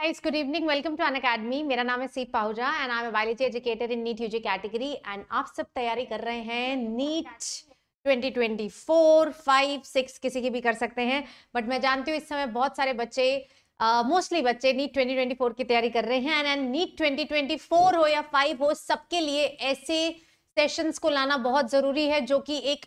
Guys good evening welcome to An academy मेरा नाम है C Pahuja and I am biology educated in NEET UG category and आप सब तैयारी कर रहे हैं नीट 2024, 5, 6 किसी की भी कर सकते हैं बट मैं जानती हूँ इस समय बहुत सारे बच्चे मोस्टली uh, बच्चे नीट 2024 की तैयारी कर रहे हैं एंड एंड नीट 2024 हो या 5 हो सबके लिए ऐसे सेशंस को लाना बहुत ज़रूरी है जो कि एक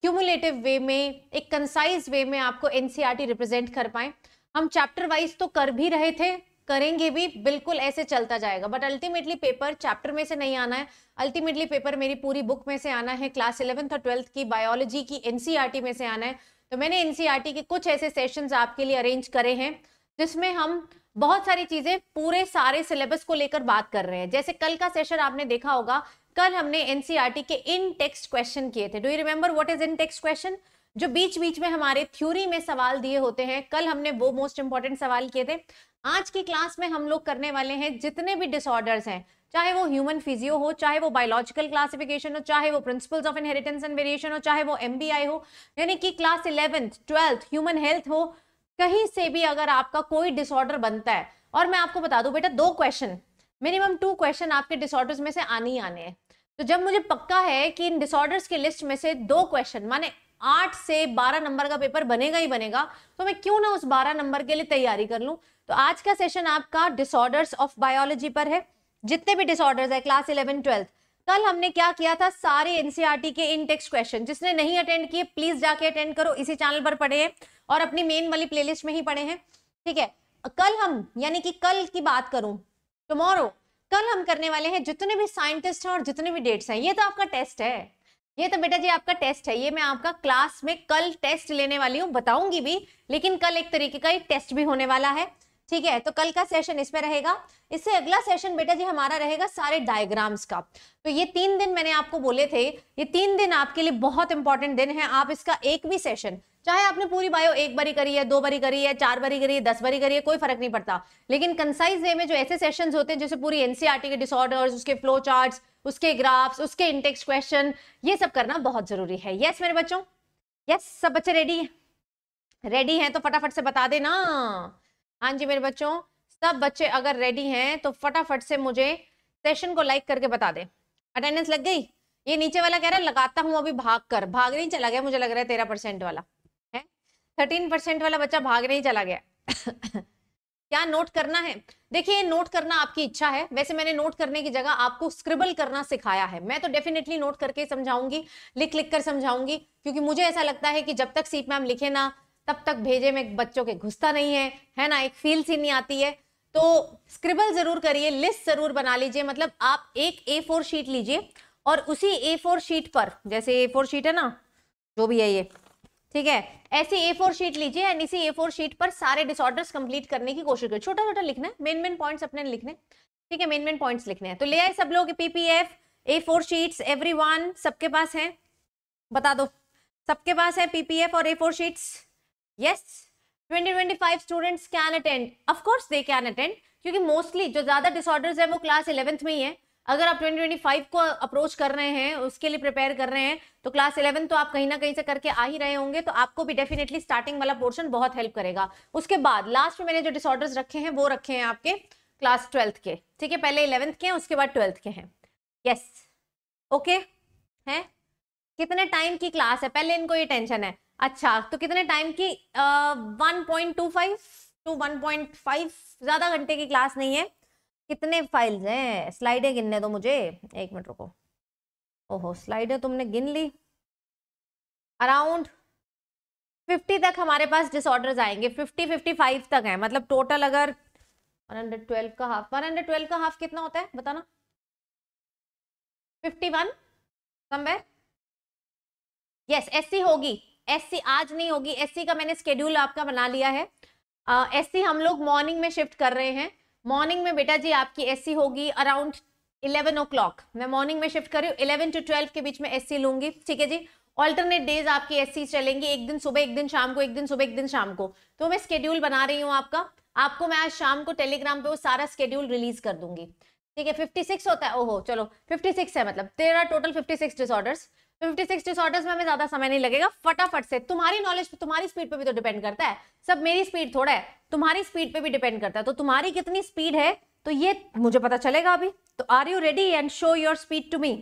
क्यूमुलेटिव वे में एक कंसाइज वे में आपको एनसीईआरटी रिप्रेजेंट e कर पाए हम चैप्टर वाइज तो कर भी रहे थे करेंगे भी बिल्कुल ऐसे चलता जाएगा बट अल्टीमेटली पेपर चैप्टर में से नहीं आना है अल्टीमेटली पेपर मेरी पूरी बुक में से आना है क्लास इलेवेंथ और ट्वेल्थ की बायोलॉजी की एनसीईआरटी e में से आना है तो मैंने एनसीईआरटी e के कुछ ऐसे सेशंस आपके लिए अरेंज करे हैं जिसमें हम बहुत सारी चीजें पूरे सारे सिलेबस को लेकर बात कर रहे हैं जैसे कल का सेशन आपने देखा होगा कल हमने एनसीईआरटी e के इन टेक्स्ट क्वेश्चन किए थे do you remember what is in text question जो बीच बीच में हमारे थ्योरी में सवाल दिए होते हैं कल हमने वो मोस्ट इंपॉर्टेंट सवाल किए थे आज की क्लास में हम लोग करने वाले हैं जितने भी डिसऑर्डर्स हैं चाहे वो ह्यूमन फिजियो हो चाहे वो बायोलॉजिकल क्लासिफिकेशन हो चाहे वो principles of inheritance and variation हो चाहे वो एम हो यानी कि class eleventh twelfth human health हो कहीं से भी अगर आपका कोई डिसऑर्डर बनता है और मैं आपको बता दूं बेटा दो क्वेश्चन मिनिमम टू क्वेश्चन आपके डिसऑर्डर्स में से आने ही आने हैं तो जब मुझे पक्का है कि इन डिसऑर्डर्स की लिस्ट में से दो क्वेश्चन माने आठ से बारह नंबर का पेपर बनेगा ही बनेगा तो मैं क्यों ना उस बारह नंबर के लिए तैयारी कर लूँ तो आज का सेशन आपका डिसऑर्डर्स ऑफ बायोलॉजी पर है जितने भी डिसऑर्डर्स है क्लास इलेवन ट्वेल्थ कल हमने क्या किया था सारे एनसीईआरटी e के इनटेक्स क्वेश्चन जिसने नहीं अटेंड किए प्लीज जाके अटेंड करो इसी चैनल पर पढ़े हैं और अपनी मेन वाली प्लेलिस्ट में ही पढ़े हैं ठीक है कल हम यानी कि कल की बात करूं टुमारो कल हम करने वाले हैं जितने भी साइंटिस्ट हैं और जितने भी डेट्स हैं ये तो आपका टेस्ट है ये तो बेटा जी आपका टेस्ट है ये मैं आपका क्लास में कल टेस्ट लेने वाली हूँ बताऊंगी भी लेकिन कल एक तरीके का एक टेस्ट भी होने वाला है ठीक है तो कल का सेशन इसमें रहेगा इससे अगला सेशन बेटा जी हमारा रहेगा सारे डायग्राम्स का तो ये तीन दिन मैंने आपको बोले थे ये तीन दिन आपके लिए बहुत इंपॉर्टेंट दिन है आप इसका एक भी सेशन चाहे आपने पूरी बायो एक बारी करी है दो बारी करी है चार बारी करी है दस बारी करी है कोई फर्क नहीं पड़ता लेकिन कंसाइज वे में जो ऐसे सेशन होते हैं जैसे पूरी एनसीआरटी e के डिसऑर्डर उसके फ्लो चार्ट उसके ग्राफ्स उसके इंटेक्स क्वेश्चन ये सब करना बहुत जरूरी है यस मेरे बच्चों यस सब बच्चे रेडी है रेडी है तो फटाफट से बता देना हाँ जी मेरे बच्चों सब बच्चे अगर रेडी हैं तो फटाफट से मुझे सेशन को लाइक करके बता दे अटेंडेंस लग गई ये नीचे वाला कह रहा है लगाता हूँ अभी भाग कर भाग नहीं चला गया मुझे लग रहा है तेरह परसेंट वाला है थर्टीन परसेंट वाला बच्चा भाग नहीं चला गया क्या नोट करना है देखिए नोट करना आपकी इच्छा है वैसे मैंने नोट करने की जगह आपको स्क्रिबल करना सिखाया है मैं तो डेफिनेटली नोट करके समझाऊंगी लिख लिख कर समझाऊंगी क्योंकि मुझे ऐसा लगता है कि जब तक सीप मैम लिखे ना तब तक भेजे में बच्चों के घुसता नहीं है है ना एक फील सी नहीं आती है तो स्क्रिबल जरूर करिए लिस्ट जरूर बना लीजिए मतलब आप एक ए फोर शीट लीजिए और उसी ए फोर शीट पर जैसे ए फोर शीट है ना जो भी है ये ठीक है ऐसी ए फोर शीट लीजिए एंड इसी ए फोर शीट पर सारे डिसऑर्डर्स कंप्लीट करने की कोशिश करिए छोटा छोटा लिखना है मेन मेन पॉइंट्स अपने लिखने ठीक है मेन मेन पॉइंट्स लिखने हैं तो ले आए सब लोग PPF A four sheet every सबके पास है बता दो सबके पास है पीपीएफ और A four sheets yes 2025 students can attend of course they can attend क्योंकि मोस्टली जो ज़्यादा डिसऑर्डर्स है वो क्लास इलेवंथ में ही है अगर आप ट्वेंटी ट्वेंटी फाइव को अप्रोच कर रहे हैं उसके लिए प्रिपेयर कर रहे हैं तो क्लास इलेवंथ तो आप कहीं ना कहीं से करके आ ही रहे होंगे तो आपको भी डेफिनेटली स्टार्टिंग वाला पोर्शन बहुत हेल्प करेगा उसके बाद लास्ट में मैंने जो डिसऑर्डर्स रखे हैं वो रखे हैं आपके क्लास ट्वेल्थ के ठीक है पहले इलेवेंथ के हैं उसके बाद ट्वेल्थ के हैं यस ओके हैं कितने टाइम की क्लास है पहले इनको ये टेंशन है अच्छा तो कितने टाइम की one point two five to one point five ज़्यादा घंटे की क्लास नहीं है कितने फाइल्स हैं स्लाइडें गिनने दो मुझे एक मिनट रुको ओहो स्लाइडें तुमने गिन ली अराउंड फिफ्टी तक हमारे पास डिसऑर्डर्स आएंगे फिफ्टी फिफ्टी फाइव तक है मतलब टोटल अगर वन हंड्रेड ट्वेल्व का हाफ वन हंड्रेड ट्वेल्व का हाफ कितना होता है बताना फिफ्टी वन समवेयर यस सी होगी एससी आज नहीं होगी एससी का मैंने स्केड्यूल आपका बना लिया है एससी हम लोग मॉर्निंग में शिफ्ट कर रहे हैं मॉर्निंग में बेटा जी आपकी एससी होगी अराउंड इलेवन ओ क्लॉक मैं मॉर्निंग में शिफ्ट कर रही हूँ इलेवन टू ट्वेल्व के बीच में एससी लूंगी ठीक है जी ऑल्टरनेट डेज आपकी एससी चलेंगी एक दिन सुबह एक दिन शाम को एक दिन सुबह एक दिन शाम को तो मैं स्केड्यूल बना रही हूँ आपका आपको मैं आज शाम को टेलीग्राम पे वो सारा स्केड्यूल रिलीज कर दूंगी ठीक है 56 होता है ओहो चलो 56 है मतलब तेरा total 56 disorders fifty six disorders में हमें ज्यादा समय नहीं लगेगा फटाफट से तुम्हारी नॉलेज पे तुम्हारी स्पीड पे भी तो डिपेंड करता है सब मेरी स्पीड थोड़ा है तुम्हारी स्पीड पे भी डिपेंड करता है तो तुम्हारी कितनी स्पीड है तो ये मुझे पता चलेगा अभी तो are you ready and show your speed to me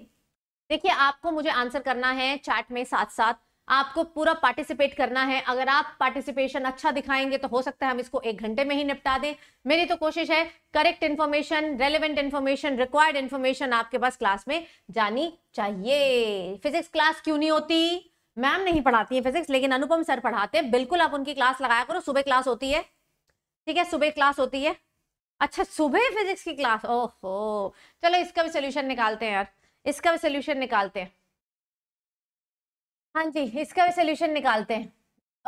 देखिए आपको मुझे आंसर करना है चैट में साथ साथ आपको पूरा पार्टिसिपेट करना है अगर आप पार्टिसिपेशन अच्छा दिखाएंगे तो हो सकता है हम इसको एक घंटे में ही निपटा दें मेरी तो कोशिश है correct information relevant information required information आपके पास क्लास में जानी चाहिए फिजिक्स क्लास क्यों नहीं होती मैम नहीं पढ़ाती है फिजिक्स लेकिन अनुपम सर पढ़ाते हैं बिल्कुल आप उनकी क्लास लगाया करो सुबह क्लास होती है ठीक है सुबह क्लास होती है अच्छा सुबह फिजिक्स की क्लास ओहो चलो इसका भी सोल्यूशन निकालते हैं यार इसका भी सोल्यूशन निकालते हैं हाँ जी इसका भी सोल्यूशन निकालते हैं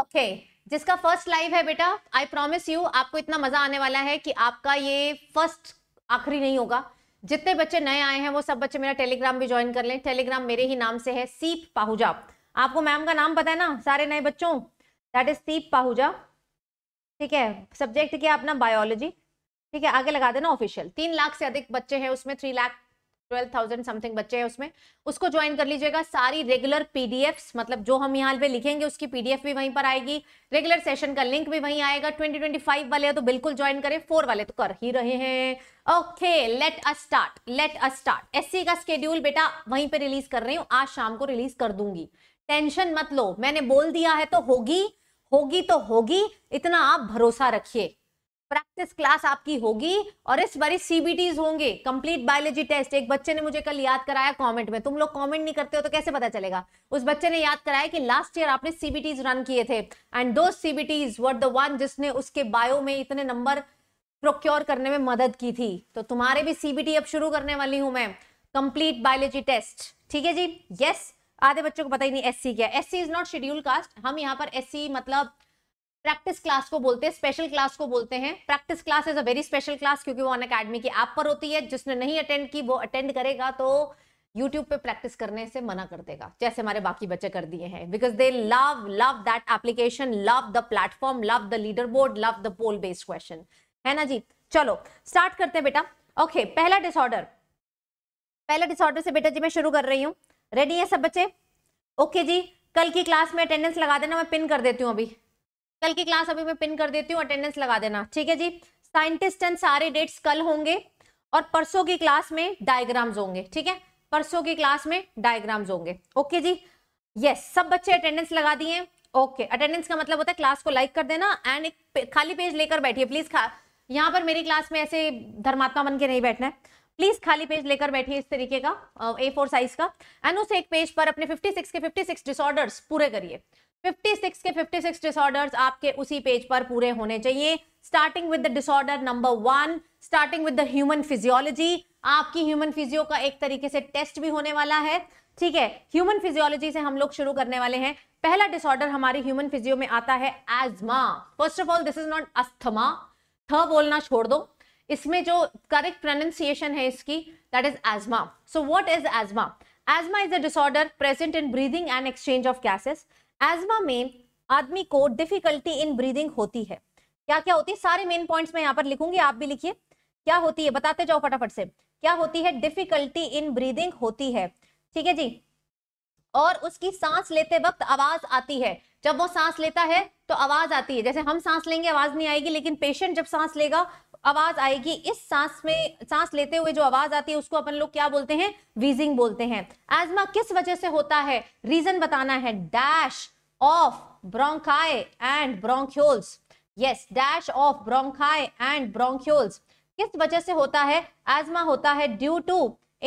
ओके okay, जिसका फर्स्ट लाइव है बेटा आई प्रोमिस यू आपको इतना मजा आने वाला है कि आपका ये फर्स्ट आखिरी नहीं होगा जितने बच्चे नए आए हैं वो सब बच्चे मेरा टेलीग्राम भी ज्वाइन कर लें टेलीग्राम मेरे ही नाम से है सीप पाहुजा आपको मैम का नाम पता है ना सारे नए बच्चों दैट इज सीप पाहुजा ठीक है सब्जेक्ट क्या अपना बायोलॉजी ठीक है आगे लगा देना ऑफिशियल तीन लाख से अधिक बच्चे हैं उसमें three lakh twelve thousand something बच्चे हैं उसमें उसको ज्वाइन कर लीजिएगा सारी रेगुलर पीडीएफ मतलब जो हम यहाँ पे लिखेंगे उसकी पीडीएफ भी वहीं पर आएगी रेगुलर सेशन का लिंक भी वहीं आएगा फाइव वाले तो बिल्कुल ज्वाइन करें फोर वाले तो कर ही रहे हैं okay let a start let a start SC का स्केड्यूल बेटा वहीं पर रिलीज कर रही हूँ आज शाम को रिलीज कर दूंगी टेंशन मत लो मैंने बोल दिया है तो होगी होगी तो होगी इतना आप भरोसा रखिए प्रैक्टिस क्लास आपकी होगी और इस बारी सीबीटीज होंगे कंप्लीट बायोलॉजी टेस्ट एक बच्चे ने मुझे कल याद कराया कमेंट में तुम लोग कमेंट नहीं करते हो तो कैसे पता चलेगा उस बच्चे ने याद कराया कि लास्ट ईयर आपने सीबीटीज रन किए थे एंड दो सीबीटीज वर द वन जिसने उसके बायो में इतने नंबर प्रोक्योर करने में मदद की थी तो तुम्हारे भी सीबीटी अब शुरू करने वाली हूं मैं कंप्लीट बायोलॉजी टेस्ट ठीक है जी यस yes, आधे बच्चों को पता ही नहीं एससी क्या SC is not schedule caste हम यहाँ पर एससी मतलब प्रैक्टिस क्लास को बोलते हैं स्पेशल क्लास को बोलते हैं practice class is a very special class क्योंकि वो अन अकेडमी की ऐप पर होती है जिसने नहीं अटेंड की वो अटेंड करेगा तो YouTube पे प्रैक्टिस करने से मना कर देगा जैसे हमारे बाकी बच्चे कर दिए हैं because they love love that application love the platform love the leader board love the poll based question है ना जी चलो स्टार्ट करते हैं बेटा ओके okay, पहला डिसऑर्डर पहला डिसऑर्डर से बेटा जी मैं शुरू कर रही हूँ रेडी है सब बच्चे ओके okay जी कल की क्लास में अटेंडेंस लगा देना मैं पिन कर देती हूँ अभी कल की क्लास अभी मैं पिन कर देती हूँ अटेंडेंस लगा देना ठीक है जी साइंटिस्ट एंड सारे डेट्स कल होंगे और परसों की क्लास में डायग्राम्स होंगे ठीक है परसों की क्लास में डायग्राम्स होंगे ओके जी यस सब बच्चे अटेंडेंस लगा दिए ओके अटेंडेंस का मतलब होता है क्लास को लाइक कर देना एंड एक खाली पेज लेकर बैठिए प्लीज खा यहाँ पर मेरी क्लास में ऐसे धर्मात्मा बन के नहीं बैठना है प्लीज खाली पेज लेकर बैठिए इस तरीके का ए फोर साइज का एंड उस एक पेज पर अपने 56 के 56 डिसऑर्डर्स पूरे करिए 56 के 56 डिसऑर्डर्स आपके उसी पेज पर पूरे होने चाहिए starting with the disorder number one starting with the human physiology आपकी ह्यूमन फिजियो का एक तरीके से टेस्ट भी होने वाला है ठीक है ह्यूमन फिजियोलॉजी से हम लोग शुरू करने वाले हैं पहला डिसऑर्डर हमारी ह्यूमन फिजियो में आता है asthma first of all this is not asthma थ बोलना छोड़ दो इसमें जो करेक्ट प्रोनाउंसिएशन है इसकी that is asthma so what is asthma asthma is a disorder present in breathing and exchange of gases asthma में आदमी को डिफिकल्टी इन ब्रीदिंग होती है क्या क्या होती है सारे मेन पॉइंट्स मैं यहाँ पर लिखूंगी आप भी लिखिए क्या होती है बताते जाओ फटाफट से क्या होती है डिफिकल्टी इन ब्रीदिंग होती है ठीक है जी और उसकी सांस लेते वक्त आवाज आती है जब वो सांस लेता है तो आवाज आती है जैसे हम सांस लेंगे आवाज नहीं आएगी लेकिन पेशेंट जब सांस लेगा आवाज आएगी इस सांस में सांस लेते हुए जो आवाज आती है उसको अपन लोग क्या बोलते हैं वीजिंग बोलते हैं एजमा किस वजह से होता है रीजन बताना है dash of bronchi and bronchioles yes dash of bronchi and bronchioles किस वजह से होता है एजमा होता है ड्यू टू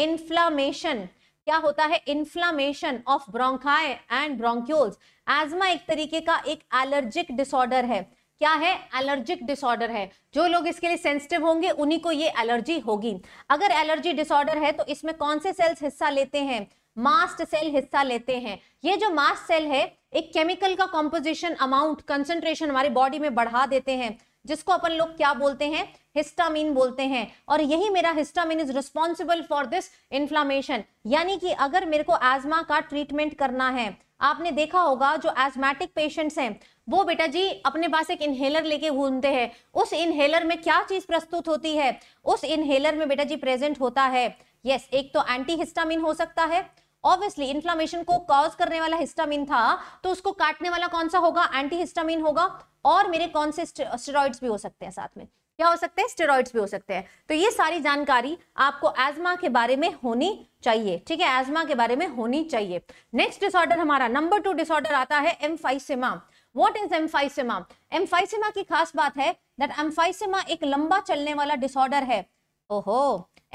इन्फ्लामेशन क्या होता है inflammation of bronchi and bronchioles asthma एक तरीके का एक एलर्जिक डिसऑर्डर है क्या है एलर्जिक डिसऑर्डर है जो लोग इसके लिए सेंसिटिव होंगे उन्हीं को ये एलर्जी होगी अगर एलर्जी डिसऑर्डर है तो इसमें कौन से सेल्स हिस्सा लेते हैं मास्ट सेल हिस्सा लेते हैं ये जो मास्ट सेल है एक केमिकल का कॉम्पोजिशन अमाउंट कंसेंट्रेशन हमारी बॉडी में बढ़ा देते हैं जिसको अपन लोग क्या बोलते हैं हिस्टामिन बोलते हैं और यही मेरा histamine is responsible for this inflammation यानी कि अगर मेरे को एजमा का ट्रीटमेंट करना है आपने देखा होगा जो एजमेटिक पेशेंट्स हैं वो बेटा जी अपने पास एक इनहेलर लेके घूमते हैं उस इनहेलर में क्या चीज प्रस्तुत होती है उस इनहेलर में बेटा जी प्रेजेंट होता है यस yes, एक तो एंटी हिस्टामिन हो सकता है ऑब्वियसली इन्फ्लामेशन को कॉज करने वाला हिस्टामिन था तो उसको काटने वाला कौन सा होगा एंटी हिस्टामिन होगा और मेरे कौन से स्टेरॉइड भी हो सकते हैं साथ में क्या हो सकते हैं स्टेरॉइड्स भी हो सकते हैं तो ये सारी जानकारी आपको एजमा के बारे में होनी चाहिए ठीक है एजमा के बारे में होनी चाहिए नेक्स्ट डिसऑर्डर हमारा नंबर टू डिसऑर्डर आता है emphysema what is emphysema emphysema की खास बात है दैट एम्फाइसिमा एक लंबा चलने वाला डिसऑर्डर है ओहो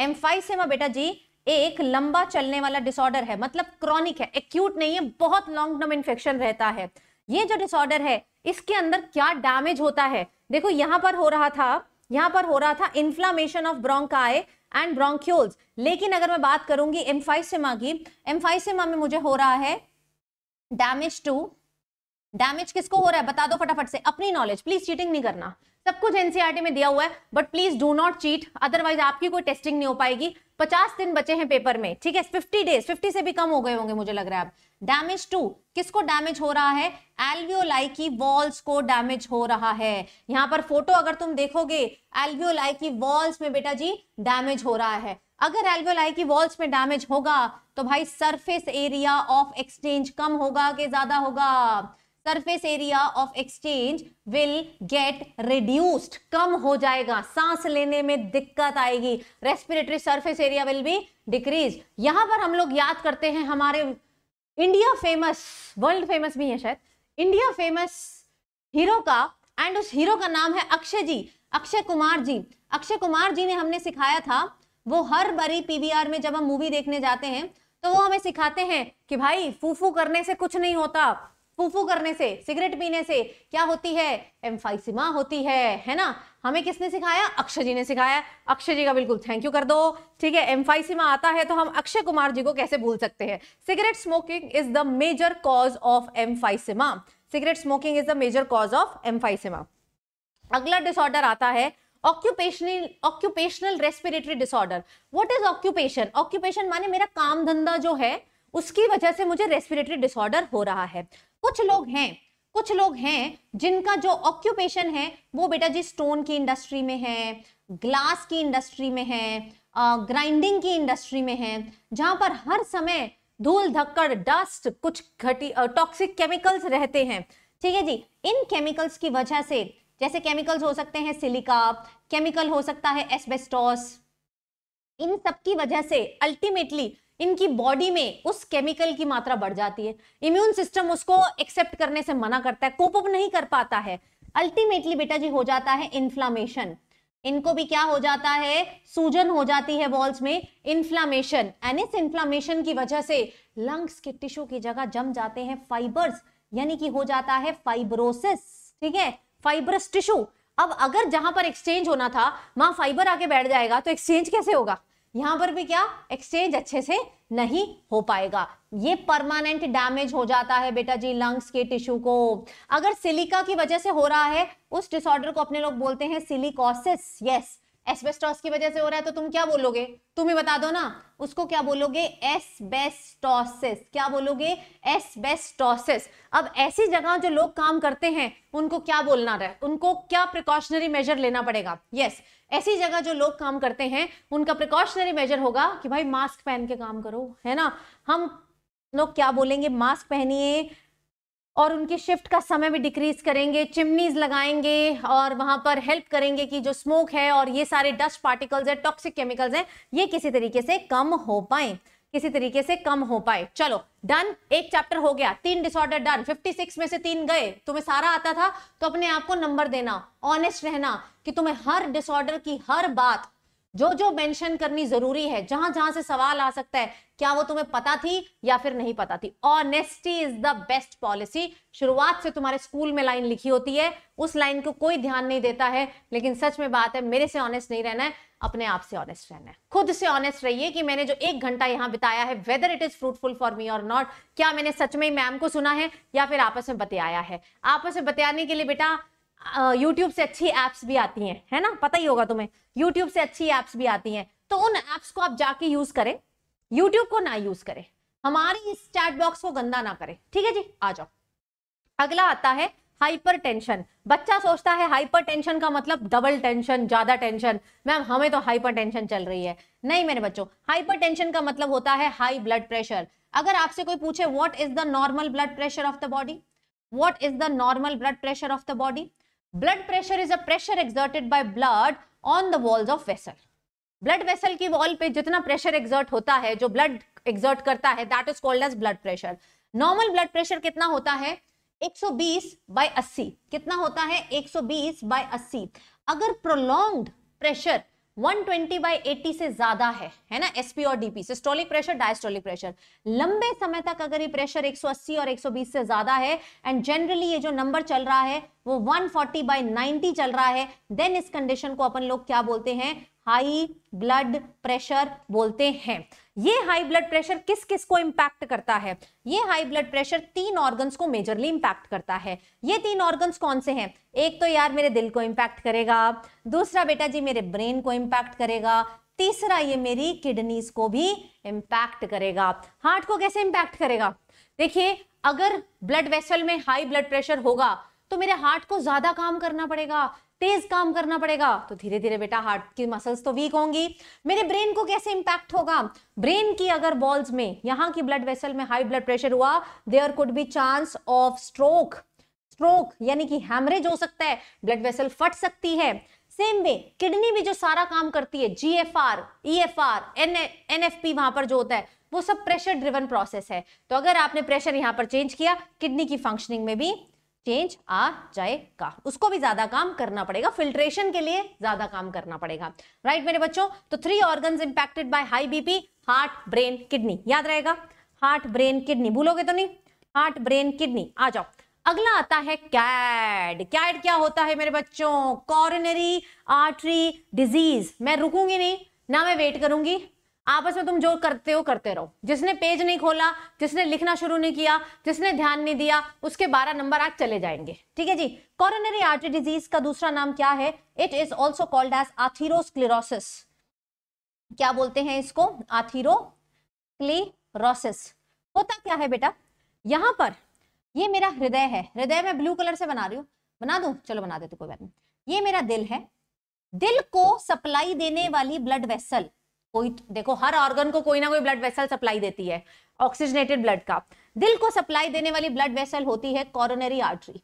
एम्फाइसिमा बेटा जी एक लंबा चलने वाला डिसऑर्डर है मतलब क्रॉनिक है एक्यूट नहीं है बहुत लॉन्ग टर्म इन्फेक्शन रहता है ये जो डिसऑर्डर है इसके अंदर क्या डैमेज होता है देखो यहां पर हो रहा था यहां पर हो रहा था inflammation of bronchi and bronchioles लेकिन अगर मैं बात करूंगी एम्फाइसिमा की एम्फाइसिमा में मुझे हो रहा है डैमेज टू डैमेज किसको हो रहा है बता दो फटाफट से अपनी नॉलेज प्लीज चीटिंग नहीं करना सब कुछ एनसीईआरटी e में दिया हुआ है but please do not cheat otherwise आपकी कोई टेस्टिंग नहीं हो पाएगी पचास दिन बचे हैं पेपर में ठीक है फिफ्टी डेज फिफ्टी से भी कम हो गए होंगे मुझे लग रहा है अब डैमेज टू किसको डैमेज हो रहा है एल्वियोलाई की वॉल्स को डैमेज हो रहा है यहाँ पर फोटो अगर तुम देखोगे एल्वियोलाई की वॉल्स में बेटा जी डैमेज हो रहा है अगर एल्वियोलाई की वॉल्स में डैमेज होगा तो भाई सरफेस एरिया ऑफ एक्सचेंज कम होगा कि ज्यादा होगा surface area of exchange will get reduced कम हो जाएगा सांस लेने में दिक्कत आएगी respiratory surface area will be decrease यहां पर हम लोग याद करते हैं हमारे इंडिया फेमस वर्ल्ड फेमस भी है शायद इंडिया फेमस हीरो का एंड उस हीरो का नाम है अक्षय जी अक्षय कुमार जी अक्षय कुमार जी ने हमने सिखाया था वो हर बारी पीवीआर में जब हम मूवी देखने जाते हैं तो वो हमें सिखाते हैं कि भाई फूफू करने से कुछ नहीं होता फूफू करने से सिगरेट पीने से क्या होती है एम्फाइसिमा होती है है ना हमें किसने सिखाया अक्षय जी ने सिखाया अक्षय जी का बिल्कुल थैंक यू कर दो ठीक है एम्फाइसिमा आता है तो हम अक्षय कुमार जी को कैसे भूल सकते हैं cigarette smoking is the major cause of emphysema cigarette smoking is the major cause of emphysema अगला डिसऑर्डर आता है occupational occupational respiratory disorder what is occupation occupation माने मेरा काम धंधा जो है उसकी वजह से मुझे रेस्पिरेटरी डिसऑर्डर हो रहा है कुछ लोग हैं कुछ लोग हैं जिनका जो ऑक्यूपेशन है वो बेटा जी स्टोन की इंडस्ट्री में है ग्लास की इंडस्ट्री में है ग्राइंडिंग की इंडस्ट्री में है जहां पर हर समय धूल धक्कड़ डस्ट कुछ घटी टॉक्सिक केमिकल्स रहते हैं ठीक है जी इन केमिकल्स की वजह से जैसे केमिकल्स हो सकते हैं सिलिका केमिकल हो सकता है एस्बेस्टोस इन सब की वजह से अल्टीमेटली इनकी बॉडी में उस केमिकल की मात्रा बढ़ जाती है इम्यून सिस्टम उसको एक्सेप्ट करने से मना करता है कोपअप नहीं कर पाता है अल्टीमेटली बेटा जी हो जाता है इन्फ्लामेशन इनको भी क्या हो जाता है सूजन हो जाती है वॉल्स में इन्फ्लामेशन एंड इस इन्फ्लामेशन की वजह से लंग्स के टिश्यू की जगह जम जाते हैं फाइबर्स यानी कि हो जाता है फाइब्रोसिस ठीक है फाइब्रस टिश्यू अब अगर जहां पर एक्सचेंज होना था वहां फाइबर आके बैठ जाएगा तो एक्सचेंज कैसे होगा यहाँ पर भी क्या एक्सचेंज अच्छे से नहीं हो पाएगा ये परमानेंट डैमेज हो जाता है बेटा जी लंग्स के टिश्यू को अगर सिलिका की वजह से हो रहा है उस डिसऑर्डर को अपने लोग बोलते हैं सिलिकोसिस यस एसबेस्टॉस की वजह से हो रहा है तो तुम क्या बोलोगे तुम ही बता दो ना उसको क्या बोलोगे एस्बेस्टोसिस क्या बोलोगे एस्बेस्टोसिस अब ऐसी जगह जो लोग काम करते हैं उनको क्या बोलना रहे उनको क्या प्रिकॉशनरी मेजर लेना पड़ेगा यस yes, ऐसी जगह जो लोग काम करते हैं उनका प्रिकॉशनरी मेजर होगा कि भाई मास्क पहन के काम करो है ना हम लोग क्या बोलेंगे मास्क पहनिए और उनकी शिफ्ट का समय भी डिक्रीज करेंगे चिमनीज लगाएंगे और वहां पर हेल्प करेंगे कि जो स्मोक है और ये सारे डस्ट पार्टिकल्स है टॉक्सिक केमिकल्स हैं ये किसी तरीके से कम हो पाए किसी तरीके से कम हो पाए चलो डन एक चैप्टर हो गया तीन डिसऑर्डर डन 56 में से तीन गए तुम्हें सारा आता था तो अपने आप को नंबर देना ऑनेस्ट रहना कि तुम्हें हर डिसऑर्डर की हर बात जो जो मेंशन करनी जरूरी है जहां जहां से सवाल आ सकता है क्या वो तुम्हें पता थी या फिर नहीं पता थी honesty is the best policy शुरुआत से तुम्हारे स्कूल में लाइन लिखी होती है उस लाइन को कोई ध्यान नहीं देता है लेकिन सच में बात है मेरे से ऑनेस्ट नहीं रहना है अपने आप से ऑनेस्ट रहना है खुद से ऑनेस्ट रहिए कि मैंने जो एक घंटा यहाँ बिताया है whether it is fruitful for me और नॉट क्या मैंने सच में मैम को सुना है या फिर आपस में बतियाया है आपस में बतियाने के लिए बेटा यूट्यूब से अच्छी एप्स भी आती हैं है ना पता ही होगा तुम्हें यूट्यूब से अच्छी एप्स भी आती हैं तो उन एप्स को आप जाके यूज करें यूट्यूब को ना यूज करें हमारी इस चैट बॉक्स को गंदा ना करें ठीक है जी आ जाओ अगला आता है हाइपर टेंशन बच्चा सोचता है हाइपर टेंशन का मतलब डबल टेंशन ज्यादा टेंशन मैम हमें तो हाइपर टेंशन चल रही है नहीं मेरे बच्चों हाइपर टेंशन का मतलब होता है हाई ब्लड प्रेशर अगर आपसे कोई पूछे what is the normal blood pressure of the body what is the normal blood pressure of the body blood pressure is a pressure exerted by blood on the walls of vessel blood vessel की wall पे जितना pressure exert होता है जो blood exert करता है that is called as blood pressure normal blood pressure कितना होता है 120 बाय 80 कितना होता है 120 बाय 80 अगर प्रोलॉन्ग प्रेशर 120 बाई 80 से ज्यादा है है ना एसपी और DP systolic pressure diastolic pressure लंबे समय तक अगर ये प्रेशर 180 और 120 से ज्यादा है एंड जनरली ये जो नंबर चल रहा है वो 140 फोर्टी बाई नाइनटी चल रहा है देन इस कंडीशन को अपन लोग क्या बोलते हैं हाई ब्लड प्रेशर बोलते हैं ये हाई ब्लड प्रेशर किस किस को इम्पैक्ट करता है ये हाई ब्लड प्रेशर तीन ऑर्गन्स को मेजरली इम्पैक्ट करता है ये तीन ऑर्गन्स कौन से हैं एक तो यार मेरे दिल को इम्पैक्ट करेगा दूसरा बेटा जी मेरे ब्रेन को इम्पैक्ट करेगा तीसरा ये मेरी किडनीज को भी इम्पैक्ट करेगा हार्ट को कैसे इम्पैक्ट करेगा देखिए अगर ब्लड वेसल में हाई ब्लड प्रेशर होगा तो मेरे हार्ट को ज्यादा काम करना पड़ेगा तेज काम करना पड़ेगा तो धीरे धीरे बेटा हार्ट की मसल्स तो वीक होंगी मेरे ब्रेन को कैसे इंपैक्ट होगा ब्रेन की अगर बॉल्स में यहां की ब्लड वेसल में हाई ब्लड प्रेशर हुआ there could be chance of stroke stroke यानी कि हैमरेज हो सकता है ब्लड वेसल फट सकती है सेम वे किडनी भी जो सारा काम करती है G F R E F R N N F P वहां पर जो होता है वो सब प्रेशर ड्रिवन प्रोसेस है तो अगर आपने प्रेशर यहाँ पर चेंज किया किडनी की फंक्शनिंग में भी चेंज आ जाएगा उसको भी ज्यादा काम करना पड़ेगा फिल्ट्रेशन के लिए ज्यादा काम करना पड़ेगा राइट right, मेरे बच्चों तो three organ impacted by high BP heart brain kidney याद रहेगा हार्ट ब्रेन किडनी भूलोगे तो नहीं हार्ट ब्रेन किडनी आ जाओ अगला आता है कैड कैड क्या होता है मेरे बच्चों कॉरोनरी आर्टरी डिजीज मैं रुकूंगी नहीं ना मैं वेट करूंगी आपस में तुम जो करते हो करते रहो जिसने पेज नहीं खोला जिसने लिखना शुरू नहीं किया जिसने ध्यान नहीं दिया उसके बारह नंबर आज चले जाएंगे ठीक है जी कॉरोनरी आर्टरी डिजीज का दूसरा नाम क्या है it is also called as atherosis क्या बोलते हैं इसको आथीरोक्लेरोसिस होता क्या है बेटा यहां पर ये मेरा हृदय है हृदय में ब्लू कलर से बना रही हूँ बना दू चलो बना देती कोई बात नहीं ये मेरा दिल है दिल को सप्लाई देने वाली ब्लड वेसल कोई तो, देखो हर ऑर्गन को कोई ना कोई ब्लड वेसल सप्लाई देती है ऑक्सीजनेटेड ब्लड का दिल को सप्लाई देने वाली ब्लड वेसल होती है कॉरोनरी आर्टरी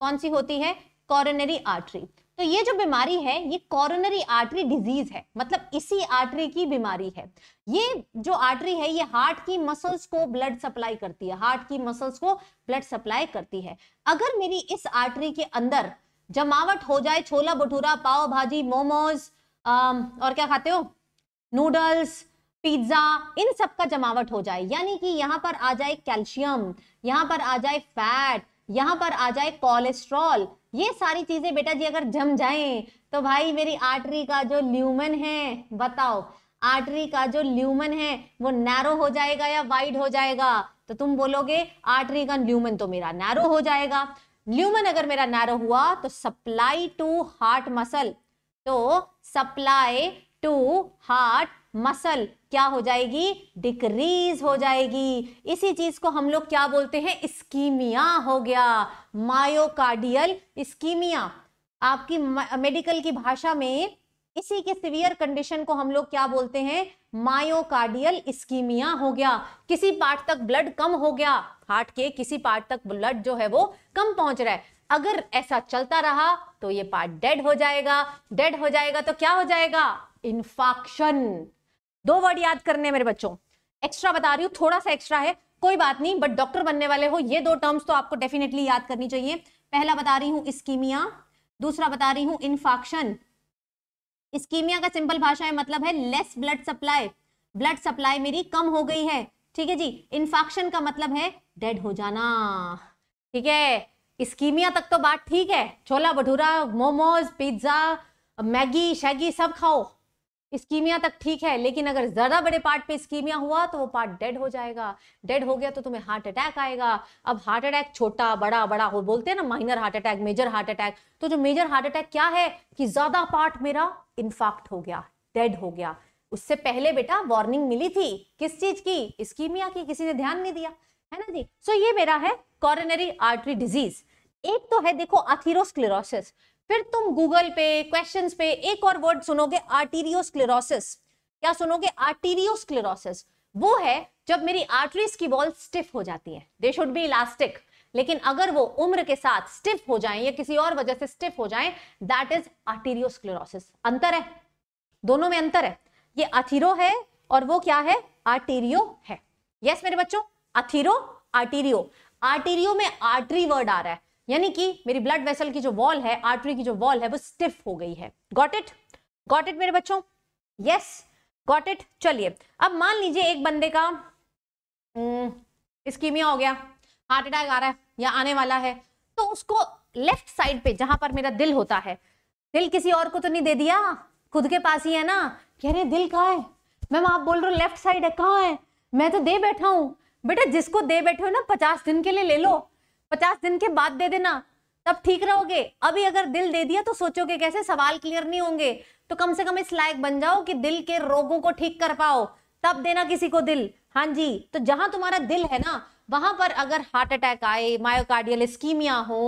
कौन सी होती है कॉरोनरी आर्टरी तो ये जो बीमारी है ये कॉरोनरी आर्टरी डिजीज है मतलब इसी आर्टरी की बीमारी है ये जो आर्टरी है ये हार्ट की मसल्स को ब्लड सप्लाई करती है हार्ट की मसल्स को ब्लड सप्लाई करती है अगर मेरी इस आर्टरी के अंदर जमावट हो जाए छोला भटूरा पाव भाजी मोमोज और क्या खाते हो नूडल्स पिज्जा इन सब का जमावट हो जाए यानी कि यहाँ पर आ जाए कैल्शियम यहाँ पर आ जाए फैट यहाँ पर आ जाए कोलेस्ट्रॉल ये सारी चीजें बेटा जी अगर जम जाए तो भाई मेरी आर्टरी का जो ल्यूमन है बताओ आर्टरी का जो ल्यूमन है वो नैरो हो जाएगा या वाइड हो जाएगा तो तुम बोलोगे आर्टरी का ल्यूमन तो मेरा नैरो हो जाएगा ल्यूमन अगर मेरा नैरो हुआ तो सप्लाई टू हार्ट मसल तो सप्लाई टू हार्ट मसल क्या हो जाएगी डिक्रीज हो जाएगी इसी चीज को हम लोग क्या बोलते हैं स्कीमिया हो गया मायोकार्डियल स्कीमिया आपकी मेडिकल की भाषा में इसी के सिवियर कंडीशन को हम लोग क्या बोलते हैं मायोकार्डियल स्कीमिया हो गया किसी पार्ट तक ब्लड कम हो गया हार्ट के किसी पार्ट तक ब्लड जो है वो कम पहुंच रहा है अगर ऐसा चलता रहा तो ये पार्ट डेड हो जाएगा डेड हो जाएगा तो क्या हो जाएगा इन्फाक्शन दो वर्ड याद करने मेरे बच्चों एक्स्ट्रा बता रही हूं थोड़ा सा एक्स्ट्रा है कोई बात नहीं बट डॉक्टर बनने वाले हो ये दो टर्म्स तो आपको डेफिनेटली याद करनी चाहिए पहला बता रही हूं स्कीमिया दूसरा बता रही हूं इन्फाक्शन स्कीमिया का सिंपल भाषा है मतलब है less blood supply blood supply मेरी कम हो गई है ठीक है जी इन्फाक्शन का मतलब है डेड हो जाना ठीक है स्कीमिया तक तो बात ठीक है chola bhatura momos pizza Maggi shaggy सब खाओ स्कीमिया तक ठीक है लेकिन अगर ज़्यादा बड़े पार्ट पे स्कीमिया हुआ तो वो पार्ट डेड हो जाएगा डेड हो गया तो तुम्हें हार्ट अटैक आएगा अब हार्ट अटैक छोटा बड़ा बड़ा हो बोलते हैं ना minor heart attack major heart attack तो जो मेजर हार्ट अटैक क्या है कि ज़्यादा पार्ट मेरा इन्फाक्ट हो गया डेड हो गया उससे पहले बेटा वार्निंग मिली थी किस चीज़ की स्कीमिया की किसी ने ध्यान नहीं दिया है ना जी सो so ये मेरा है कॉरनरी आर्टरी डिजीज एक तो है देखो अथीरोस्क्लेरोसिस फिर तुम गूगल पे क्वेश्चंस पे एक और वर्ड सुनोगे आर्टीरियोस्क्लेरोसिस क्या सुनोगे आर्टीरियोस्क्लेरोसिस वो है जब मेरी आर्टरीज की वॉल स्टिफ हो जाती है दे शुड बी इलास्टिक लेकिन अगर वो उम्र के साथ स्टिफ हो जाए या किसी और वजह से स्टिफ हो जाए दैट इज आर्टीरियोस्क्लेरोसिस अंतर है दोनों में अंतर है ये अथीरो है और वो क्या है आर्टीरियो है यस yes, मेरे बच्चों अथीरो आर्टीरियो आर्टीरियो में आर्टरी वर्ड आ रहा है यानी कि मेरी ब्लड वेसल की जो वॉल है आर्टरी की जो वॉल है वो स्टिफ हो गई है गॉट इट गॉट इट मेरे बच्चों यस गॉट इट चलिए अब मान लीजिए एक बंदे का स्कीमिया हम्म, हो गया हार्ट अटैक आ रहा है या आने वाला है तो उसको लेफ्ट साइड पे जहां पर मेरा दिल होता है दिल किसी और को तो नहीं दे दिया खुद के पास ही है ना कह रहे दिल कहाँ है मैम आप बोल रहे हो लेफ्ट साइड है कहाँ है मैं तो दे बैठा हूँ बेटा जिसको दे बैठे हो ना पचास दिन के लिए ले लो पचास दिन के बाद दे देना तब ठीक रहोगे अभी अगर दिल दे दिया तो सोचोगे कैसे सवाल क्लियर नहीं होंगे तो कम से कम इस लायक बन जाओ कि दिल के रोगों को ठीक कर पाओ तब देना किसी को दिल हाँ जी तो जहां तुम्हारा दिल है ना वहां पर अगर हार्ट अटैक आए मायोकार्डियल स्कीमिया हो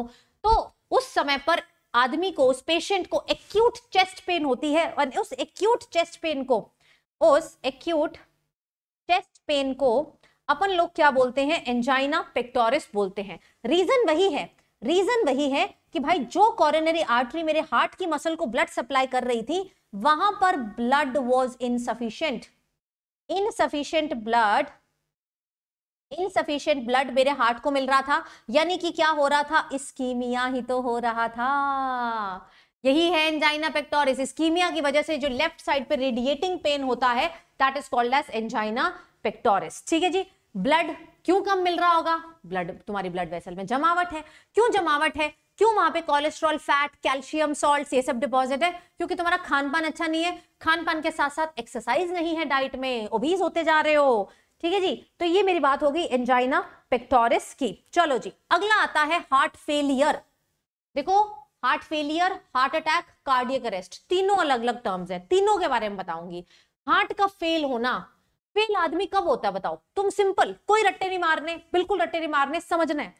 तो उस समय पर आदमी को उस पेशेंट को एक्यूट चेस्ट पेन होती है और उस एक्यूट चेस्ट पेन को उस एक्यूट चेस्ट पेन को अपन लोग क्या बोलते हैं एंजाइना पेक्टोरिस बोलते हैं रीजन वही है रीजन वही है कि भाई जो कॉरोनरी आर्टरी मेरे हार्ट की मसल को ब्लड सप्लाई कर रही थी वहां पर blood was insufficient insufficient blood insufficient blood मेरे हार्ट को मिल रहा था यानी कि क्या हो रहा था इस्कीमिया ही तो हो रहा था यही है एंजाइना पेक्टोरिस इस्कीमिया की वजह से जो लेफ्ट साइड पे रेडिएटिंग पेन होता है that is called as angina pectoris ठीक है जी ब्लड क्यों कम मिल रहा होगा ब्लड तुम्हारी ब्लड वेसल में जमावट है क्यों जमावट है क्यों वहां पे कोलेस्ट्रॉल फैट कैल्शियम सॉल्ट ये सब डिपॉजिट है क्योंकि तुम्हारा खान पान अच्छा नहीं है खान पान के साथ साथ एक्सरसाइज नहीं है डाइट में ओबीज होते जा रहे हो ठीक है जी तो ये मेरी बात होगी एंजाइना पेक्टोरिस की चलो जी अगला आता है हार्ट फेलियर देखो heart failure heart attack cardiac arrest तीनों अलग अलग टर्म्स है तीनों के बारे में बताऊंगी हार्ट का फेल होना फेल आदमी कब होता है बताओ तुम सिंपल कोई रट्टे नहीं मारने बिल्कुल रट्टे नहीं मारने समझना है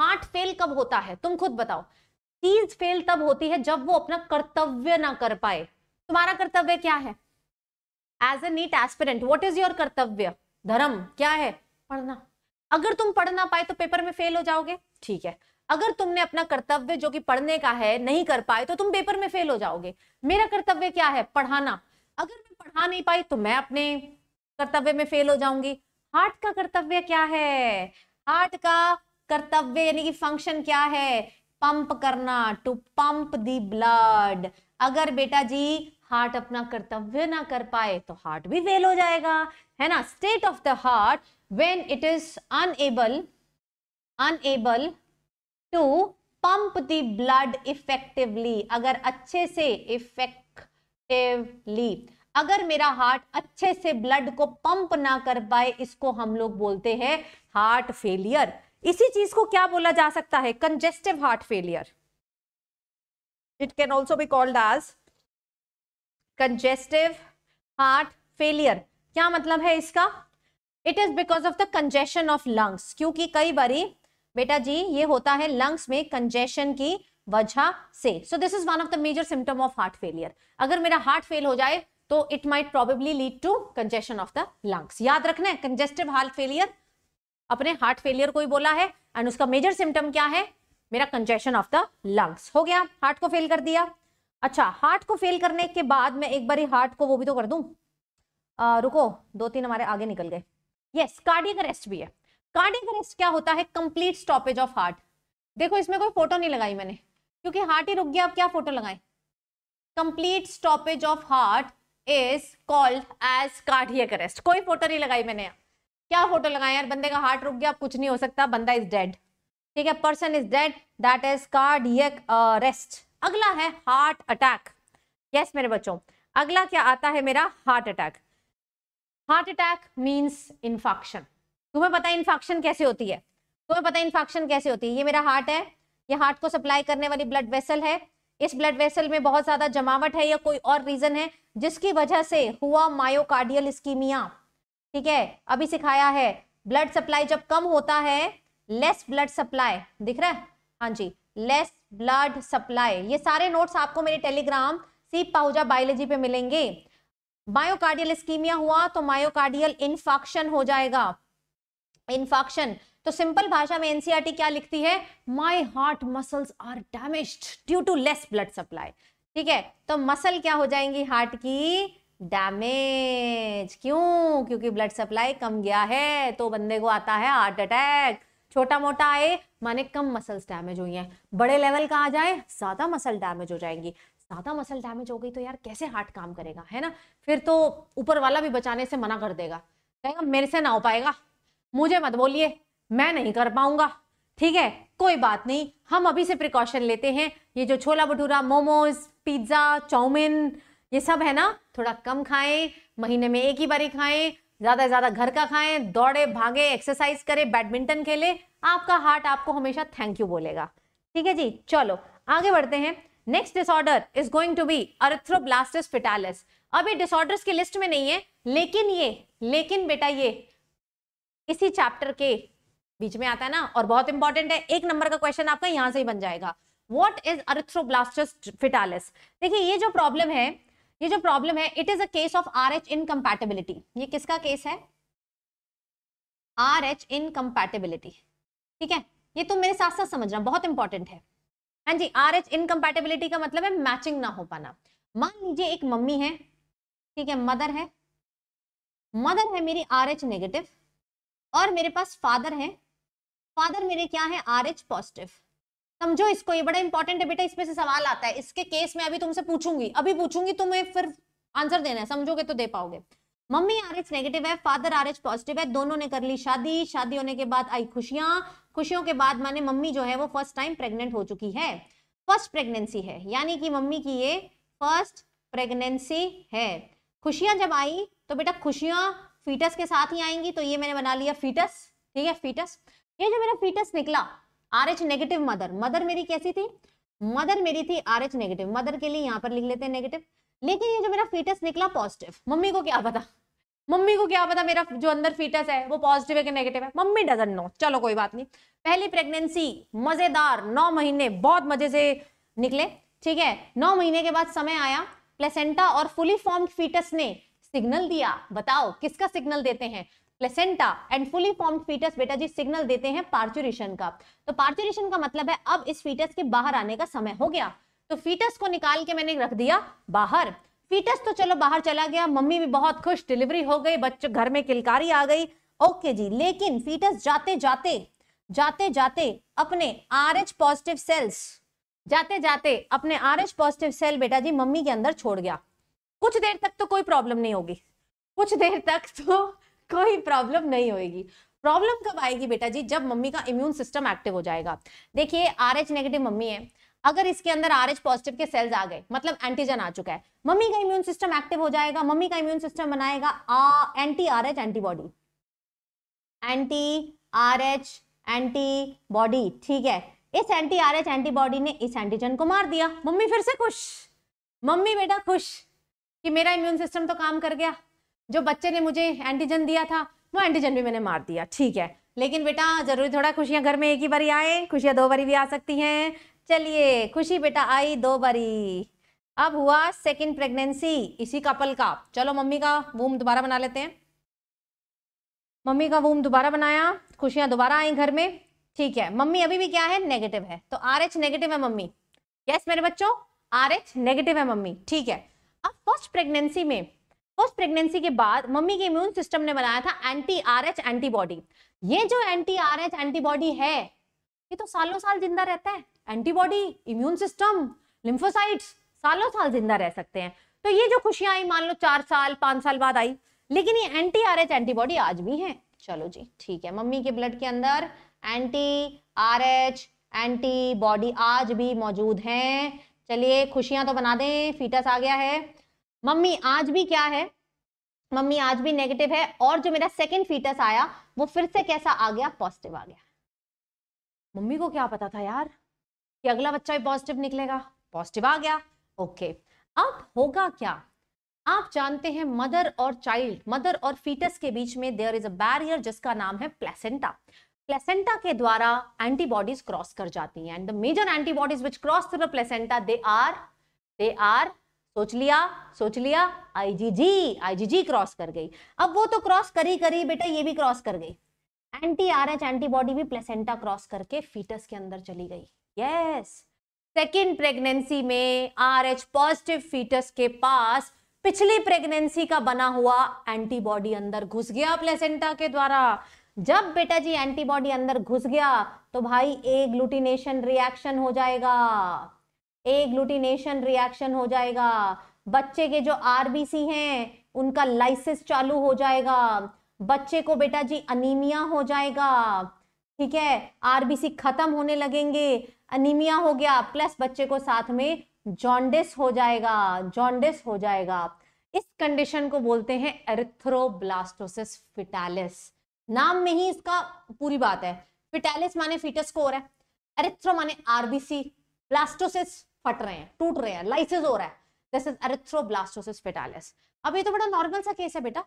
हार्ट फेल कब होता है तुम खुद बताओ चीज फेल तब होती है जब वो अपना कर्तव्य ना कर पाए तुम्हारा कर्तव्य क्या है as a NEET aspirant what is your कर्तव्य धर्म क्या है पढ़ना अगर तुम पढ़ ना पाए तो पेपर में फेल हो जाओगे ठीक है अगर तुमने अपना कर्तव्य जो कि पढ़ने का है नहीं कर पाए तो तुम पेपर में फेल हो जाओगे मेरा कर्तव्य क्या है पढ़ाना अगर मैं पढ़ा नहीं पाई तो मैं अपने कर्तव्य में फेल हो जाऊंगी हार्ट का कर्तव्य क्या है हार्ट का कर्तव्य यानी कि फंक्शन क्या है पंप करना टू पंप दी ब्लड अगर बेटा जी हार्ट अपना कर्तव्य ना कर पाए तो हार्ट भी फेल हो जाएगा है ना state of the heart when it is unable unable to pump the blood effectively अगर अच्छे से इफेक्टिवली अगर मेरा हार्ट अच्छे से ब्लड को पंप ना कर पाए इसको हम लोग बोलते हैं हार्ट फेलियर इसी चीज को क्या बोला जा सकता है congestive heart failure it can also be called as congestive heart failure क्या मतलब है इसका it is because of the congestion of lungs क्योंकि कई बारी बेटा जी ये होता है लंग्स में कंजेशन की वजह से so this is one of the major symptom of heart failure अगर मेरा हार्ट फेल हो जाए तो it might probably lead to congestion of the lungs याद रखना है कंजेस्टिव हार्ट फेलियर अपने हार्ट फेलियर को ही बोला है एंड उसका मेजर सिम्टम क्या है मेरा कंजेशन ऑफ द लंग्स हो गया हार्ट को फेल कर दिया अच्छा हार्ट को फेल करने के बाद मैं एक बार ही हार्ट को वो भी तो कर दू आ, रुको दो तीन हमारे आगे निकल गए यस कार्डियक अरेस्ट भी है कार्डियक अरेस्ट क्या होता है कंप्लीट स्टॉपेज ऑफ हार्ट देखो इसमें कोई फोटो नहीं लगाई मैंने क्योंकि हार्ट ही रुक गया अब क्या फोटो लगाए complete stoppage of heart is called as cardiac arrest कोई फोटो नहीं लगाई मैंने क्या फोटो लगाया यार बंदे का हार्ट रुक गया कुछ नहीं हो सकता बंदा इज डेड ठीक है person is dead that is cardiac arrest अगला है हार्ट अटैक यस मेरे बच्चों अगला क्या आता है मेरा heart attack heart attack means infection तुम्हें पता है इन्फेक्शन कैसे होती है तुम्हें पता है इन्फेक्शन कैसे होती है ये मेरा हार्ट है ये हार्ट को सप्लाई करने वाली ब्लड वेसल है इस ब्लड वेसल में बहुत ज्यादा जमावट है या कोई और रीजन है जिसकी वजह से हुआ मायोकार्डियल स्कीमिया ठीक है अभी सिखाया है ब्लड सप्लाई जब कम होता है लेस ब्लड सप्लाई दिख रहा है हाँ जी लेस ब्लड सप्लाई ये सारे नोट्स आपको मेरे टेलीग्राम सी पाहुजा बायोलॉजी पे मिलेंगे मायोकार्डियल स्कीमिया हुआ तो मायोकार्डियल इन्फॉक्शन हो जाएगा इन्फॉक्शन तो सिंपल भाषा में एनसीआरटी e क्या लिखती है my heart muscles are damage due to less blood supply ठीक है तो मसल क्या हो जाएंगी हार्ट की डैमेज क्यों क्योंकि ब्लड सप्लाई कम गया है तो बंदे को आता है हार्ट अटैक छोटा मोटा आए माने कम मसल्स डैमेज हुई हैं बड़े लेवल का आ जाए ज़्यादा मसल डैमेज हो जाएंगी ज़्यादा मसल डैमेज हो गई तो यार कैसे हार्ट काम करेगा है ना फिर तो ऊपर वाला भी बचाने से मना कर देगा कहेगा मेरे से ना हो पाएगा मुझे मत बोलिए मैं नहीं कर पाऊंगा ठीक है कोई बात नहीं हम अभी से प्रिकॉशन लेते हैं ये जो छोला भटूरा मोमोज पिज्ज़ा चाउमिन ये सब है ना थोड़ा कम खाएं महीने में एक ही बारी खाएं ज़्यादा से ज़्यादा घर का खाएं दौड़े भागे एक्सरसाइज करें बैडमिंटन खेले आपका हार्ट आपको हमेशा थैंक यू बोलेगा ठीक है जी चलो आगे बढ़ते हैं next disorder is going to be erythroblastosis fetalis अभी डिसऑर्डर्स की लिस्ट में नहीं है लेकिन ये लेकिन बेटा ये इसी चैप्टर के बीच में आता है ना और बहुत इंपॉर्टेंट है एक नंबर का क्वेश्चन आपका यहाँ से ही बन जाएगा वॉट इज अरिथ्रोब्लास्टस फिटालिस देखिए ये जो प्रॉब्लम है ये जो प्रॉब्लम है it is a case of R H incompatibility ये किसका केस है आर एच इनकम्पैटिबिलिटी ठीक है ये तुम मेरे साथ साथ समझना बहुत इंपॉर्टेंट है हाँ जी आर एच इनकम्पैटिबिलिटी का मतलब है मैचिंग ना हो पाना मान लीजिए एक मम्मी है ठीक है मदर है मदर है मेरी आर एच नेगेटिव और मेरे पास फादर है फादर मेरे क्या है आर एच पॉजिटिव समझो इसको ये बड़ा इंपॉर्टेंट है बेटा इसमें से सवाल आता है इसके केस में अभी तुमसे पूछूंगी अभी पूछूंगी तुम्हें फिर आंसर देना है समझोगे तो दे पाओगे मम्मी आर एच नेगेटिव है फादर आर एच पॉजिटिव है दोनों ने कर ली शादी शादी होने के बाद आई खुशियां खुशियों के बाद माने मम्मी जो है वो फर्स्ट टाइम प्रेग्नेंट हो चुकी है फर्स्ट प्रेगनेंसी है यानी कि मम्मी की ये फर्स्ट प्रेगनेंसी है खुशियां जब आई तो बेटा खुशियां फीटस के साथ ही आएंगी तो ये मैंने बना लिया फीटस ठीक है फीटस ये जो मेरा फीटस निकला R H negative mother mother मेरी कैसी थी मदर मेरी थी आर एच नेगेटिव मदर के लिए यहाँ पर लिख लेते हैं नेगेटिव लेकिन ये जो मेरा फीटस निकला पॉजिटिव मम्मी को क्या पता मम्मी को क्या पता मेरा जो अंदर फीटस है वो पॉजिटिव है कि नेगेटिव है मम्मी डजन नो चलो कोई बात नहीं पहली प्रेगनेंसी मजेदार नौ महीने बहुत मजे से निकले ठीक है नौ महीने के बाद समय आया प्लेसेंटा और फुली फॉर्म फीटस ने सिग्नल दिया बताओ किसका सिग्नल देते हैं placenta and fully form foetus बेटा जी सिग्नल देते हैं पार्चुरेशन का तो पार्चुरेशन का मतलब है अब इस फीटस के बाहर आने का समय हो गया तो फीटस को निकाल के मैंने रख दिया बाहर फीटस तो चलो बाहर चला गया मम्मी भी बहुत खुश डिलीवरी हो गई बच्चे घर में किलकारी आ गई ओके जी लेकिन फीटस जाते जाते जाते जाते अपने आर एच पॉजिटिव सेल्स जाते जाते अपने आर एच पॉजिटिव सेल बेटा जी मम्मी के अंदर छोड़ गया कुछ देर तक तो कोई प्रॉब्लम नहीं होगी कुछ देर तक तो कोई प्रॉब्लम नहीं होगी प्रॉब्लम कब आएगी बेटा जी जब मम्मी का इम्यून सिस्टम एक्टिव हो जाएगा देखिए आर एच नेगेटिव मम्मी है अगर इसके अंदर आर एच पॉजिटिव के सेल्स आ गए मतलब एंटीजन आ चुका है मम्मी का इम्यून सिस्टम एक्टिव हो जाएगा मम्मी का इम्यून सिस्टम बनाएगा ah, anti R H antibody anti R H antibody ठीक है इस एंटी आर एच एंटीबॉडी ने इस एंटीजन को मार दिया मम्मी फिर से खुश मम्मी बेटा खुश कि मेरा इम्यून सिस्टम तो काम कर गया जो बच्चे ने मुझे एंटीजन दिया था वो एंटीजन भी मैंने मार दिया ठीक है लेकिन बेटा जरूरी थोड़ा खुशियां घर में एक ही बारी आए खुशियां दो बारी भी आ सकती हैं चलिए खुशी बेटा आई दो बारी अब हुआ सेकंड प्रेगनेंसी इसी कपल का चलो मम्मी का वूम दोबारा बना लेते हैं मम्मी का वूम दोबारा बनाया खुशियां दोबारा आई घर में ठीक है मम्मी अभी भी क्या है नेगेटिव है तो आर एच नेगेटिव है मम्मी यस मेरे बच्चों आर एच नेगेटिव है मम्मी ठीक है अब फर्स्ट प्रेगनेंसी में पोस्ट प्रेगनेंसी के बाद मम्मी के इम्यून सिस्टम ने बनाया था एंटी आर एच एंटीबॉडी ये जो एंटी आर एच एंटीबॉडी है ये तो सालों साल जिंदा रहता है एंटीबॉडी इम्यून सिस्टम लिम्फोसाइट्स सालों साल जिंदा रह सकते हैं तो ये जो खुशियां आई मान लो चार साल पांच साल बाद आई लेकिन ये एंटी आर एच एंटीबॉडी आज भी है चलो जी ठीक है मम्मी के ब्लड के अंदर एंटी आर एच एंटीबॉडी आज भी मौजूद है चलिए खुशियां तो बना दें फीटस आ गया है मम्मी आज भी क्या है मम्मी आज भी नेगेटिव है और जो मेरा सेकंड फीटस आया वो फिर से कैसा आ गया पॉजिटिव आ गया मम्मी को क्या पता था यार कि अगला बच्चा भी पॉजिटिव निकलेगा पॉजिटिव आ गया ओके अब होगा क्या आप जानते हैं मदर और चाइल्ड मदर और फीटस के बीच में देयर इज अ बैरियर जिसका नाम है प्लेसेंटा प्लेसेंटा के द्वारा एंटीबॉडीज क्रॉस कर जाती हैं and the major antibodies which cross through the placenta they are they are सोच लिया सोच लिया आईजीजी आईजीजी क्रॉस कर गई अब वो तो क्रॉस करी करी बेटा ये भी क्रॉस कर गई एंटी आर एच एंटीबॉडी भी प्लेसेंटा क्रॉस करके फीटस के अंदर चली गई यस सेकेंड प्रेगनेंसी में आर एच पॉजिटिव फीटस के पास पिछली प्रेगनेंसी का बना हुआ एंटीबॉडी अंदर घुस गया प्लेसेंटा के द्वारा जब बेटा जी एंटीबॉडी अंदर घुस गया तो भाई ए ग्लूटिनेशन रिएक्शन हो जाएगा ए ग्लूटिनेशन रिएक्शन हो जाएगा बच्चे के जो आरबीसी हैं उनका लाइसिस चालू हो जाएगा बच्चे को बेटा जी अनिमिया हो जाएगा ठीक है आरबीसी खत्म होने लगेंगे अनिमिया हो गया प्लस बच्चे को साथ में जॉन्डिस हो जाएगा जॉन्डिस हो जाएगा इस कंडीशन को बोलते हैं एरिथ्रोब्लास्टोसिस फिटालिस नाम में ही इसका पूरी बात है फिटालिस माने फीटस कोर है एरिथ्रो माने आरबीसी ब्लास्टोसिस फट रहे हैं टूट रहे हैं लाइसिस हो रहा है दिस इज एरिथ्रोब्लास्टोसिस फेटालिस अब ये तो बड़ा नॉर्मल सा केस है बेटा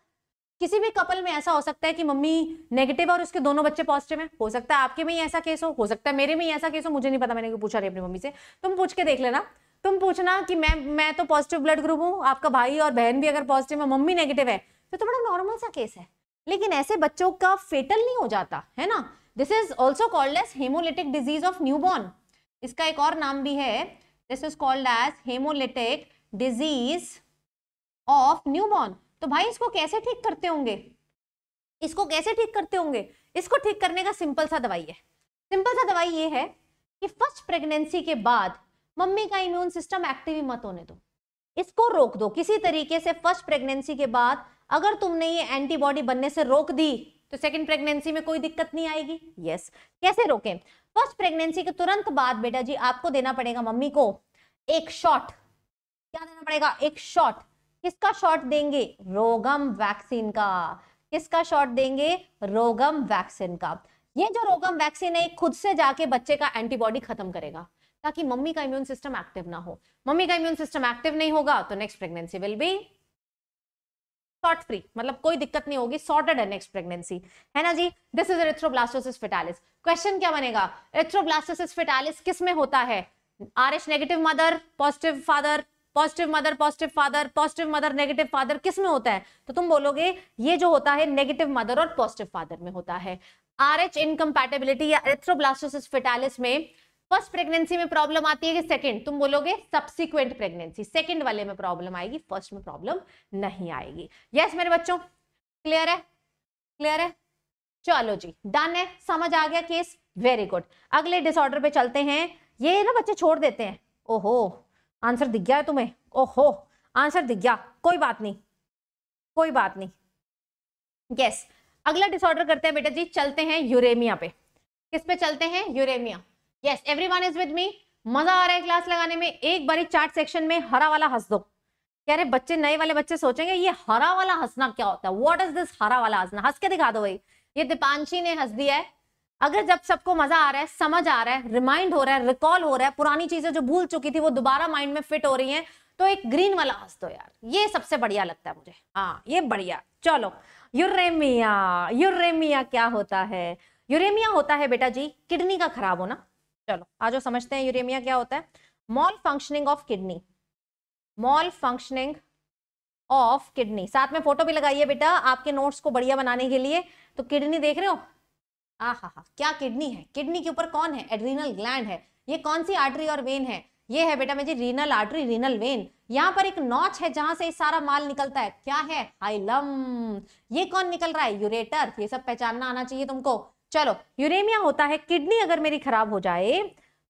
किसी भी कपल में ऐसा हो सकता है कि मम्मी नेगेटिव और उसके दोनों बच्चे पॉजिटिव हैं हो सकता है आपके में ही ऐसा केस हो हो सकता है मेरे में ही ऐसा केस हो मुझे नहीं पता मैंने क्यों पूछा रही अपनी मम्मी से तुम पूछ के देख लेना तुम पूछना कि मैं मैं तो पॉजिटिव ब्लड ग्रुप हूँ आपका भाई और बहन भी अगर पॉजिटिव है मम्मी नेगेटिव है तो, तो बड़ा नॉर्मल सा केस है लेकिन ऐसे बच्चों का फेटल नहीं हो जाता है ना this is also called as haemolytic disease of new इसका एक और नाम भी है this is called as haemolytic disease of newborn तो भाई इसको कैसे ठीक करते होंगे इसको कैसे ठीक करते होंगे इसको ठीक करने का सिंपल सा दवाई है सिंपल सा दवाई ये है कि फर्स्ट प्रेगनेंसी के बाद मम्मी का इम्यून सिस्टम एक्टिव ही मत होने दो इसको रोक दो किसी तरीके से फर्स्ट प्रेगनेंसी के बाद अगर तुमने ये एंटीबॉडी बनने से रोक दी तो सेकंड प्रेगनेंसी में कोई दिक्कत नहीं आएगी यस yes. कैसे रोकें फर्स्ट प्रेगनेंसी के तुरंत बाद बेटा जी आपको देना पड़ेगा मम्मी को एक शॉट क्या देना पड़ेगा एक शॉट किसका शॉट देंगे रोगम वैक्सीन का किसका शॉट देंगे रोगम वैक्सीन का ये जो रोगम वैक्सीन है खुद से जाके बच्चे का एंटीबॉडी खत्म करेगा ताकि मम्मी का इम्यून सिस्टम एक्टिव ना हो मम्मी का इम्यून सिस्टम एक्टिव नहीं होगा तो next pregnancy will be short free मतलब कोई दिक्कत नहीं होगी सॉर्टेड है नेक्स्ट प्रेगनेंसी है ना जी this is erythroblastosis fetalis question क्या बनेगा एरिथ्रोब्लास्टोसिस फिटालिस किस में होता है R H negative mother positive father positive mother positive father positive mother negative father किस में होता है तो तुम बोलोगे ये जो होता है नेगेटिव मदर और पॉजिटिव फादर में होता है आर एच इनकम्पैटिबिलिटी या एथ्रोब्लास्टोसिस फिटालिस में फर्स्ट प्रेगनेंसी में प्रॉब्लम आती है कि सेकंड तुम बोलोगे सब्सिक्वेंट प्रेगनेंसी सेकंड वाले में प्रॉब्लम आएगी फर्स्ट में प्रॉब्लम नहीं आएगी यस yes, मेरे बच्चों क्लियर है क्लियर है चलो जी डन है समझ आ गया केस वेरी गुड अगले डिसऑर्डर पे चलते हैं ये ना बच्चे छोड़ देते हैं ओहो आंसर दिख गया है तुम्हें ओहो आंसर दिख गया कोई बात नहीं कोई बात नहीं यस yes. अगला डिसऑर्डर करते हैं बेटा जी चलते हैं यूरेमिया पे किस पे चलते हैं uremia yes everyone is with me मजा आ रहा है क्लास लगाने में एक बारी चार्ट सेक्शन में हरा वाला हंस दो कह रहे बच्चे नए वाले बच्चे सोचेंगे ये हरा वाला हंसना क्या होता है वॉट इज दिस हरा वाला हंसना हंस के दिखा दो भाई ये दीपांशी ने हंस दिया है अगर जब सबको मजा आ रहा है समझ आ रहा है रिमाइंड हो रहा है रिकॉल हो रहा है पुरानी चीजें जो भूल चुकी थी वो दोबारा माइंड में फिट हो रही हैं तो एक ग्रीन वाला हंस दो यार ये सबसे बढ़िया लगता है मुझे हाँ ये बढ़िया चलो यूरेमिया यूरेमिया क्या होता है यूरेमिया होता है बेटा जी किडनी का खराब होना चलो आज समझते हैं यूरेमिया क्या होता है malfunctioning of kidney malfunctioning of kidney साथ में फोटो भी लगाइए बेटा आपके नोट्स को बढ़िया बनाने के लिए तो किडनी देख रहे हो आ हा हा क्या किडनी है किडनी के ऊपर कौन है एड्रीनल ग्लैंड है ये कौन सी आर्टरी और वेन है ये है बेटा मुझे रीनल आर्टरी रीनल वेन यहाँ पर एक नॉच है जहां से सारा माल निकलता है क्या है हाइलम ये कौन निकल रहा है यूरेटर ये सब पहचानना आना चाहिए तुमको चलो यूरेमिया होता है किडनी अगर मेरी खराब हो जाए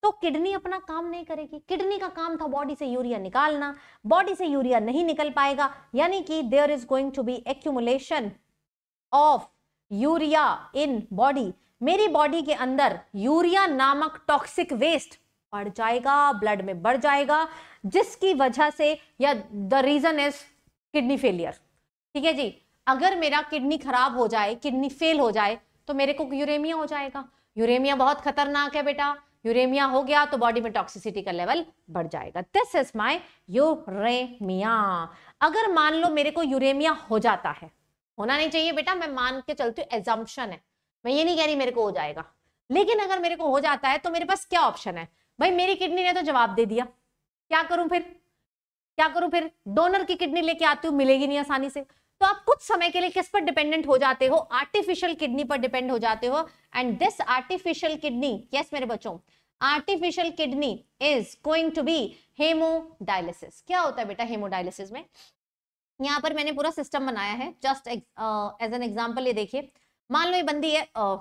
तो किडनी अपना काम नहीं करेगी किडनी का काम था बॉडी से यूरिया निकालना बॉडी से यूरिया नहीं निकल पाएगा यानी कि there is going to be accumulation of urea in body मेरी बॉडी के अंदर यूरिया नामक टॉक्सिक वेस्ट बढ़ जाएगा ब्लड में बढ़ जाएगा जिसकी वजह से या the reason is kidney failure ठीक है जी अगर मेरा किडनी खराब हो जाए किडनी फेल हो जाए तो मेरे को यूरेमिया हो जाएगा यूरेमिया बहुत खतरनाक है बेटा यूरेमिया हो गया तो बॉडी में टॉक्सिसिटी का लेवल बढ़ जाएगा दिस इज माई यूरेमिया अगर मान लो मेरे को यूरेमिया हो जाता है होना नहीं चाहिए बेटा मैं मान के चलती हूँ एजम्पन है मैं ये नहीं कह रही मेरे को हो जाएगा लेकिन अगर मेरे को हो जाता है तो मेरे पास क्या ऑप्शन है भाई मेरी किडनी ने तो जवाब दे दिया क्या करूं फिर क्या करूं फिर डोनर की किडनी लेके आती हूँ मिलेगी नहीं आसानी से तो आप कुछ समय के लिए किस पर डिपेंडेंट हो जाते हो आर्टिफिशियल किडनी पर डिपेंड हो जाते हो and this artificial kidney yes मेरे बच्चों artificial kidney is going to be hemodialysis क्या होता है बेटा हेमोडायलिसिस में यहाँ पर मैंने पूरा सिस्टम बनाया है जस्ट एज एन एग्जाम्पल ये देखिए मान लो ये बंदी है uh,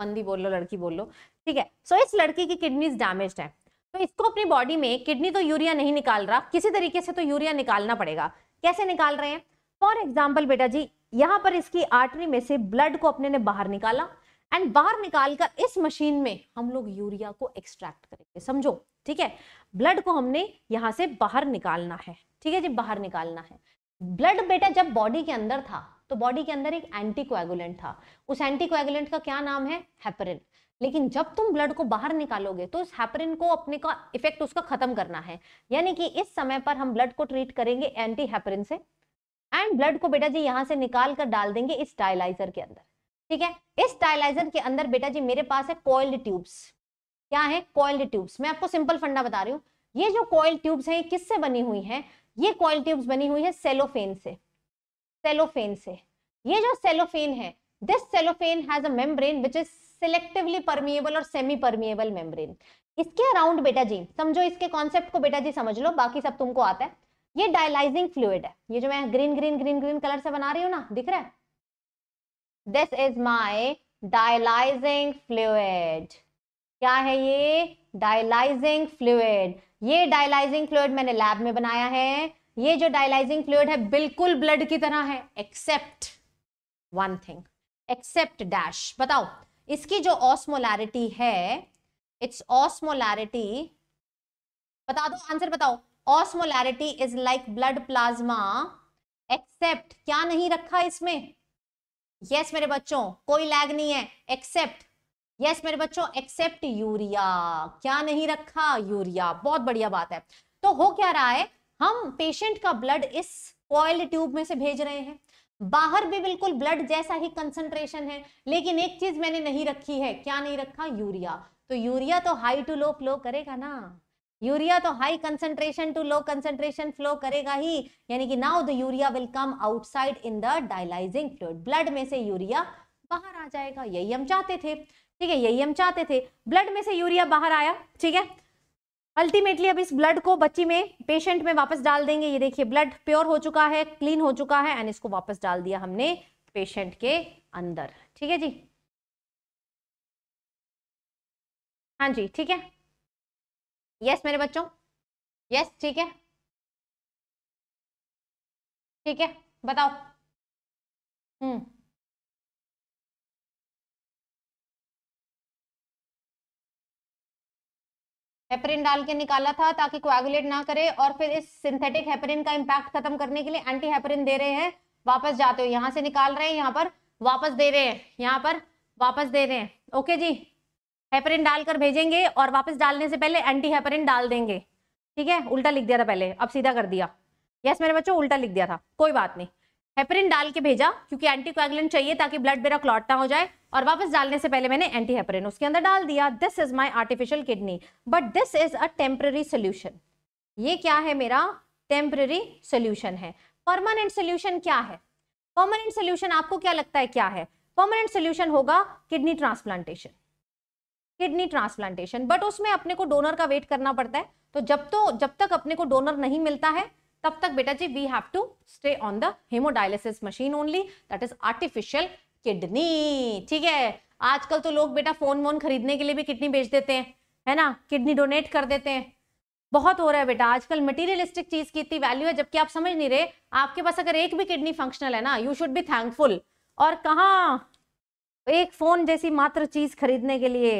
बंदी बोल लो लड़की बोल लो ठीक है सो so, इस लड़की की किडनीज डैमेज है तो इसको अपनी बॉडी में किडनी तो यूरिया नहीं निकाल रहा किसी तरीके से तो यूरिया निकालना पड़ेगा कैसे निकाल रहे हैं फॉर एग्जाम्पल बेटा जी यहाँ पर इसकी आर्टरी में से ब्लड को अपने ने बाहर निकाला एंड बाहर निकालकर इस मशीन में हम लोग यूरिया को एक्सट्रैक्ट करेंगे समझो ठीक है ब्लड को हमने यहाँ से बाहर निकालना है ठीक है जी बाहर निकालना है ब्लड बेटा जब बॉडी के अंदर था तो बॉडी के अंदर एक एंटीकोएगुलेंट था उस एंटीकोएगुलेंट का क्या नाम है हेपरिन लेकिन जब तुम ब्लड को बाहर निकालोगे तो इस हेपरिन को अपने का इफेक्ट उसका खत्म करना है यानी कि इस समय पर हम ब्लड को ट्रीट करेंगे एंटी हैपरिन से एंड ब्लड को बेटा जी यहाँ से निकाल कर डाल देंगे इस स्टाइलाइजर के अंदर ठीक है इस स्टाइलाइजर के अंदर बेटा जी मेरे पास है कॉइल्ड ट्यूब्स क्या है कॉइल्ड ट्यूब्स मैं आपको सिंपल फंडा बता रही हूँ ये जो कॉइल ट्यूब्स हैं ये किससे बनी हुई है ये कॉइल ट्यूब्स बनी हुई है सेलोफेन से सेलोफेन से ये जो सेलोफेन है this cellophane has a membrane which is selectively permeable और सेमी परमिएबल मेम्ब्रेन इसके अराउंड बेटा जी समझो इसके कॉन्सेप्ट को बेटा जी समझ लो बाकी सब तुमको आता है ये डायलाइजिंग फ्लूड है ये जो मैं green green green green colour से बना रही हूँ ना दिख रहा है this is my dialysing fluid क्या है ये डायलाइजिंग फ्लूड ये डायलाइजिंग फ्लूड मैंने लैब में बनाया है ये जो डायलाइजिंग फ्लूड है बिल्कुल ब्लड की तरह है except one thing except dash बताओ इसकी जो ऑस्मोलैरिटी है इट्स ऑस्मोलैरिटी बता दो आंसर बताओ osmolarity is like blood plasma except क्या नहीं रखा इसमें यस yes, मेरे बच्चों कोई लैग नहीं है एक्सेप्ट यस yes, मेरे बच्चों एक्सेप्ट यूरिया क्या नहीं रखा यूरिया बहुत बढ़िया बात है तो हो क्या रहा है हम पेशेंट का ब्लड इस ऑयल ट्यूब में से भेज रहे हैं बाहर भी बिल्कुल ब्लड जैसा ही कंसंट्रेशन है लेकिन एक चीज मैंने नहीं रखी है क्या नहीं रखा यूरिया तो यूरिया तो हाई टू लो फ्लो करेगा ना यूरिया तो high concentration to low concentration flow करेगा ही यानी कि now the urea will come outside in the dialysing fluid blood में से यूरिया बाहर आ जाएगा यही हम चाहते थे ठीक है यही हम चाहते थे ब्लड में से यूरिया बाहर आया ठीक है अल्टीमेटली अब इस ब्लड को बच्ची में पेशेंट में वापस डाल देंगे ये देखिए ब्लड प्योर हो चुका है क्लीन हो चुका है एंड इसको वापस डाल दिया हमने पेशेंट के अंदर ठीक है जी हाँ जी ठीक है यस मेरे बच्चों यस ठीक है ठीक है बताओ हम्म हेपरिन डाल के निकाला था ताकि क्वागुलेट ना करे और फिर इस सिंथेटिक हेपरिन का इम्पैक्ट खत्म करने के लिए एंटी हेपरिन दे रहे हैं वापस जाते हो यहाँ से निकाल रहे हैं यहाँ पर वापस दे रहे हैं यहाँ पर वापस दे रहे हैं ओके जी हेपरिन डालकर भेजेंगे और वापस डालने से पहले एंटी हेपरिन डाल देंगे ठीक है उल्टा लिख दिया था पहले अब सीधा कर दिया यस मेरे बच्चों उल्टा लिख दिया था कोई बात नहीं हेपरिन डाल के भेजा क्योंकि एंटी चाहिए ताकि ब्लड मेरा क्लॉट ना हो जाए और वापस डालने से पहले मैंने एंटी हेपरिन उसके अंदर डाल दिया this is my artificial kidney but this is a temporary solution ये क्या है मेरा टेम्पररी सोल्यूशन है परमानेंट सोल्यूशन क्या है परमानेंट सोल्यूशन आपको क्या लगता है क्या है परमानेंट सोल्यूशन होगा kidney transplantation kidney transplantation but उसमें अपने को डोनर का वेट करना पड़ता है तो जब तो जब तक अपने को डोनर नहीं मिलता है तब तक बेटा जी we have to stay on the hemodialysis machine only that is artificial kidney ठीक है आजकल तो लोग बेटा फोन वोन खरीदने के लिए भी किडनी बेच देते हैं है ना किडनी डोनेट कर देते हैं बहुत हो रहा है बेटा आजकल मटेरियलिस्टिक चीज की इतनी वैल्यू है जबकि आप समझ नहीं रहे आपके पास अगर एक भी किडनी फंक्शनल है ना यू शुड बी थैंकफुल और कहा एक फोन जैसी मात्र चीज खरीदने के लिए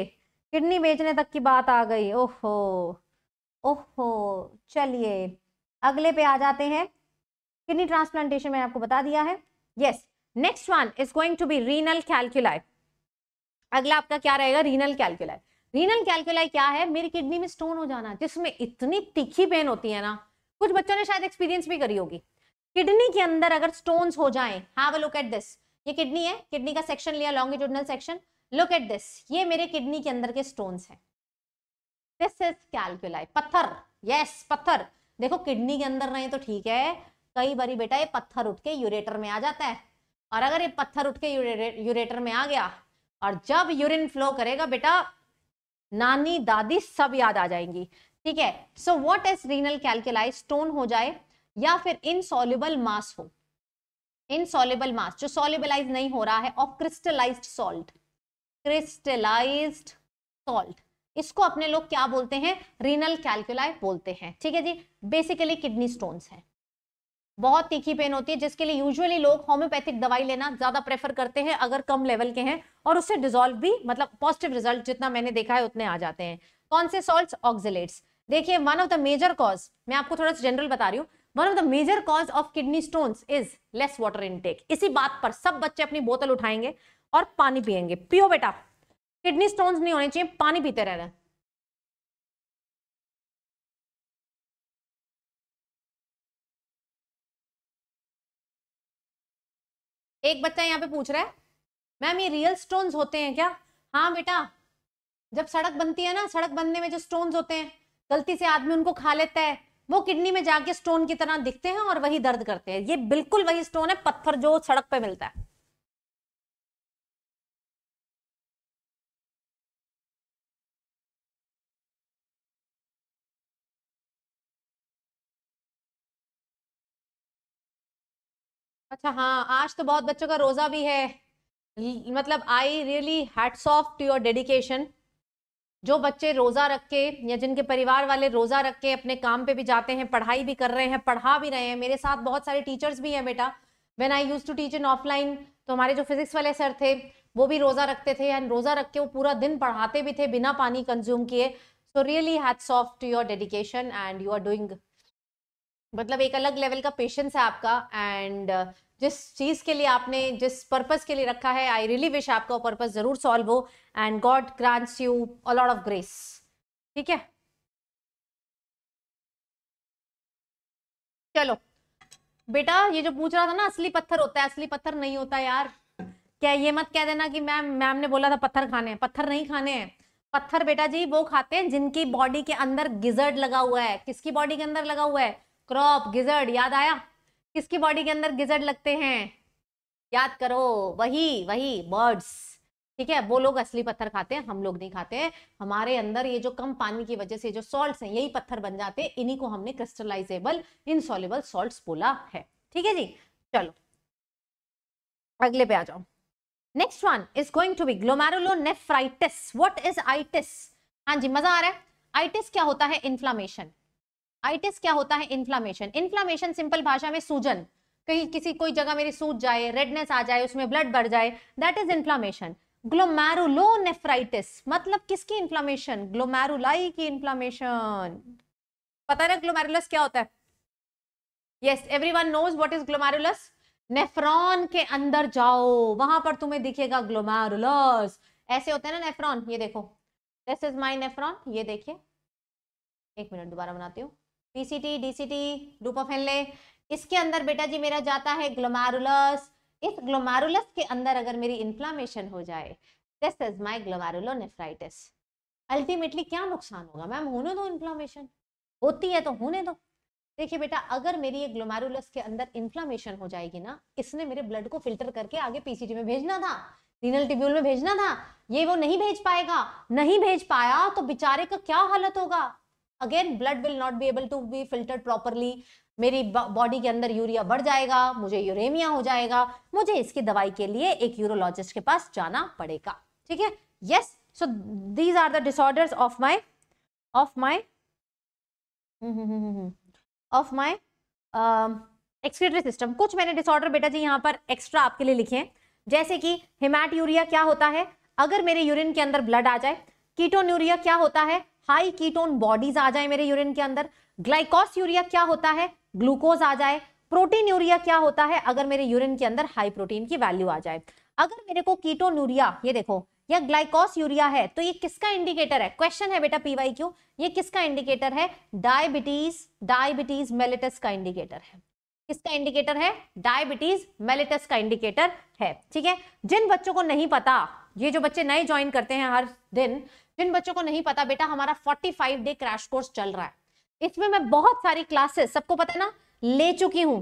किडनी बेचने तक की बात आ गई ओहो ओहो चलिए अगले पे आ जाते हैं किडनी ट्रांसप्लांटेशन मैंने आपको बता दिया है yes next one is going to be renal calculi अगला आपका क्या रहेगा रीनल कैलकुलाई रीनल कैलक्यूलाई क्या है मेरी किडनी में स्टोन हो जाना जिसमें इतनी तीखी पेन होती है ना कुछ बच्चों ने शायद एक्सपीरियंस भी करी होगी किडनी के अंदर अगर स्टोन्स हो जाए have a look at this ये किडनी है किडनी का सेक्शन लिया longitudinal section look at this ये मेरे किडनी के अंदर के स्टोन्स हैं दिस इज कैलकुलाई पत्थर यस पत्थर देखो किडनी के अंदर नहीं तो ठीक है कई बारी बेटा ये पत्थर उठ के यूरेटर में आ जाता है और अगर ये पत्थर उठ के यूरेटर में आ गया और जब यूरिन फ्लो करेगा बेटा नानी दादी सब याद आ जाएंगी ठीक है so what is renal calculi stone हो जाए या फिर इनसॉल्युबल मास हो इनसॉल्युबल मास जो सॉल्युबलाइज नहीं हो रहा है of crystallise salt crystallised salt इसको अपने लोग क्या बोलते हैं रीनल कैलकुलाई बोलते हैं ठीक है जी बेसिकली किडनी स्टोन्स है बहुत तीखी पेन होती है जिसके लिए यूजुअली लोग होम्योपैथिक दवाई लेना ज्यादा प्रेफर करते हैं अगर कम लेवल के हैं और उससे डिजोल्व भी मतलब पॉजिटिव रिजल्ट जितना मैंने देखा है उतने आ जाते हैं कौन से सॉल्ट ऑक्सिलेट्स देखिए one of the major cause मैं आपको थोड़ा सा जनरल बता रही हूँ one of the major cause of kidney stones is less water intake इसी बात पर सब बच्चे अपनी बोतल उठाएंगे और पानी पियेंगे पियो बेटा किडनी स्टोन्स नहीं होने चाहिए पानी पीते रहना एक बच्चा यहाँ पे पूछ रहा है मैम ये रियल स्टोन्स होते हैं क्या हाँ बेटा जब सड़क बनती है ना सड़क बनने में जो स्टोन्स होते हैं गलती से आदमी उनको खा लेता है वो किडनी में जाके स्टोन की तरह दिखते हैं और वही दर्द करते हैं ये बिल्कुल वही स्टोन है पत्थर जो सड़क पे मिलता है अच्छा हाँ आज तो बहुत बच्चों का रोजा भी है मतलब I really hats off to your dedication जो बच्चे रोजा रख के या जिनके परिवार वाले रोजा रख के अपने काम पे भी जाते हैं पढ़ाई भी कर रहे हैं पढ़ा भी रहे हैं मेरे साथ बहुत सारे टीचर्स भी हैं बेटा when I use to teach in offline तो हमारे जो फिजिक्स वाले सर थे वो भी रोजा रखते थे एंड रोजा रख के वो पूरा दिन पढ़ाते भी थे बिना पानी कंज्यूम किए so really hats off to your dedication and you are doing मतलब एक अलग लेवल का पेशेंस है आपका एंड जिस चीज़ के लिए आपने जिस पर्पज़ के लिए रखा है आई रियली विश आपका पर्पज़ ज़रूर सॉल्व हो and God grants you a lot of grace ठीक है चलो बेटा ये जो पूछ रहा था ना असली पत्थर होता है असली पत्थर नहीं होता यार क्या ये मत कह देना कि मैम मैम ने बोला था पत्थर खाने हैं पत्थर नहीं खाने हैं पत्थर बेटा जी वो खाते हैं जिनकी बॉडी के अंदर गिजर्ड लगा हुआ है किसकी बॉडी के अंदर लगा हुआ है क्रॉप गिजर्ड याद आया किसकी बॉडी के अंदर गिजड़ लगते हैं याद करो वही वही बर्ड्स ठीक है वो लोग असली पत्थर खाते हैं हम लोग नहीं खाते हैं हमारे अंदर ये जो कम पानी की वजह से जो सॉल्ट्स हैं यही पत्थर बन जाते हैं इन्हीं को हमने क्रिस्टलाइजेबल इनसॉल्युबल सॉल्ट बोला है ठीक है जी चलो अगले पे आ जाओ next one is going to be nephritis what is itis हाँ जी मजा आ रहा है आइटिस क्या होता है इन्फ्लामेशन आइटिस क्या होता है इन्फ्लामेशन इन्फ्लामेशन सिंपल भाषा में सूजन कहीं किसी कोई जगह मेरी सूज जाए रेडनेस आ जाए उसमें ब्लड बढ़ जाए that is inflammation glomerulonephritis मतलब किसकी इन्फ्लामेशन ग्लोमैरुलाई की इन्फ्लामेशन पता ना ग्लोमैरुलस क्या होता है yes everyone knows what is glomerulus nephron के अंदर जाओ वहां पर तुम्हें दिखेगा ग्लोमैरुलस ऐसे होते हैं ना नेफ्रॉन ये देखो दिस इज माई नेफ्रॉन ये देखिए एक मिनट दोबारा बनाती हूँ पीसीटी डीसीटी ग्रुप ऑफ इसके अंदर बेटा जी मेरा जाता है ग्लोमारुलस इस ग्लोमारुलस के अंदर अगर मेरी इन्फ्लामेशन हो जाए this is my glomerulonephritis ultimately क्या नुकसान होगा मैम होने दो इन्फ्लामेशन होती है तो होने दो देखिए बेटा अगर मेरी ये ग्लोमारुलस के अंदर इन्फ्लामेशन हो जाएगी ना इसने मेरे ब्लड को फिल्टर करके आगे पीसीटी में भेजना था रीनल ट्यूब्यूल में भेजना था ये वो नहीं भेज पाएगा नहीं भेज पाया तो बेचारे का क्या हालत होगा again blood will not be able to be filtered properly मेरी बॉडी के अंदर यूरिया बढ़ जाएगा मुझे यूरेमिया हो जाएगा मुझे इसकी दवाई के लिए एक यूरोलॉजिस्ट के पास जाना पड़ेगा ठीक है yes so these are the disorders of my of my of my excretory system कुछ मैंने डिसऑर्डर बेटा जी यहाँ पर एक्स्ट्रा आपके लिए लिखे हैं जैसे कि हिमैट यूरिया क्या होता है अगर मेरे यूरिन के अंदर ब्लड आ जाए कीटोन यूरिया क्या होता है हाई कीटोन बॉडीज आ जाए मेरे यूरिन के अंदर ग्लाइकोस यूरिया क्या होता है ग्लूकोज आ जाए प्रोटीन यूरिया क्या होता है अगर मेरे यूरिन के अंदर हाई प्रोटीन की वैल्यू आ जाए अगर मेरे को कीटोन यूरिया ये देखो या ग्लाइकोस यूरिया है तो ये किसका इंडिकेटर है क्वेश्चन है बेटा पीवाई क्यू ये किसका इंडिकेटर है डायबिटीज डायबिटीज मेलेटस का इंडिकेटर है किसका इंडिकेटर है डायबिटीज मेलेटस का इंडिकेटर है ठीक है जिन बच्चों को नहीं पता ये जो बच्चे नए ज्वाइन करते हैं हर दिन जिन बच्चों को नहीं पता बेटा हमारा 45 डे क्रैश कोर्स चल रहा है इसमें मैं बहुत सारी क्लासेस सबको पता है ना ले चुकी हूँ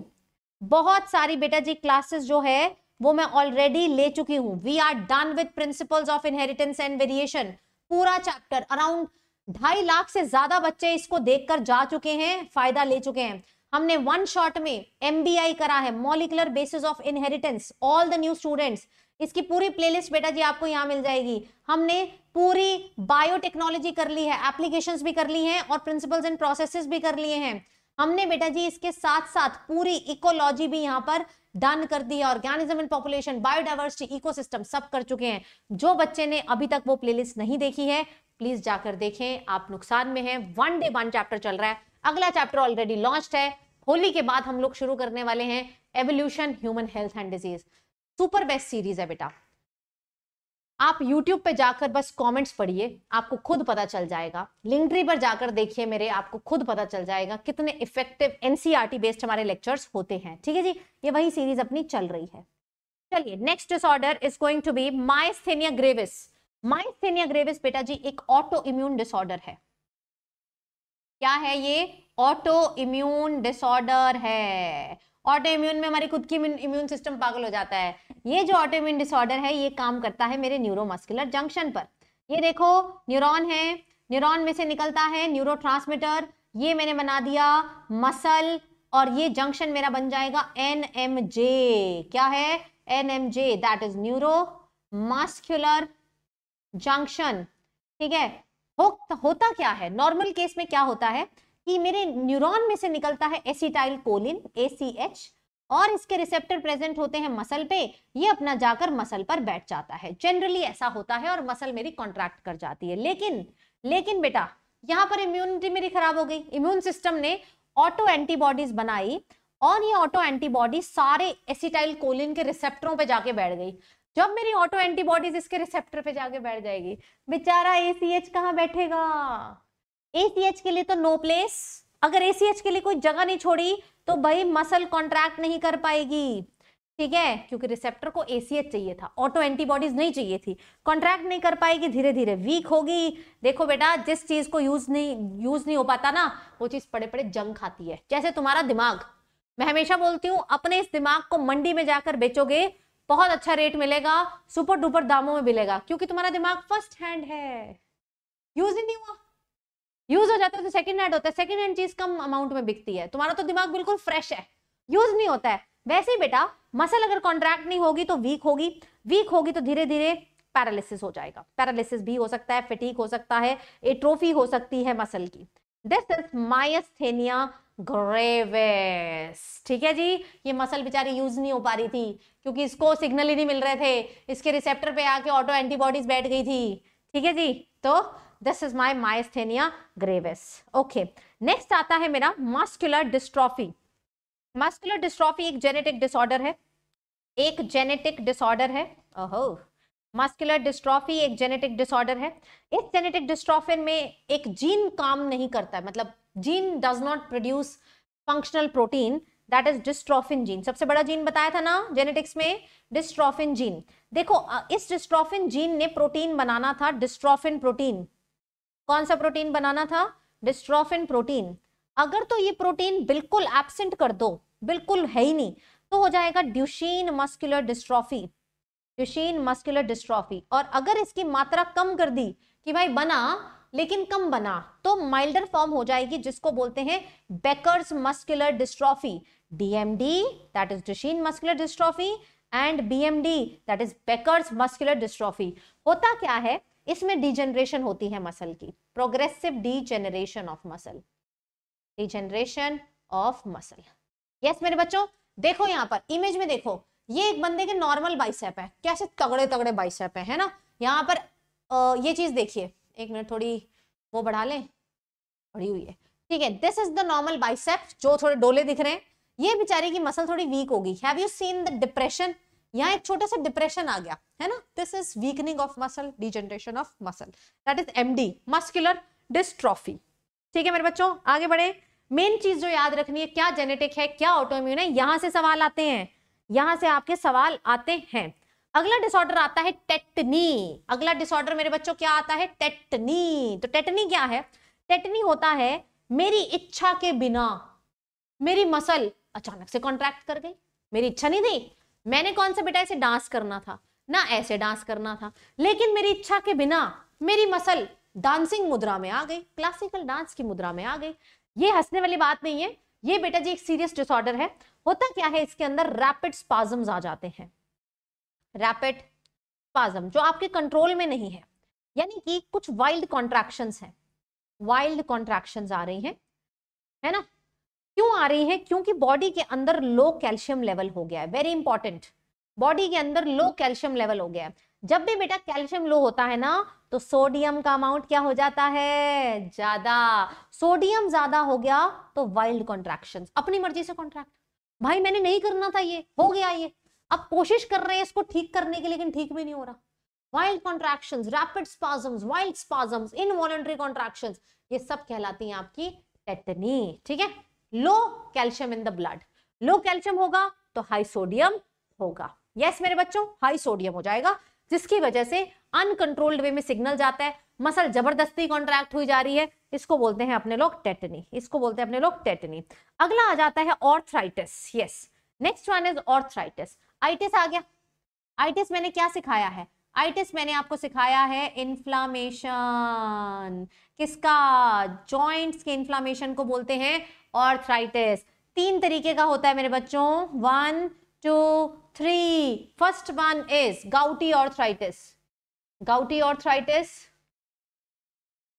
बहुत सारी बेटा जी क्लासेस जो है वो मैं ऑलरेडी ले चुकी हूँ we are done with principle of inheritance and variation पूरा चैप्टर अराउंड ढाई लाख से ज्यादा बच्चे इसको देखकर जा चुके हैं फायदा ले चुके हैं हमने वन शॉट में एमबीआई करा है molecular basis of inheritance all the new students इसकी पूरी प्लेलिस्ट बेटा जी आपको यहाँ मिल जाएगी हमने पूरी बायोटेक्नोलॉजी कर ली है एप्लीकेशंस भी कर ली हैं और प्रिंसिपल्स एंड प्रोसेसेस भी कर लिए हैं हमने बेटा जी इसके साथ साथ पूरी इकोलॉजी भी यहाँ पर डन कर दी है organism and population biodiversity ecosystem सब कर चुके हैं जो बच्चे ने अभी तक वो प्लेलिस्ट नहीं देखी है प्लीज जाकर देखें आप नुकसान में हैं वन डे वन चैप्टर चल रहा है अगला चैप्टर ऑलरेडी लॉन्च है होली के बाद हम लोग शुरू करने वाले हैं evolution human health and disease super best series है बेटा आप YouTube पे जाकर बस कमेंट्स पढ़िए आपको खुद पता चल जाएगा ट्री पर जाकर देखिए मेरे आपको खुद पता चल जाएगा कितने इफेक्टिव एनसीईआरटी बेस्ड हमारे लेक्चर्स होते हैं ठीक है जी ये वही सीरीज अपनी चल रही है चलिए next disorder is going to be myasthenia gravis myasthenia gravis बेटा जी एक ऑटो इम्यून डिसऑर्डर है क्या है ये ऑटो इम्यून डिसऑर्डर है ऑटो इम्यून में हमारी खुद की इम्यून सिस्टम पागल हो जाता है ये जो ऑटो इम्यून डिसऑर्डर है ये काम करता है मेरे न्यूरोमस्कुलर जंक्शन पर ये देखो न्यूरॉन है न्यूरॉन में से निकलता है न्यूरो ये मैंने बना दिया मसल और ये जंक्शन मेरा बन जाएगा एन एम जे क्या है N M J that is neuromuscular junction ठीक है हो, होता क्या है नॉर्मल केस में क्या होता है कि मेरे न्यूरॉन में से निकलता है एसिटाइल कोलिन ए और इसके रिसेप्टर प्रेजेंट होते हैं मसल पे ये अपना जाकर मसल पर बैठ जाता है जनरली ऐसा होता है और मसल मेरी कॉन्ट्रैक्ट कर जाती है लेकिन लेकिन बेटा यहाँ पर इम्यूनिटी मेरी खराब हो गई इम्यून सिस्टम ने ऑटो एंटीबॉडीज बनाई और ये ऑटो एंटीबॉडीज सारे एसिटाइल कोलिन के रिसेप्टरों पर जाके बैठ गई जब मेरी ऑटो एंटीबॉडीज इसके रिसेप्टर पे जाके बैठ जाएगी बेचारा ए सी बैठेगा एसीएच के लिए तो नो प्लेस अगर एसीएच के लिए कोई जगह नहीं छोड़ी तो भाई मसल कॉन्ट्रैक्ट नहीं कर पाएगी ठीक है क्योंकि रिसेप्टर को एसीएच चाहिए था ऑटो एंटीबॉडीज नहीं चाहिए थी कॉन्ट्रैक्ट नहीं कर पाएगी धीरे धीरे वीक होगी देखो बेटा जिस चीज को यूज नहीं यूज नहीं हो पाता ना वो चीज पड़े पड़े जंग खाती है जैसे तुम्हारा दिमाग मैं हमेशा बोलती हूँ अपने इस दिमाग को मंडी में जाकर बेचोगे बहुत अच्छा रेट मिलेगा सुपर डुपर दामों में मिलेगा क्योंकि तुम्हारा दिमाग फर्स्ट हैंड है यूज ही नहीं हुआ यूज हो जाते हैं तो सेकंड हैंड होता है सेकंड हैंड चीज कम अमाउंट में बिकती है तुम्हारा तो दिमाग बिल्कुल फ्रेश है यूज नहीं होता है वैसे ही बेटा मसल अगर कॉन्ट्रैक्ट नहीं होगी तो वीक होगी वीक होगी तो धीरे धीरे पैरालिसिस हो जाएगा पैरालिसिस भी हो सकता है फिटीक हो सकता है एट्रोफी हो सकती है मसल की दिस इज माइस्थेनिया ग्रेवेस ठीक है जी ये मसल बेचारी यूज नहीं हो पा रही थी क्योंकि इसको सिग्नल ही नहीं मिल रहे थे इसके रिसेप्टर पे आके ऑटो एंटीबॉडीज बैठ गई थी ठीक है जी तो this is my myasthenia gravis okay next आता है मेरा मस्कुलर डिस्ट्रॉफी मस्कुलर डिस्ट्रॉफी एक जेनेटिक डिसऑर्डर है एक जेनेटिक डिसऑर्डर है ओहो मस्कुलर डिस्ट्रॉफी एक जेनेटिक डिसऑर्डर है इस जेनेटिक डिस्ट्रॉफिन में एक जीन काम नहीं करता है मतलब gene does not produce functional protein that is dystrophin gene सबसे बड़ा जीन बताया था ना जेनेटिक्स में डिस्ट्रॉफिन जीन देखो इस डिस्ट्रॉफिन जीन ने प्रोटीन बनाना था डिस्ट्रॉफिन प्रोटीन कौन सा प्रोटीन बनाना था डिस्ट्रोफिन प्रोटीन अगर तो ये प्रोटीन बिल्कुल एबसेंट कर दो बिल्कुल है ही नहीं तो हो जाएगा Duchenne muscular dystrophy Duchenne muscular dystrophy और अगर इसकी मात्रा कम कर दी कि भाई बना लेकिन कम बना तो माइल्डर फॉर्म हो जाएगी जिसको बोलते हैं Becker's muscular dystrophy DMD that is Duchenne muscular dystrophy and BMD that is Becker's muscular dystrophy होता क्या है इसमें डिजेनरेशन होती है मसल की progressive degeneration of muscle degeneration of muscle yes मेरे बच्चों देखो यहाँ पर इमेज में देखो ये एक बंदे के नॉर्मल बाइसेप है कैसे तगड़े तगड़े बाइसेप है, है ना यहाँ पर आ, ये चीज देखिए एक मिनट थोड़ी वो बढ़ा लें बढ़ी हुई है ठीक है this is the normal bicep जो थोड़े डोले दिख रहे हैं ये बेचारे की मसल थोड़ी वीक होगी have you seen the depression यहाँ एक छोटा सा डिप्रेशन आ गया है ना this is weakening of muscle degeneration of muscle that is MD muscular dystrophy ठीक है मेरे बच्चों आगे बढ़े मेन चीज जो याद रखनी है क्या जेनेटिक है क्या ऑटोम्यून है यहाँ से सवाल आते हैं यहाँ से आपके सवाल आते हैं अगला डिसऑर्डर आता है टेटनी अगला डिसऑर्डर मेरे बच्चों क्या आता है टेटनी तो टेटनी क्या है टेटनी होता है मेरी इच्छा के बिना मेरी मसल अचानक से कॉन्ट्रैक्ट कर गई मेरी इच्छा नहीं थी मैंने कौन सा बेटा ऐसे डांस करना था ना ऐसे डांस करना था लेकिन मेरी इच्छा के बिना मेरी मसल डांसिंग मुद्रा में आ गई क्लासिकल डांस की मुद्रा में आ गई ये हंसने वाली बात नहीं है ये बेटा जी एक सीरियस डिसऑर्डर है होता क्या है इसके अंदर रैपिड स्पाजम आ जाते हैं रैपिड स्पाजम जो आपके कंट्रोल में नहीं है यानी कि कुछ वाइल्ड कॉन्ट्रेक्शन है वाइल्ड कॉन्ट्रैक्शन आ रही है है ना क्यों आ रही है क्योंकि बॉडी के अंदर लो कैल्शियम लेवल हो गया है वेरी इंपॉर्टेंट बॉडी के अंदर लो कैल्शियम लेवल हो गया है जब भी बेटा कैल्शियम लो होता है ना तो सोडियम का अमाउंट क्या हो जाता है ज्यादा सोडियम ज्यादा हो गया तो वाइल्ड कॉन्ट्रेक्शन अपनी मर्जी से कॉन्ट्रैक्ट भाई मैंने नहीं करना था ये हो गया ये अब कोशिश कर रहे हैं इसको ठीक करने की लेकिन ठीक भी नहीं हो रहा wild contraction rapid spasms wild spasms involuntary contraction ये सब कहलाती हैं आपकी टेटनी ठीक है low calcium in the blood low calcium होगा तो हाई सोडियम होगा यस yes, मेरे बच्चों हाई सोडियम हो जाएगा जिसकी वजह से अनकंट्रोल्ड वे में सिग्नल जाता है मसल जबरदस्ती कॉन्ट्रैक्ट हुई जा रही है इसको बोलते हैं अपने लोग टेटनी इसको बोलते हैं अपने लोग टेटनी अगला आ जाता है arthritis yes next one is arthritis itis आ गया आइटिस मैंने क्या सिखाया है आइटिस मैंने आपको सिखाया है इन्फ्लामेशन किसका जॉइंट्स के इन्फ्लामेशन को बोलते हैं ऑर्थराइटिस तीन तरीके का होता है मेरे बच्चों one two three first one is gouty arthritis gouty arthritis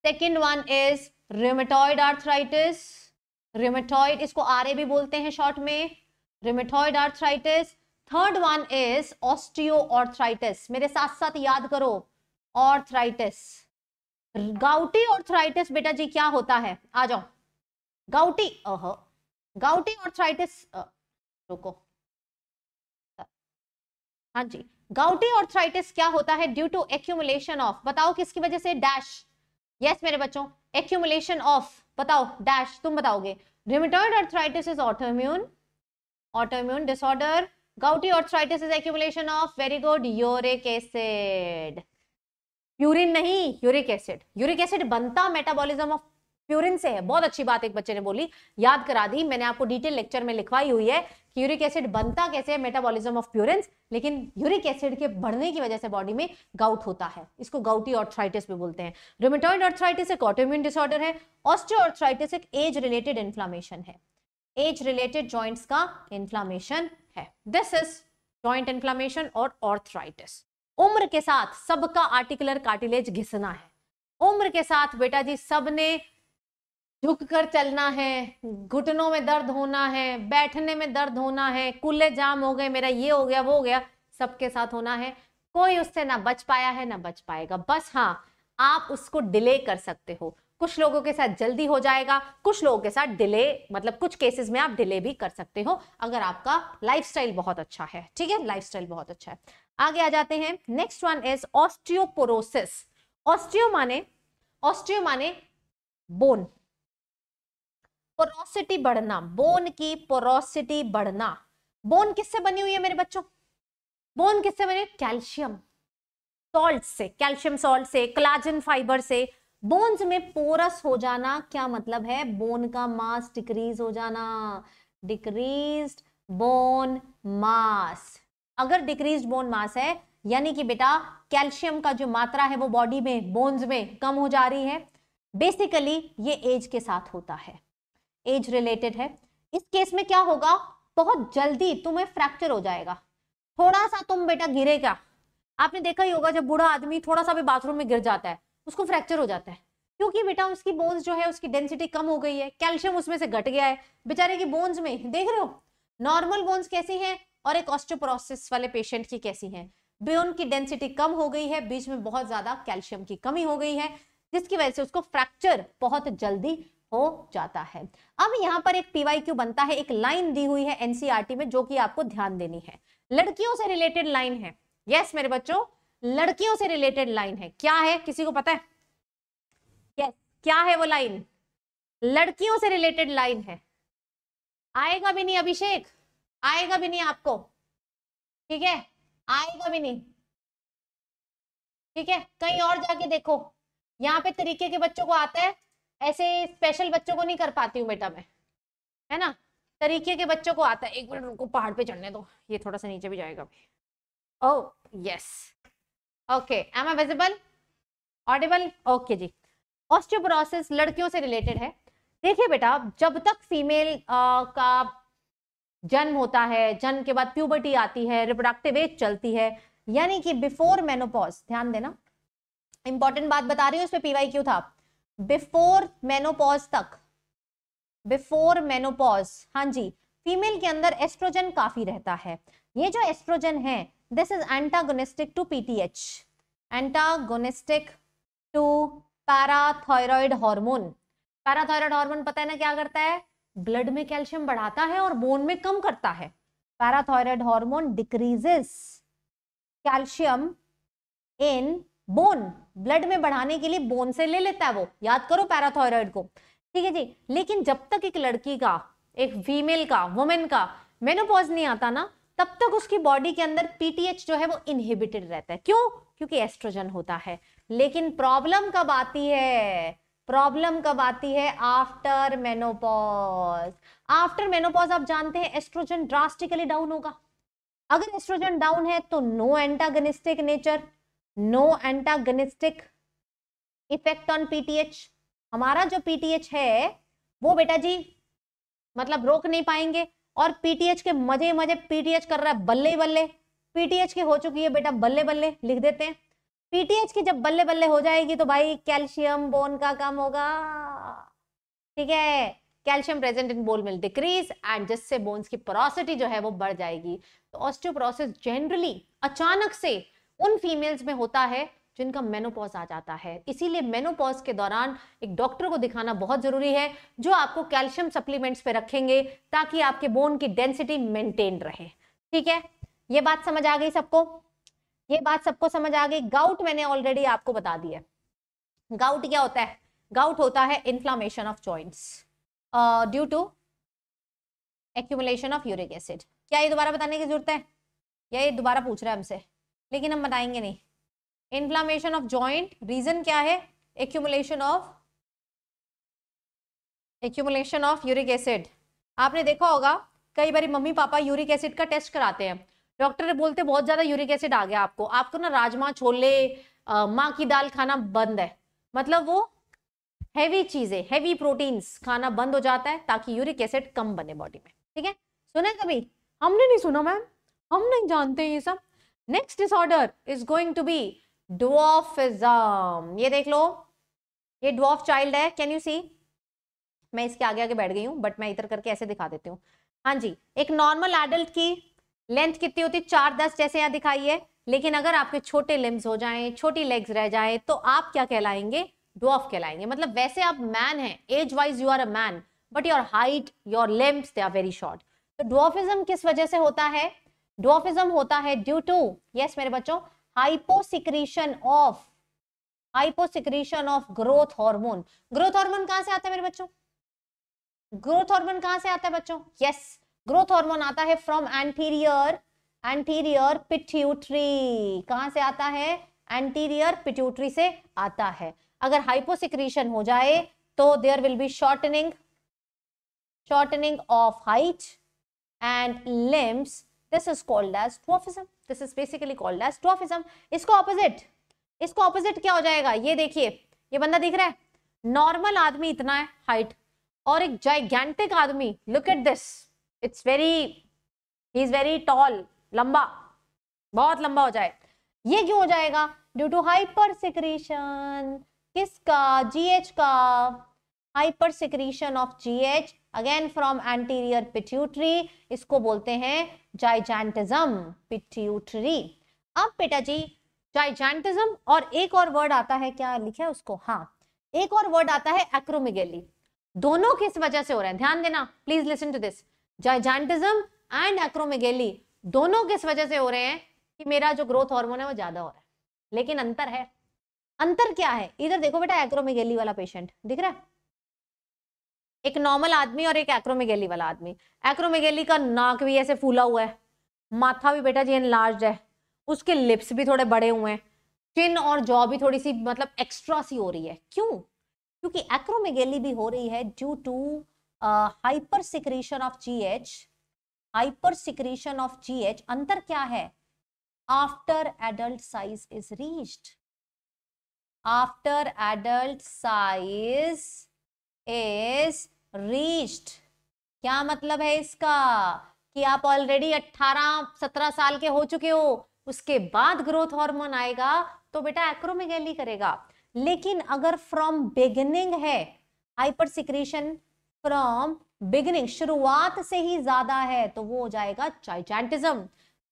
second one is rheumatoid arthritis rheumatoid इसको ए भी बोलते हैं शॉर्ट में rheumatoid arthritis third one is osteoarthritis मेरे साथ साथ याद करो ऑर्थराइटिस गाउटी ऑर्थराइटिस बेटा जी क्या होता है आ जाओ गाउटी अह गाउटी ऑर्थराइटिस रुको हाँ जी गाउटी ऑर्थराइटिस क्या होता है ड्यू टू एक्यूमुलेशन ऑफ बताओ किसकी वजह से डैश यस yes, मेरे बच्चों एक्यूमुलेशन ऑफ बताओ डैश तुम बताओगे rheumatoid arthritis is autoimmune autoimmune disorder gouty arthritis is accumulation of very good uric acid urine नहीं यूरिक एसिड यूरिक एसिड बनता मेटाबॉलिज्म ऑफ प्यूरिन से है बहुत अच्छी बात एक बच्चे ने बोली याद करा दी मैंने आपको डिटेल लेक्चर में लिखवाई हुई है कि यूरिक एसिड बनता कैसे है मेटाबॉलिज्म ऑफ प्यूरिन लेकिन यूरिक एसिड के बढ़ने की वजह से बॉडी में गाउट होता है इसको गाउटी ऑर्थराइटिस भी बोलते हैं रोमेटॉइड ऑर्थराइटिस एक ऑटोम्यून डिसऑर्डर है ऑस्टियोआर्थराइटिस एक एज रिलेटेड इन्फ्लामेशन है एज रिलेटेड ज्वाइंट्स का इन्फ्लामेशन है दिस इज ज्वाइंट इन्फ्लामेशन और ऑर्थराइटिस उम्र के साथ सबका आर्टिकुलर कार्टिलेज घिसना है उम्र के साथ बेटा जी सबने झुक कर चलना है घुटनों में दर्द होना है बैठने में दर्द होना है कुल्ले जाम हो गए मेरा ये हो गया वो हो गया सबके साथ होना है कोई उससे ना बच पाया है ना बच पाएगा बस हाँ आप उसको डिले कर सकते हो कुछ लोगों के साथ जल्दी हो जाएगा कुछ लोगों के साथ डिले मतलब कुछ केसेस में आप डिले भी कर सकते हो अगर आपका लाइफस्टाइल बहुत अच्छा है ठीक है लाइफस्टाइल बहुत अच्छा है आगे आ जाते हैं next one is osteoporosis osteo माने ऑस्टियो माने बोन पोरोसिटी बढ़ना बोन की पोरोसिटी बढ़ना बोन किससे बनी हुई है मेरे बच्चों बोन किससे बनी कैल्शियम सॉल्ट से कैल्शियम सॉल्ट से कोलाजन फाइबर से बोन्स में पोरस हो जाना क्या मतलब है बोन का मास डिक्रीज हो जाना डिक्रीज बोन मास अगर डिक्रीज बोन मास है यानी कि बेटा कैल्शियम का जो मात्रा है वो बॉडी में बोन्स में कम हो जा रही है बेसिकली ये एज के साथ होता है एज रिलेटेड है इस केस में क्या होगा बहुत जल्दी तुम्हें फ्रैक्चर हो जाएगा थोड़ा सा तुम बेटा गिरे क्या आपने देखा ही होगा जब बूढ़ा आदमी थोड़ा सा भी बाथरूम में गिर जाता है उसको फ्रैक्चर हो जाता है क्योंकि बेटा उसकी बोन्स जो है उसकी डेंसिटी कम हो गई है कैल्शियम उसमें से घट गया है बेचारे की बोन्स में देख रहे हो नॉर्मल बोन्स कैसी हैं और एक ऑस्टोप्रोसिस वाले पेशेंट की कैसी है बोन की डेंसिटी कम हो गई है बीच में बहुत ज्यादा कैल्शियम की कमी हो गई है जिसकी वजह से उसको फ्रैक्चर बहुत जल्दी हो जाता है अब यहाँ पर एक पीवाई क्यू बनता है एक लाइन दी हुई है एनसीआरटी e में जो कि आपको ध्यान देनी है लड़कियों से रिलेटेड लाइन है यस yes, मेरे बच्चों लड़कियों से रिलेटेड लाइन है क्या है किसी को पता है yes, क्या है वो लाइन लड़कियों से रिलेटेड लाइन है आएगा भी नहीं अभिषेक आएगा भी नहीं आपको ठीक है आएगा भी नहीं ठीक है कहीं और जाके देखो यहाँ पे तरीके के बच्चों को आता है ऐसे स्पेशल बच्चों को नहीं कर पाती हूँ बेटा मैं है ना तरीके के बच्चों को आता है एक मिनट उनको पहाड़ पे चढ़ने दो ये थोड़ा सा नीचे भी जाएगा oh yes okay am I visible audible okay जी ऑस्टियोपोरोसिस लड़कियों से रिलेटेड है देखिए बेटा जब तक फीमेल आ, का जन्म होता है जन्म के बाद प्यूबर्टी आती है रिप्रोडक्टिव एज चलती है यानी कि बिफोर मेनोपॉज ध्यान देना इंपॉर्टेंट बात बता रही हूँ उस पर पीवाई क्यों था बिफोर मेनोपॉज तक बिफोर मेनोपॉज हाँ जी फीमेल के अंदर एस्ट्रोजन काफी रहता है ये जो एस्ट्रोजन है this is antagonistic to PTH antagonistic to parathyroid hormone parathyroid hormone पता है ना क्या करता है ब्लड में कैल्शियम बढ़ाता है और बोन में कम करता है parathyroid hormone decreases calcium in bone blood में बढ़ाने के लिए बोन से ले लेता है वो याद करो पैराथॉयराइड को ठीक है जी लेकिन जब तक एक लड़की का एक फीमेल का वुमेन का मेनोपॉज नहीं आता ना तब तक उसकी बॉडी के अंदर पीटीएच जो है वो इनहिबिटेड रहता है क्यों क्योंकि एस्ट्रोजन होता है लेकिन प्रॉब्लम कब आती है प्रॉब्लम कब आती है आफ्टर मेनोपॉज आफ्टर मेनोपॉज आप जानते हैं एस्ट्रोजन ड्रास्टिकली डाउन होगा अगर एस्ट्रोजन डाउन है तो no antagonistic nature no antagonistic effect on PTH हमारा जो पीटीएच है वो बेटा जी मतलब रोक नहीं पाएंगे और पीटीएच के मजे मजे पीटीएच कर रहा है बल्ले बल्ले पीटीएच की हो चुकी है बेटा बल्ले बल्ले लिख देते हैं पीटीएच की जब बल्ले बल्ले हो जाएगी तो भाई कैल्शियम बोन का कम होगा ठीक है calcium present in bone will decrease and जिससे बोन्स की पोरोसिटी जो है वो बढ़ जाएगी तो ऑस्टियोपोरोसिस जनरली अचानक से उन फीमेल्स में होता है जिनका मेनोपॉज आ जाता है इसीलिए मेनोपॉज के दौरान एक डॉक्टर को दिखाना बहुत ज़रूरी है जो आपको कैल्शियम सप्लीमेंट्स पे रखेंगे ताकि आपके बोन की डेंसिटी मेंटेन रहे ठीक है ये बात समझ आ गई सबको ये बात सबको समझ आ गई गाउट मैंने ऑलरेडी आपको बता दी है गाउट क्या होता है गाउट होता है inflammation of joints due to accumulation of uric acid क्या ये दोबारा बताने की जरूरत है या ये दोबारा पूछ रहा है हमसे लेकिन हम बताएंगे नहीं इन्फ्लामेशन ऑफ जॉइंट रीजन क्या है accumulation of accumulation of uric acid आपने देखा होगा कई बार मम्मी पापा यूरिक एसिड का टेस्ट कराते हैं डॉक्टर बोलते बहुत ज्यादा यूरिक एसिड आ गया आपको आपको ना राजमा छोले माँ की दाल खाना बंद है मतलब वो हैवी चीजें हैवी प्रोटीन्स खाना बंद हो जाता है ताकि यूरिक एसिड कम बने बॉडी में ठीक है सुना कभी हमने नहीं सुना मैम हम नहीं जानते ये सब next disorder is going to be dwarfism ये देख लो ये डॉफ चाइल्ड है कैन यू सी मैं इसके आगे आगे बैठ गई हूँ बट मैं इधर करके ऐसे दिखा देती हूँ हाँ जी एक नॉर्मल एडल्ट की लेंथ कितनी होती है चार दस जैसे यहाँ दिखाई है लेकिन अगर आपके छोटे लिम्स हो जाएं छोटी लेग्स रह जाएं तो आप क्या कहलाएंगे डॉफ कहलाएंगे मतलब वैसे आप मैन हैं age wise you are a man but your height your limbs they are very short तो डॉफिज्म किस वजह से होता है डोफिज्म होता है ड्यू टू यस मेरे बच्चों hyposecretion of hyposecretion of growth hormone growth hormone कहां से आता है मेरे बच्चों ग्रोथ हार्मोन कहां से आता है बच्चों यस ग्रोथ हार्मोन आता है फ्रॉम एंटीरियर एंटीरियर पिट्यूटरी कहां से आता है एंटीरियर पिट्यूटरी से आता है अगर हाइपोसिक्रीशन हो जाए तो there will be shortening shortening of height and limbs this is called as dwarfism this is basically called as dwarfism इसको ऑपोजिट इसको ऑपोजिट क्या हो जाएगा ये देखिए ये बंदा दिख रहा है नॉर्मल आदमी इतना है हाइट और एक जाइगेंटिक आदमी look at this it's very he is very tall लंबा बहुत लंबा हो जाए ये क्यों हो जाएगा ड्यू टू हाइपर सिक्रेशन किसका जीएच का hyper secretion of GH again from anterior pituitary इसको बोलते हैं जाइजेंटिज्म पिट्यूटरी अब बेटा जी जाइजेंटिज्म और एक और वर्ड आता है क्या लिखा है उसको हाँ एक और वर्ड आता है एक्रोमिगेली दोनों किस वजह से हो रहे हैं ध्यान देना please listen to this gigantism and acromegaly दोनों किस वजह से हो रहे हैं कि मेरा जो ग्रोथ हार्मोन है वो ज्यादा हो रहा है लेकिन अंतर है अंतर क्या है इधर देखो बेटा एक्रोमिगेली वाला पेशेंट दिख रहा है एक नॉर्मल आदमी और एक एक्रोमेगेली वाला आदमी एक्रोमेगेली का नाक भी ऐसे फूला हुआ है माथा भी बेटा जी लार्ज है उसके लिप्स भी थोड़े बड़े हुए हैं चिन और जॉ भी थोड़ी सी मतलब एक्स्ट्रा सी हो रही है क्यों क्योंकि एक्रोमेगेली भी हो रही है due to hyper secretion of G H hyper secretion of G H अंतर क्या है after adult size is reached after adult size is reached क्या मतलब है इसका कि आप ऑलरेडी 18 17 साल के हो चुके हो उसके बाद ग्रोथ हार्मोन आएगा तो बेटा एक्रोमेगेली करेगा लेकिन अगर फ्रॉम बिगिनिंग है हाइपर सिक्रीशन फ्रॉम बिगिनिंग शुरुआत से ही ज्यादा है तो वो हो जाएगा चाइजेंटिज्म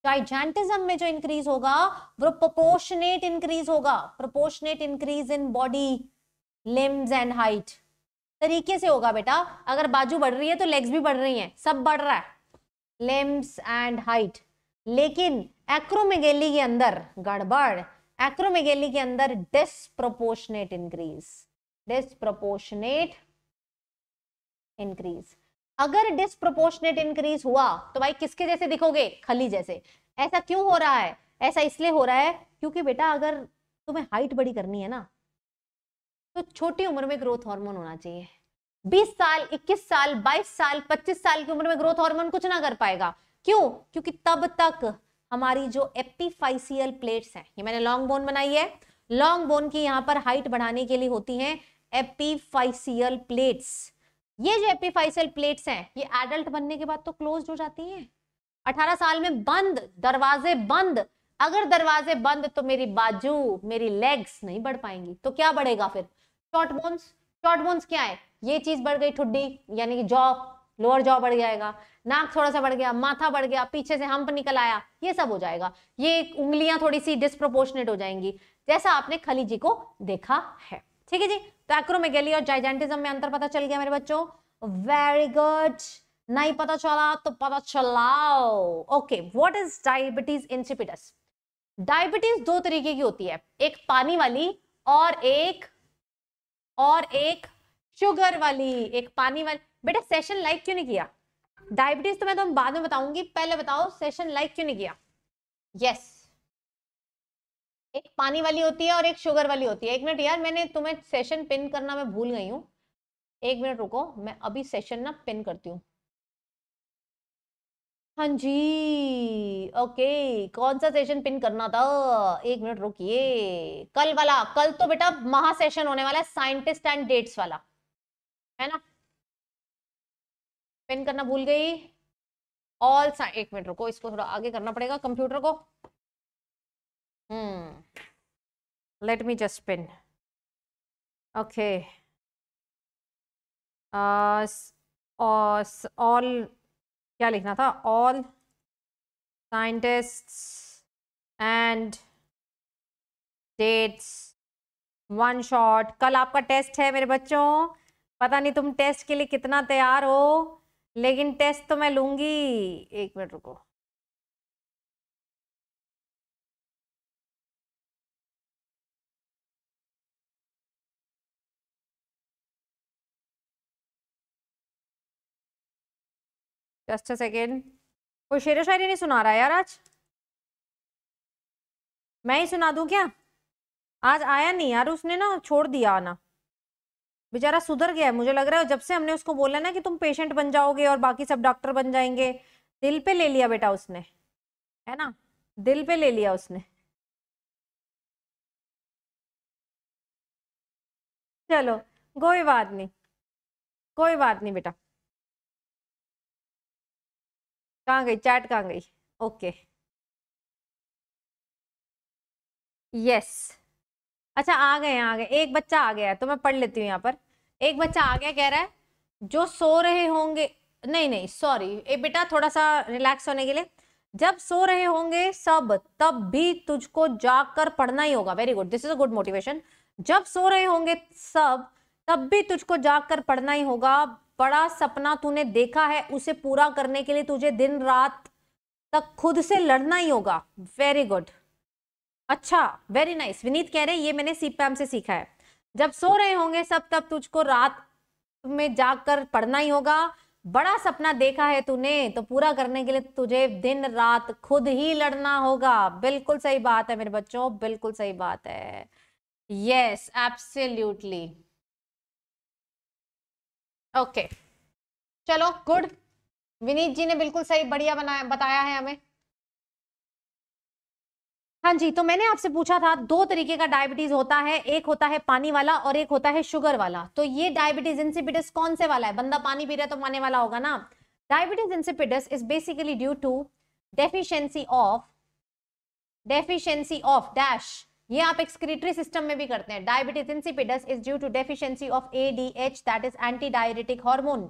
चाइजेंटिज्म में जो इंक्रीज होगा वो प्रोपोर्शनेट इंक्रीज होगा proportionate increase in body limbs and height तरीके से होगा बेटा अगर बाजू बढ़ रही है तो लेग्स भी बढ़ रही हैं सब बढ़ रहा है लेम्स एंड हाइट लेकिन एक्रोमेगेली के अंदर गड़बड़ एक्रोमेगेली के अंदर डिस्प्रोपोर्शनेट इंक्रीज डिस्प्रोपोर्शनेट इंक्रीज अगर डिस्प्रोपोर्शनेट इंक्रीज हुआ तो भाई किसके जैसे दिखोगे खली जैसे ऐसा क्यों हो रहा है ऐसा इसलिए हो रहा है क्योंकि बेटा अगर तुम्हें हाइट बड़ी करनी है ना तो छोटी उम्र में ग्रोथ हार्मोन होना चाहिए 20 साल 21 साल 22 साल 25 साल की उम्र में ग्रोथ हार्मोन कुछ ना कर पाएगा क्यों क्योंकि तब तक हमारी जो एपीफाइसियल प्लेट्स हैं ये मैंने लॉन्ग बोन बनाई है लॉन्ग बोन की यहाँ पर हाइट बढ़ाने के लिए होती है एपीफाइसियल प्लेट्स ये जो एपीफाइसियल प्लेट्स हैं ये एडल्ट बनने के बाद तो क्लोज हो जाती है 18 साल में बंद दरवाजे बंद अगर दरवाजे बंद तो मेरी बाजू मेरी लेग्स नहीं बढ़ पाएंगी तो क्या बढ़ेगा फिर शॉर्ट बोन्स शॉर्ट बोन्स क्या है ये चीज बढ़ गई ठुड्डी यानी कि जॉ लोअर जॉ बढ़ जाएगा नाक थोड़ा सा बढ़ गया माथा बढ़ गया पीछे से हम्प निकल आया ये सब हो जाएगा ये उंगलियां थोड़ी सी डिस्प्रोपोर्शनेट हो जाएंगी जैसा आपने खलीजी को देखा है ठीक है जी तो एक्रोमेगेली और जाइजेंटिज्म में अंतर पता चल गया मेरे बच्चों वेरी गुड नहीं पता चला तो पता चलाओ okay what is diabetes insipidus diabetes दो तरीके की होती है एक पानी वाली और एक और एक शुगर वाली एक पानी वाली बेटा सेशन लाइक क्यों नहीं किया डायबिटीज तो मैं तुम तो बाद में बताऊंगी पहले बताओ सेशन लाइक क्यों नहीं किया यस एक पानी वाली होती है और एक शुगर वाली होती है एक मिनट यार मैंने तुम्हें सेशन पिन करना मैं भूल गई हूँ एक मिनट रुको मैं अभी सेशन ना पिन करती हूँ हाँ जी ओके कौन सा सेशन पिन करना था एक मिनट रुकिए कल वाला कल तो बेटा महा सेशन होने वाला है साइंटिस्ट एंड डेट्स वाला है ना पिन करना भूल गई ऑल एक मिनट रुको इसको थोड़ा आगे करना पड़ेगा कंप्यूटर को hmm let me just pin okay all क्या लिखना था all scientist and dates one shot कल आपका टेस्ट है मेरे बच्चों पता नहीं तुम टेस्ट के लिए कितना तैयार हो लेकिन टेस्ट तो मैं लूंगी एक मिनट रुको जस्ट अ सेकेंड कोई शेर शायरी नहीं सुना रहा यार आज मैं ही सुना दूं क्या आज आया नहीं यार उसने ना छोड़ दिया आना बेचारा सुधर गया है मुझे लग रहा है जब से हमने उसको बोला ना कि तुम पेशेंट बन जाओगे और बाकी सब डॉक्टर बन जाएंगे दिल पे ले लिया बेटा उसने है ना दिल पे ले लिया उसने चलो कोई बात नहीं कोई बात नहीं बेटा कहाँ गई चैट कहाँ गई ओके यस अच्छा आ गए आ गए एक बच्चा आ गया है तो मैं पढ़ लेती हूँ यहाँ पर एक बच्चा आ गया कह रहा है जो सो रहे होंगे नहीं नहीं सॉरी ए बेटा थोड़ा सा रिलैक्स होने के लिए जब सो रहे होंगे सब तब भी तुझको जाग कर पढ़ना ही होगा very good this is a good motivation जब सो रहे होंगे सब तब भी तुझको जाग कर पढ़ना ही होगा बड़ा सपना तूने देखा है उसे पूरा करने के लिए तुझे दिन रात तक खुद से लड़ना ही होगा वेरी गुड अच्छा वेरी नाइस विनीत कह रहे ये मैंने सीपैम से सीखा है जब सो रहे होंगे सब तब तुझको रात में जाकर पढ़ना ही होगा बड़ा सपना देखा है तूने तो पूरा करने के लिए तुझे दिन रात खुद ही लड़ना होगा बिल्कुल सही बात है मेरे बच्चों बिल्कुल सही बात है यस एब्सोल्युटली ओके चलो गुड विनीत जी ने बिल्कुल सही बढ़िया बनाया बताया है हमें हाँ जी तो मैंने आपसे पूछा था दो तरीके का डायबिटीज होता है एक होता है पानी वाला और एक होता है शुगर वाला तो ये डायबिटीज इंसिपिडस कौन से वाला है बंदा पानी पी रहा है तो माने वाला होगा ना diabetes insipidus is basically due to deficiency of deficiency of dash ये आप एक्सक्रीटरी सिस्टम में भी करते हैं diabetes insipidus is due to deficiency of ADH that is anti diuretic hormone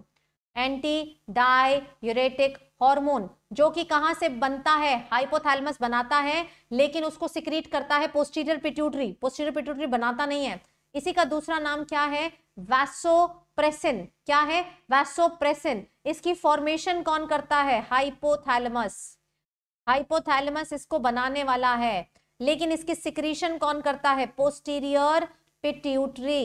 anti diuretic hormone जो कि कहां से बनता है हाइपोथैलेमस बनाता है लेकिन उसको सिक्रीट करता है पोस्टीरियर पिट्यूटरी पोस्टीरियर पिट्यूटरी बनाता नहीं है इसी का दूसरा नाम क्या है वैसोप्रेसिन क्या है वैसोप्रेसिन इसकी फॉर्मेशन कौन करता है हाइपोथैलेमस हाइपोथैलेमस इसको बनाने वाला है लेकिन इसकी सिक्रीशन कौन करता है पोस्टीरियर पिट्यूटरी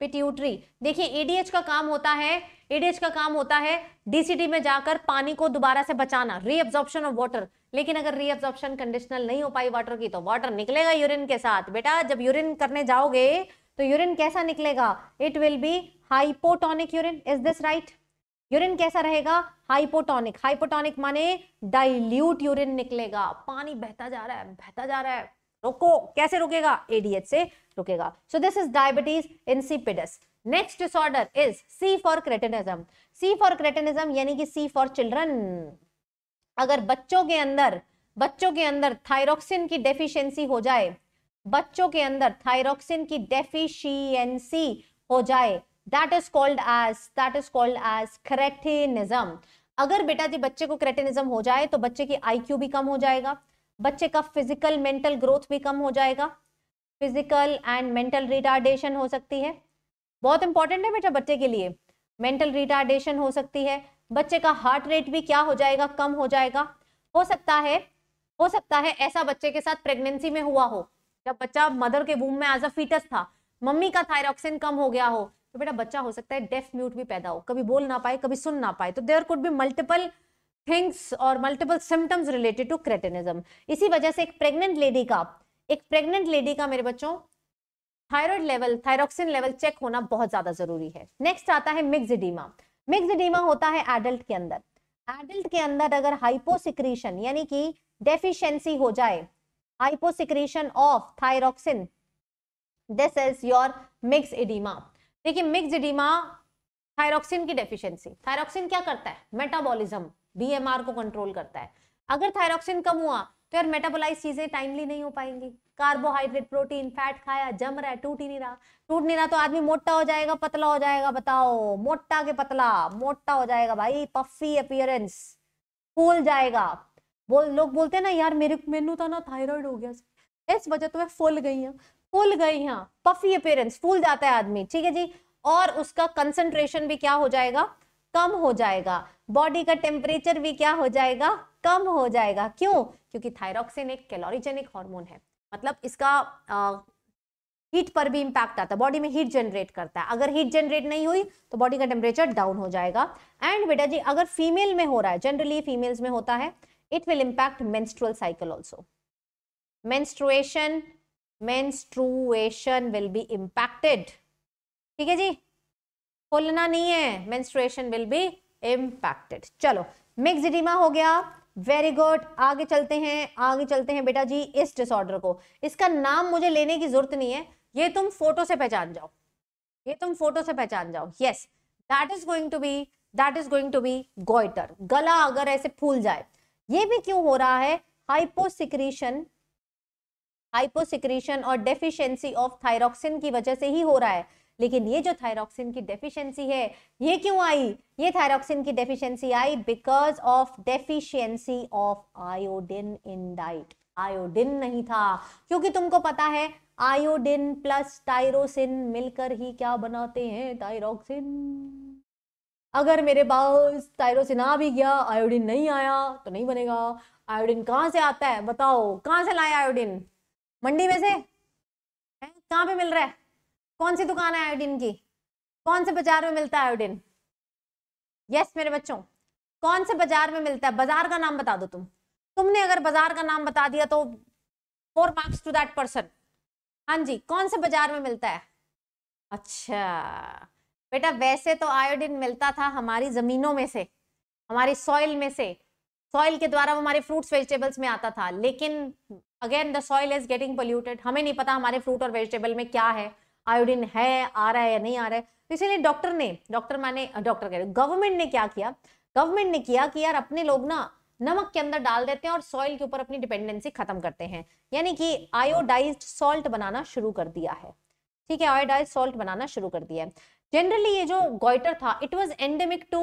पिट्यूटरी देखिए एडीएच का काम होता है ईडीएच का काम होता है डीसीडी में जाकर पानी को दोबारा से बचाना रीअब्जॉर्प्शन ऑफ वाटर लेकिन अगर रीअब्जॉर्प्शन कंडीशनल नहीं हो पाई वाटर की तो वाटर निकलेगा यूरिन के साथ बेटा जब यूरिन करने जाओगे तो यूरिन कैसा निकलेगा it will be hypotonic urine is this right urine कैसा रहेगा हाइपोटोनिक हाइपोटोनिक माने डाइल्यूट यूरिन निकलेगा पानी बहता जा रहा है बहता जा रहा है रोको कैसे रुकेगा एडीएच से रुकेगा so this is diabetes insipidus next disorder is C for cretinism C for cretinism यानी कि सी फॉर चिल्ड्रन अगर बच्चों के अंदर बच्चों के अंदर थायरोक्सिन की डेफिशिएंसी हो जाए बच्चों के अंदर थायरोक्सिन की डेफिशिएंसी हो जाए that is called as that is called as cretinism अगर बेटा जी बच्चे को क्रेटिनिज्म हो जाए तो बच्चे की आईक्यू भी कम हो जाएगा बच्चे का फिजिकल मेंटल ग्रोथ भी कम हो जाएगा फिजिकल एंड मेंटल रिटार्डेशन हो सकती है बहुत इंपॉर्टेंट है बेटा बच्चे के लिए मेंटल रिटार्डेशन हो सकती है बच्चे का हार्ट रेट भी क्या हो जाएगा कम हो जाएगा हो सकता है हो सकता है ऐसा बच्चे के साथ प्रेगनेंसी में हुआ हो जब बच्चा मदर के वूम में एज अ फीटस था मम्मी का थायरॉक्सिन कम हो गया हो तो बेटा बच्चा हो सकता है डेफ म्यूट भी पैदा हो कभी बोल ना पाए कभी सुन ना पाए तो there could be multiple things और multiple symptoms related to cretinism इसी वजह से एक प्रेग्नेंट लेडी का एक प्रेग्नेंट लेडी का मेरे बच्चों thyroid level thyroxine level check होना बहुत ज्यादा जरूरी है नेक्स्ट आता है मिक्स इडीमा मिक्स इडीमा होता है एडल्ट के अंदर एडल्ट के अंदर अगर हाइपोसिक्रीशन यानी कि डेफिशिएंसी हो जाए hyposecretion of thyroxine this is your myxoedema देखिए मिक्स मिक्सडीमा थायरोक्सिन की डेफिशिएंसी थायरोक्सिन क्या करता है मेटाबॉलिज्म बीएमआर को कंट्रोल करता है अगर थायरोक्सिन कम हुआ तो यार मेटाबोलाइज चीजें टाइमली नहीं हो पाएंगी कार्बोहाइड्रेट प्रोटीन फैट खाया जम रहा है टूट ही नहीं रहा टूट नहीं रहा तो आदमी मोटा हो जाएगा पतला हो जाएगा बताओ मोटा के पतला मोटा हो जाएगा भाई पफी अपियरेंस फूल जाएगा बोल लोग बोलते हैं ना यार मेरे मेनू तो ना थायराइड हो गया इस वजह तो मैं फूल गई हूँ फूल गई हाँ पफी अपेयरेंस फूल जाता है आदमी ठीक है जी और उसका कंसंट्रेशन भी क्या हो जाएगा कम हो जाएगा बॉडी का टेम्परेचर भी क्या हो जाएगा कम हो जाएगा क्यों क्योंकि थायरोक्सिन एक कैलोरीजेनिक हार्मोन है मतलब इसका आ, हीट पर भी इंपैक्ट आता है बॉडी में हीट जनरेट करता है अगर हीट जनरेट नहीं हुई तो बॉडी का टेम्परेचर डाउन हो जाएगा एंड बेटा जी अगर फीमेल में हो रहा है जनरली फीमेल्स में होता है it will impact menstrual cycle also menstruation menstruation will be impacted ठीक है जी खोलना नहीं है मेंस्ट्रुएशन विल बी इंपैक्टेड चलो मिक्स इडिमा हो गया वेरी गुड आगे चलते हैं आगे चलते हैं बेटा जी इस डिसऑर्डर को इसका नाम मुझे लेने की जरूरत नहीं है ये तुम फोटो से पहचान जाओ ये तुम फोटो से पहचान जाओ yes that is going to be that is going to be goitre गला अगर ऐसे फूल जाए ये भी क्यों हो रहा है हाइपोसिक्रीशन हाइपोसिक्रेशन और डेफिशिएंसी ऑफ थायरोक्सिन की वजह से ही हो रहा है लेकिन ये जो थायरोक्सिन की डेफिशिएंसी है ये क्यों आई ये थायरोक्सिन की डेफिशिएंसी आई because of deficiency of iodine in diet iodine नहीं था क्योंकि तुमको पता है आयोडिन प्लस टायरोसिन मिलकर ही क्या बनाते हैं थायरोक्सिन अगर मेरे पास टायरोसिन आ भी गया आयोडीन नहीं आया तो नहीं बनेगा आयोडीन कहाँ से आता है बताओ कहाँ से लाए आयोडीन मंडी में से कहाँ पे मिल रहा है कौन सी दुकान है आयोडीन की कौन से बाजार में मिलता है आयोडीन यस मेरे बच्चों कौन से बाजार में मिलता है बाजार का नाम बता दो तुम तुमने अगर बाजार का नाम बता दिया तो four marks to that person हाँ जी कौन से बाजार में मिलता है अच्छा बेटा वैसे तो आयोडीन मिलता था हमारी जमीनों में से हमारी सॉइल में से सॉइल के द्वारा वो हमारे फ्रूट्स वेजिटेबल्स में आता था लेकिन again the soil is getting polluted हमें नहीं पता हमारे फ्रूट और वेजिटेबल में क्या है आयोडीन है आ रहा है या नहीं आ रहा है तो इसीलिए डॉक्टर ने डॉक्टर माने डॉक्टर कह रहे गवर्नमेंट ने क्या किया गवर्नमेंट ने किया कि यार अपने लोग ना नमक के अंदर डाल देते हैं और सॉइल के ऊपर अपनी डिपेंडेंसी खत्म करते हैं यानी कि आयोडाइज सॉल्ट बनाना शुरू कर दिया है ठीक है आयोडाइज सॉल्ट बनाना शुरू कर दिया है जनरली ये जो गोइटर था it was endemic to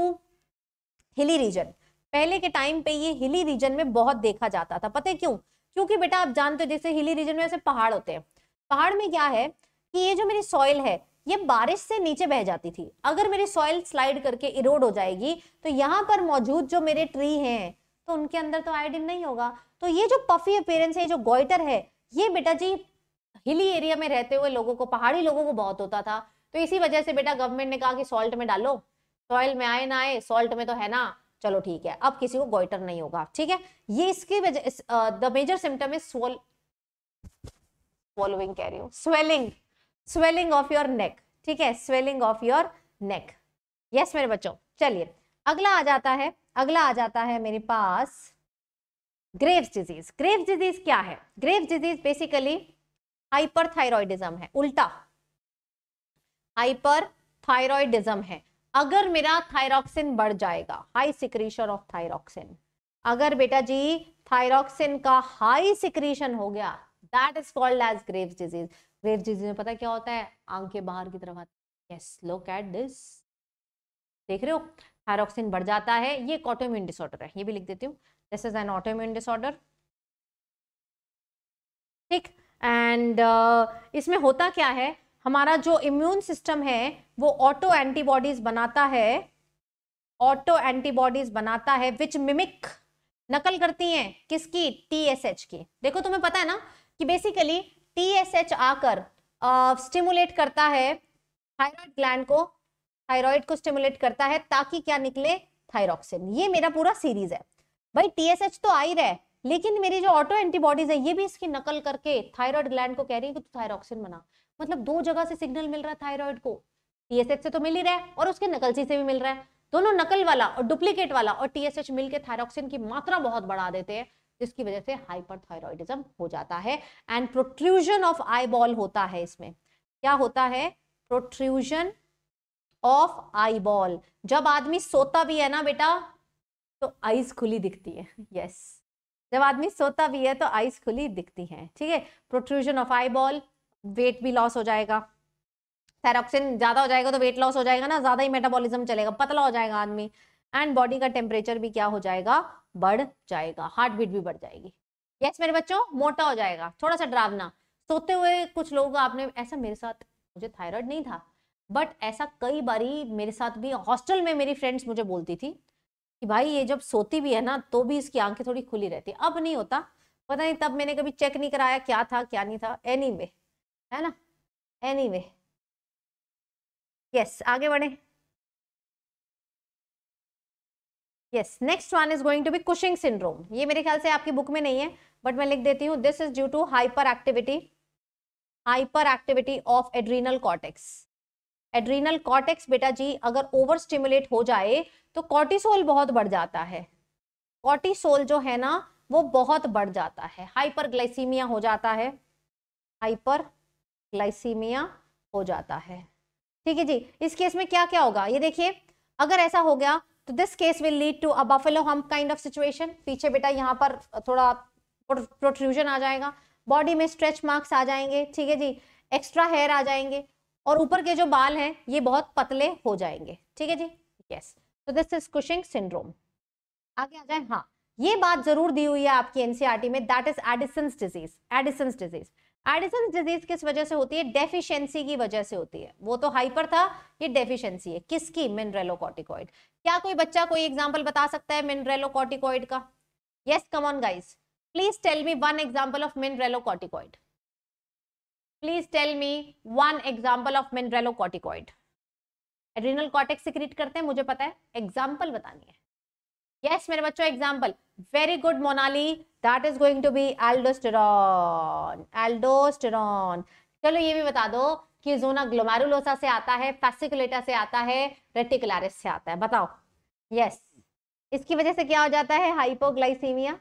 hilly region पहले के टाइम पे ये हिली रीजन में बहुत देखा जाता था पता क्यों क्योंकि बेटा आप जानते हो जैसे हिली रीजन में ऐसे पहाड़ होते हैं पहाड़ में क्या है कि ये जो मेरी सॉइल है ये बारिश से नीचे बह जाती थी अगर मेरी सॉइल स्लाइड करके इरोड हो जाएगी तो यहाँ पर मौजूद जो मेरे ट्री हैं तो उनके अंदर तो आयोडिन नहीं होगा तो ये जो पफी अपेयरेंस है जो गोइटर है ये बेटा जी हिली एरिया में रहते हुए लोगों को पहाड़ी लोगों को बहुत होता था तो इसी वजह से बेटा गवर्नमेंट ने कहा कि सॉल्ट में डालो सॉइल में आए ना आए सॉल्ट में तो है ना चलो ठीक है अब किसी को गोइटर नहीं होगा ठीक है ये इसकी वजह the major symptom is swal swallowing कह रही हूँ swelling swelling of your neck ठीक है swelling of your neck yes मेरे बच्चों चलिए अगला आ जाता है अगला आ जाता है मेरे पास ग्रेव्स डिजीज ग्रेव्स डिजीज क्या है ग्रेव्स डिजीज बेसिकली हाइपरथायरॉयडिज्म है उल्टा हाइपरथायरॉयडिज्म है अगर मेरा थायरॉक्सिन बढ़ जाएगा हाई सिक्रीशन ऑफ थायरॉक्सिन अगर बेटा जी थायरॉक्सिन का हाई सिक्रीशन हो गया that is called as Graves disease Graves disease में पता क्या होता है आंख के बाहर की तरफ आता यस लुक एट दिस देख रहे हो थायरॉक्सिन बढ़ जाता है ये एक ऑटोम्यून डिसऑर्डर है ये भी लिख देती हूँ this is an autoimmune disorder ठीक एंड uh, इसमें होता क्या है हमारा जो इम्यून सिस्टम है वो ऑटो एंटीबॉडीज बनाता है ऑटो एंटीबॉडीज बनाता है विच मिमिक नकल करती हैं किसकी टीएसएच की देखो तुम्हें पता है ना कि बेसिकली एच आकर स्टिमुलेट करता है थायराइड ग्लैंड को थायराइड को स्टिमुलेट करता है ताकि क्या निकले थायरॉक्सिन ये मेरा पूरा सीरीज है भाई टीएसएच तो आ ही रहा है लेकिन मेरी जो ऑटो एंटीबॉडीज है ये भी इसकी नकल करके थायराइड ग्लैंड को कह रही है कि तू थायरॉक्सिन बना मतलब दो जगह से सिग्नल मिल रहा है थायराइड को टीएसएच से तो मिल ही रहा है और उसके नकल से भी मिल रहा है दोनों नकल वाला और डुप्लीकेट वाला और टीएसएच मिलकर थायरोक्सिन की मात्रा बहुत बढ़ा देते हैं जिसकी वजह से हाइपर हो जाता है and protrusion of eyeball होता है इसमें क्या होता है प्रोट्रूजन ऑफ आई बॉल जब आदमी सोता भी है ना बेटा तो आईज खुली दिखती है यस yes. जब आदमी सोता भी है तो आईज खुली दिखती है ठीक है protrusion of eyeball weight भी लॉस हो जाएगा थैरोक्सिन ज़्यादा हो जाएगा तो वेट लॉस हो जाएगा ना ज़्यादा ही मेटाबॉलिज्म चलेगा पतला हो जाएगा आदमी एंड बॉडी का टेम्परेचर भी क्या हो जाएगा बढ़ जाएगा हार्ट बीट भी बढ़ जाएगी यस yes, मेरे बच्चों मोटा हो जाएगा थोड़ा सा डरावना सोते हुए कुछ लोगों का आपने ऐसा मेरे साथ मुझे थायराइड नहीं था बट ऐसा कई बारी मेरे साथ भी हॉस्टल में मेरी फ्रेंड्स मुझे बोलती थी कि भाई ये जब सोती भी है ना तो भी इसकी आंखें थोड़ी खुली रहती अब नहीं होता पता नहीं तब मैंने कभी चेक नहीं कराया क्या था क्या नहीं था एनी anyway, है ना एनी वे यस आगे बढ़े yes next one is going to be Cushing syndrome ये मेरे ख्याल से आपकी बुक में नहीं है बट मैं लिख देती हूँ this is due to hyper activity hyper activity of adrenal cortex adrenal cortex बेटा जी अगर ओवर स्टिमुलेट हो जाए तो कॉर्टिसोल बहुत बढ़ जाता है कॉर्टिसोल जो है ना वो बहुत बढ़ जाता है हाइपर ग्लाइसीमिया हो जाता है हाइपर ग्लाइसीमिया हो जाता है ठीक है जी इस केस में क्या क्या होगा ये देखिए अगर ऐसा हो गया तो this case will lead to a buffalo hump kind of situation पीछे बेटा यहाँ पर थोड़ा प्रोट्रूजन आ जाएगा बॉडी में स्ट्रेच मार्क्स आ जाएंगे ठीक है जी एक्स्ट्रा हेयर आ जाएंगे और ऊपर के जो बाल हैं ये बहुत पतले हो जाएंगे ठीक है जी यस तो दिस इज कुशिंग सिंड्रोम आगे आ जाए हाँ ये बात जरूर दी हुई है आपकी एनसीआरटी e में that is Addison's disease Addison's disease Addison disease किस वजह से होती है डेफिशिएंसी की वजह से होती है वो तो हाइपर था ये डेफिशिएंसी है किसकी मिनरेलोकॉटिकॉइड क्या कोई बच्चा कोई एग्जांपल बता सकता है मिनरेलोकॉटिकॉइड का yes come on guys please tell me one example of mineralocorticoid please tell me one example of mineralocorticoid adrenal cortex secrete करते हैं मुझे पता है एग्जाम्पल बतानी है यस yes, मेरे बच्चों example very good Monali that is going to be aldosterone aldosterone चलो ये भी बता दो कि जोना ग्लोमेरुलोसा से आता है फैसिकुलेटा से आता है रेटिकुलारिस से आता है बताओ यस yes. इसकी वजह से क्या हो जाता है हाइपोग्लाइसीमिया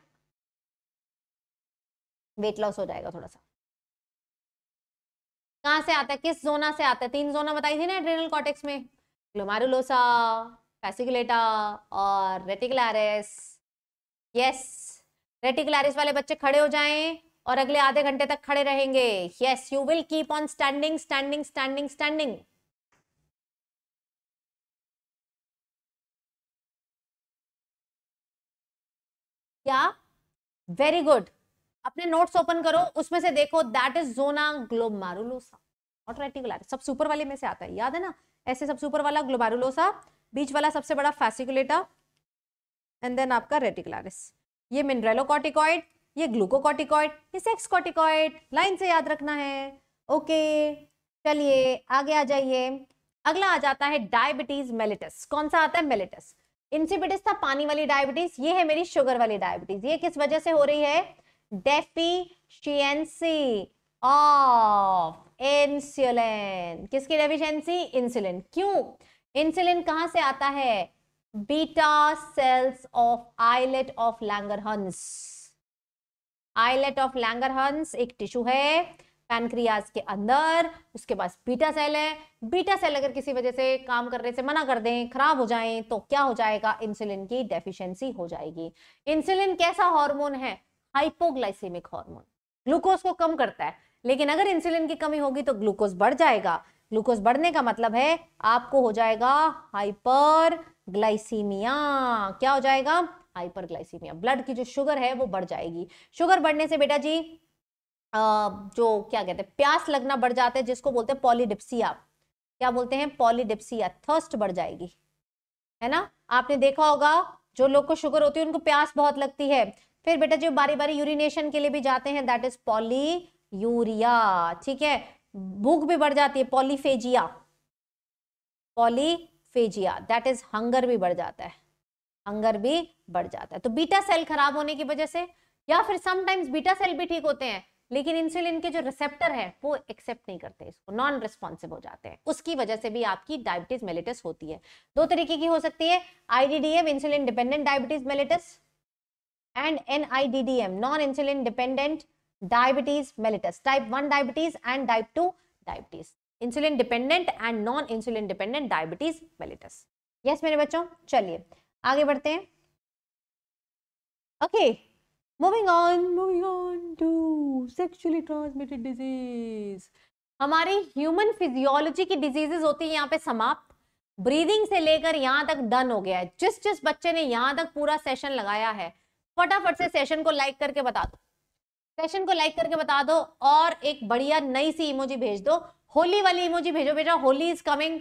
वेट लॉस हो जाएगा थोड़ा सा कहां से आता है किस जोना से आता है तीन जोना बताई थी ना एड्रेनल कॉटेक्स में ग्लोमेरुलोसा फैसिकुलेटा और रेटिकुलारिस यस yes. रेटिकुलरिस वाले बच्चे खड़े हो जाएं और अगले आधे घंटे तक खड़े रहेंगे yes you will keep on standing standing standing standing क्या वेरी गुड अपने नोट्स ओपन करो उसमें से देखो that is zona glomerulosa not reticular सब सुपर वाले में से आता है याद है ना ऐसे सब सुपर वाला ग्लोमारुलोसा बीच वाला सबसे बड़ा फैसिकुलेटा एंड देन आपका रेटिकुलरिस ये मिनरलोकॉटिकॉइड ये ग्लूकोकॉटिकॉइड ये सेक्स कॉटिकॉइड लाइन से याद रखना है ओके चलिए आगे आ जाइए अगला आ जाता है डायबिटीज मेलेटस कौन सा आता है मेलेटस इंसिपिटिस था पानी वाली डायबिटीज ये है मेरी शुगर वाली डायबिटीज ये किस वजह से हो रही है डेफिशियंसी ऑफ इंसुलिन किसकी डेफिशियंसी इंसुलिन क्यों इंसुलिन कहाँ से आता है beta cells of islet of Langerhans. Islet of Langerhans एक टिश्यू है पैनक्रियाज के अंदर उसके पास बीटा सेल है बीटा सेल अगर किसी वजह से काम करने से मना कर दें खराब हो जाए तो क्या हो जाएगा इंसुलिन की डेफिशिएंसी हो जाएगी इंसुलिन कैसा हार्मोन है हाइपोग्लाइसेमिक हार्मोन ग्लूकोज को कम करता है लेकिन अगर इंसुलिन की कमी होगी तो ग्लूकोज बढ़ जाएगा ग्लूकोज बढ़ने का मतलब है आपको हो जाएगा हाइपर ग्लाइसीमिया क्या हो जाएगा हाइपर ग्लाइसीमिया ब्लड की जो शुगर है वो बढ़ जाएगी शुगर बढ़ने से बेटा जी जो क्या कहते हैं प्यास लगना बढ़ जाता है जिसको बोलते हैं पॉलीडिप्सिया क्या बोलते हैं पॉलीडिप्सिया थर्स्ट बढ़ जाएगी है ना आपने देखा होगा जो लोग को शुगर होती है उनको प्यास बहुत लगती है फिर बेटा जी बारी बारी यूरिनेशन के लिए भी जाते हैं दैट इज पॉली यूरिया ठीक है भूख भी बढ़ जाती है polyphagia poly phagia that is hunger भी बढ़ जाता है हंगर भी बढ़ जाता है तो बीटा सेल खराब होने की वजह से या फिर समटाइम्स बीटा सेल भी ठीक होते हैं लेकिन इंसुलिन के जो रिसेप्टर है वो एक्सेप्ट नहीं करते इसको नॉन रिस्पॉन्सिव हो जाते हैं उसकी वजह से भी आपकी डायबिटीज मेलेटस होती है दो तरीके की हो सकती है IDDM insulin dependent diabetes mellitus and an non insulin dependent diabetes mellitus type one diabetes and type two diabetes insulin dependent and non insulin dependent diabetes mellitus yes मेरे बच्चों चलिए आगे बढ़ते हैं okay moving on moving on to sexually transmitted disease हमारी human physiology की diseases होती है यहाँ पे समाप्त ब्रीदिंग से लेकर यहाँ तक डन हो गया है जिस जिस बच्चे ने यहाँ तक पूरा सेशन लगाया है फटाफट से सेशन को लाइक करके बता दो सेशन को लाइक करके बता दो और एक बढ़िया नई सी इमोजी भेज दो होली वाली इमोजी भेजो बेटा Holi is coming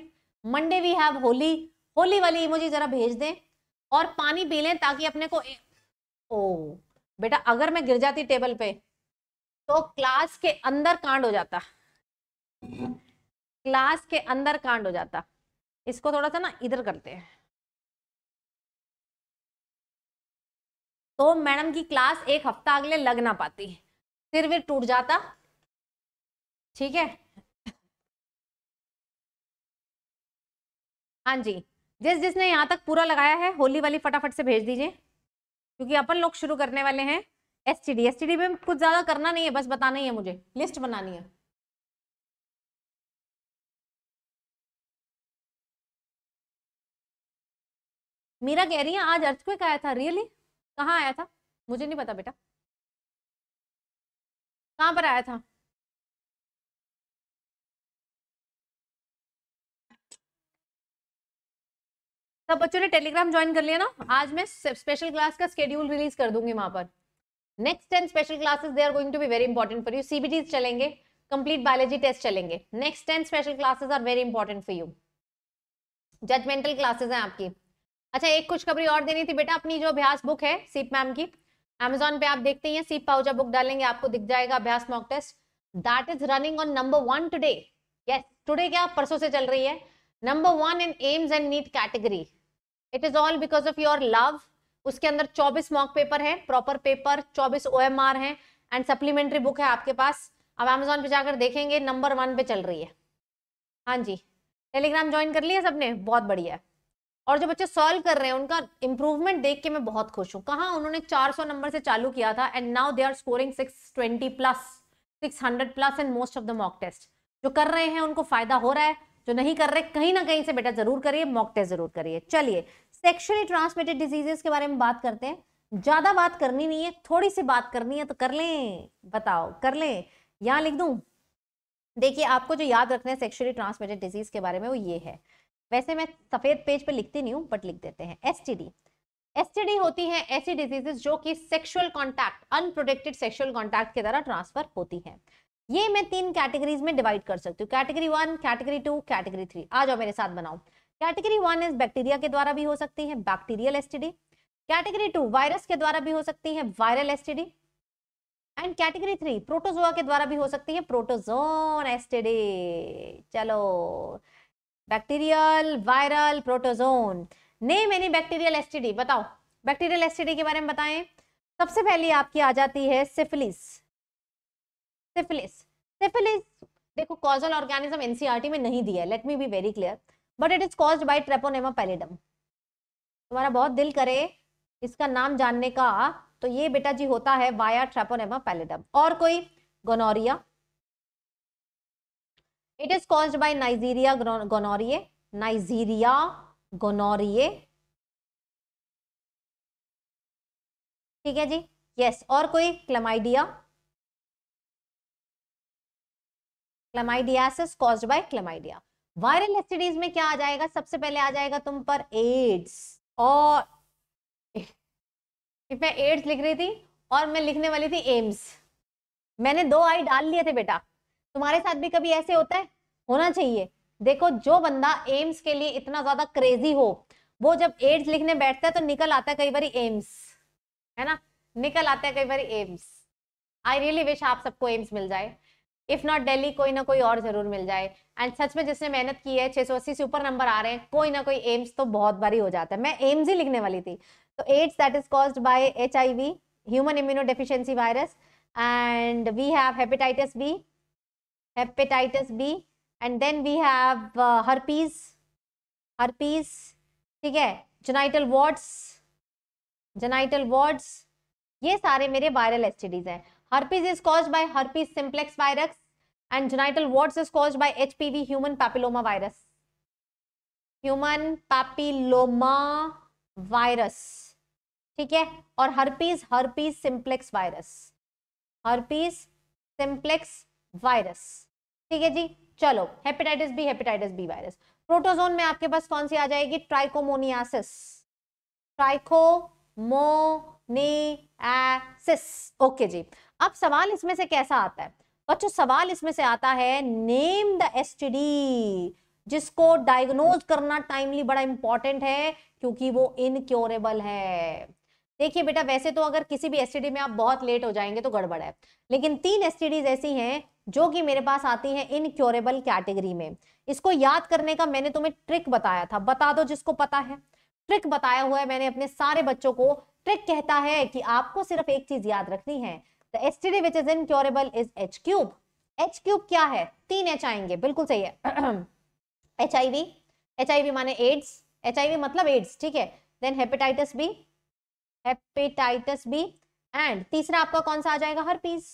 Monday we have Holi Holi वाली इमोजी जरा भेज दें और पानी पी लें ताकि अपने को ओ बेटा अगर मैं गिर जाती टेबल पे तो क्लास के अंदर कांड हो जाता क्लास के अंदर कांड हो जाता इसको थोड़ा सा ना इधर करते हैं तो मैडम की क्लास एक हफ्ता अगले लग ना पाती सिर वीर टूट जाता ठीक है हाँ जी जिस जिसने यहाँ तक पूरा लगाया है होली वाली फटाफट से भेज दीजिए क्योंकि अपन लोग शुरू करने वाले हैं S T D S T D में कुछ ज़्यादा करना नहीं है बस बताना ही है मुझे लिस्ट बनानी है मीरा कह रही है आज क्विक आया था रियली कहाँ आया था मुझे नहीं पता बेटा कहाँ पर आया था सब बच्चों ने टेलीग्राम ज्वाइन कर लिया ना आज मैं स्पेशल क्लास का स्केड्यूल रिलीज कर दूंगी वहां पर next ten special classes they are going to be very important for you CBT चलेंगे कंप्लीट बायोलॉजी टेस्ट चलेंगे next ten special classes are very important for you judgmental classes हैं आपकी अच्छा एक कुछ खबरी और देनी थी बेटा अपनी जो अभ्यास बुक है सीप मैम की अमेजोन पे आप देखते हैं सीप पाउजा बुक डालेंगे आपको दिख जाएगा अभ्यास mock test that is running on number one today yes क्या परसों से चल रही है number one in AIIMS and NEET category it is all because of your love उसके अंदर 24 मॉक पेपर है proper paper 24 O M R है एंड सप्लीमेंट्री बुक है आपके पास अब एमेजोन पे जाकर देखेंगे नंबर वन पे चल रही है हाँ जी टेलीग्राम ज्वाइन कर लिया सबने बहुत बढ़िया है और जो बच्चे सॉल्व कर रहे हैं उनका इंप्रूवमेंट देख के मैं बहुत खुश हूँ कहाँ उन्होंने 400 नंबर से चालू किया था and now they are scoring 620 plus 600 plus and most of the mock test जो कर रहे हैं उनको फायदा हो रहा है जो नहीं कर रहे कहीं ना कहीं से बेटा जरूर करिए मॉक टेस्ट जरूर करिए चलिए सेक्शुअली ट्रांसमिटेड डिजीजेस के बारे में बात करते हैं ज्यादा बात करनी नहीं है थोड़ी सी बात करनी है तो कर लें बताओ कर लें यहां लिख दू देखिए आपको जो याद रखना है सेक्शुअली ट्रांसमिटेड डिजीज के बारे में वो ये है वैसे मैं सफ़ेद पेज पे लिखती नहीं हूँ बट लिख देते हैं एस एसटीडी होती है ऐसी डिजीजेस जो कि sexual contact unprotected sexual contact के द्वारा ट्रांसफर होती है ये मैं तीन कैटेगरीज में डिवाइड कर सकती हूँ category one category two category three आ जाओ मेरे साथ बनाओ कैटेगरी वन इज बैक्टीरिया के द्वारा भी हो सकती है bacterial STD category two virus के द्वारा भी हो सकती है viral STD and category three protozoa के द्वारा भी हो सकती है प्रोटोजोन एसटीडी चलो bacterial viral protozoan name any bacterial STD बताओ बैक्टीरियल एसटीडी के बारे में बताएं सबसे पहली आपकी आ जाती है सिफिलिस सिफिलिस सिफिलिस देखो कॉजल ऑर्गेनिज्म एनसीईआरटी में नहीं दिया है let me be very clear but it is caused by treponema pallidum तुम्हारा बहुत दिल करे इसका नाम जानने का तो ये बेटा जी होता है वाया ट्रेपोनेमा पैलिडम और कोई gonorrhoea it is caused by Neisseria gonorrhoeae Neisseria gonorrhoeae ठीक है जी यस yes. और कोई chlamydia chlamydiasis cause by chlamydia viral STDs में क्या आ जाएगा सबसे पहले आ जाएगा तुम पर एड्स और मैं एड्स लिख रही थी और मैं लिखने वाली थी एम्स मैंने दो आई डाल लिए थे बेटा तुम्हारे साथ भी कभी ऐसे होता है होना चाहिए देखो जो बंदा एम्स के लिए इतना ज्यादा क्रेजी हो वो जब एड्स लिखने बैठता है तो निकल आता है कई बार एम्स है ना निकल आता है कई बार एम्स आई रियली विश आप सबको एम्स मिल जाए इफ नॉट दिल्ली कोई ना कोई और जरूर मिल जाए एंड सच में जिसने मेहनत की है 680 से ऊपर नंबर आ रहे हैं कोई ना कोई एम्स तो बहुत बारी हो जाता है मैं एम्स ही लिखने वाली थी तो AIDS that is caused by HIV human immunodeficiency virus and we have hepatitis B hepatitis B and then we have herpes herpes ठीक है जेनाइटल वार्ड्स जेनाइटल वार्ड्स ये सारे मेरे वायरल एसटीडीज हैं herpes is caused by herpes simplex virus and genital warts is caused by hpv human papilloma virus human papilloma virus ठीक है और herpes herpes simplex virus herpes simplex virus ठीक है जी चलो hepatitis B hepatitis B virus protozoan में आपके पास कौन सी आ जाएगी ट्राइकोमोनियासिस ट्राइकोमोनियासिस ओके जी अब सवाल इसमें से कैसा आता है बच्चों सवाल इसमें से आता है नेम द एसटीडी जिसको डायग्नोज करना टाइमली बड़ा इंपॉर्टेंट है क्योंकि वो इनक्योरेबल है देखिए बेटा वैसे तो अगर किसी भी एसटीडी में आप बहुत लेट हो जाएंगे तो गड़बड़ है लेकिन तीन एस ऐसी हैं जो कि मेरे पास आती हैं इनक्योरेबल कैटेगरी में इसको याद करने का मैंने तुम्हें ट्रिक बताया था बता दो जिसको पता है ट्रिक बताया हुआ है मैंने अपने सारे बच्चों को ट्रिक कहता है कि आपको सिर्फ एक चीज याद रखनी है the STD which is incurable is H cube H cube क्या है तीन एच आएंगे बिल्कुल सही है H I V H I V माने एड्स एच आई वी मतलब एड्स ठीक है then hepatitis B hepatitis B and तीसरा आपका कौन सा आ जाएगा हर पीस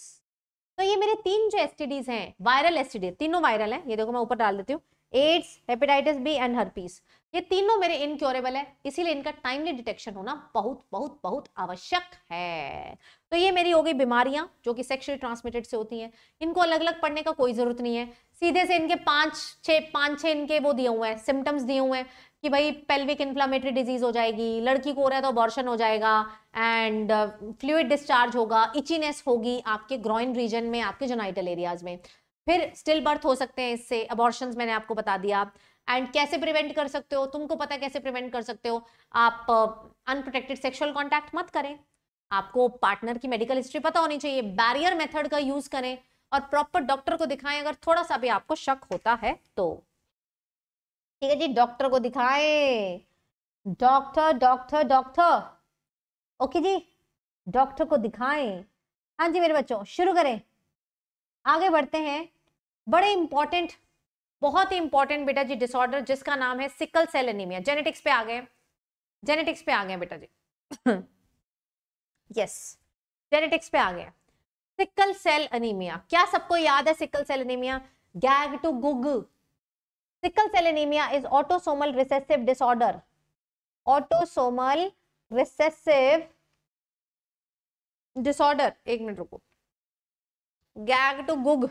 तो ये मेरे तीन जो एस हैं वायरल एस तीनों वायरल हैं ये देखो मैं ऊपर डाल देती हूँ AIDS hepatitis B and herpes ये तीनों मेरे इनक्योरेबल है इसीलिए इनका टाइमली डिटेक्शन होना बहुत बहुत बहुत आवश्यक है तो ये मेरी हो गई बीमारियां जो कि सेक्शुअली ट्रांसमिटेड से होती हैं इनको अलग अलग पढ़ने का कोई जरूरत नहीं है सीधे से इनके पांच छः पांच छः इनके वो दिए हुए हैं सिम्टम्स दिए हुए हैं कि भाई पेल्विक इन्फ्लामेटरी डिजीज हो जाएगी लड़की को हो रहा है तो अबॉर्शन हो जाएगा एंड फ्लूड डिस्चार्ज होगा इचीनेस होगी आपके ग्रॉइन रीजन में आपके जोनाइटल एरियाज में फिर स्टिल बर्थ हो सकते हैं इससे अबॉर्शन मैंने आपको बता दिया एंड कैसे प्रिवेंट कर सकते हो तुमको पता है कैसे प्रिवेंट कर सकते हो आप अनप्रोटेक्टेड सेक्सुअल कॉन्टैक्ट मत करें आपको पार्टनर की मेडिकल हिस्ट्री पता होनी चाहिए बैरियर मेथड का यूज करें और प्रॉपर डॉक्टर को दिखाएं अगर थोड़ा सा भी आपको शक होता है तो ठीक है जी डॉक्टर को दिखाएं डॉक्टर डॉक्टर डॉक्टर ओके जी डॉक्टर को दिखाएं हाँ जी मेरे बच्चों शुरू करें आगे बढ़ते हैं बड़े इंपॉर्टेंट बहुत ही इंपॉर्टेंट बेटा जी डिसऑर्डर जिसका नाम है सिकल सेल एनीमिया जेनेटिक्स पे आ गए जेनेटिक्स पे आ गए बेटा जी यस जेनेटिक्स पे आ गए सिकल सेल एनीमिया क्या सबको याद है sickle cell anaemia GAG to GUG sickle cell anaemia is autosomal recessive disorder autosomal recessive disorder एक मिनट रुको गैग टू गुग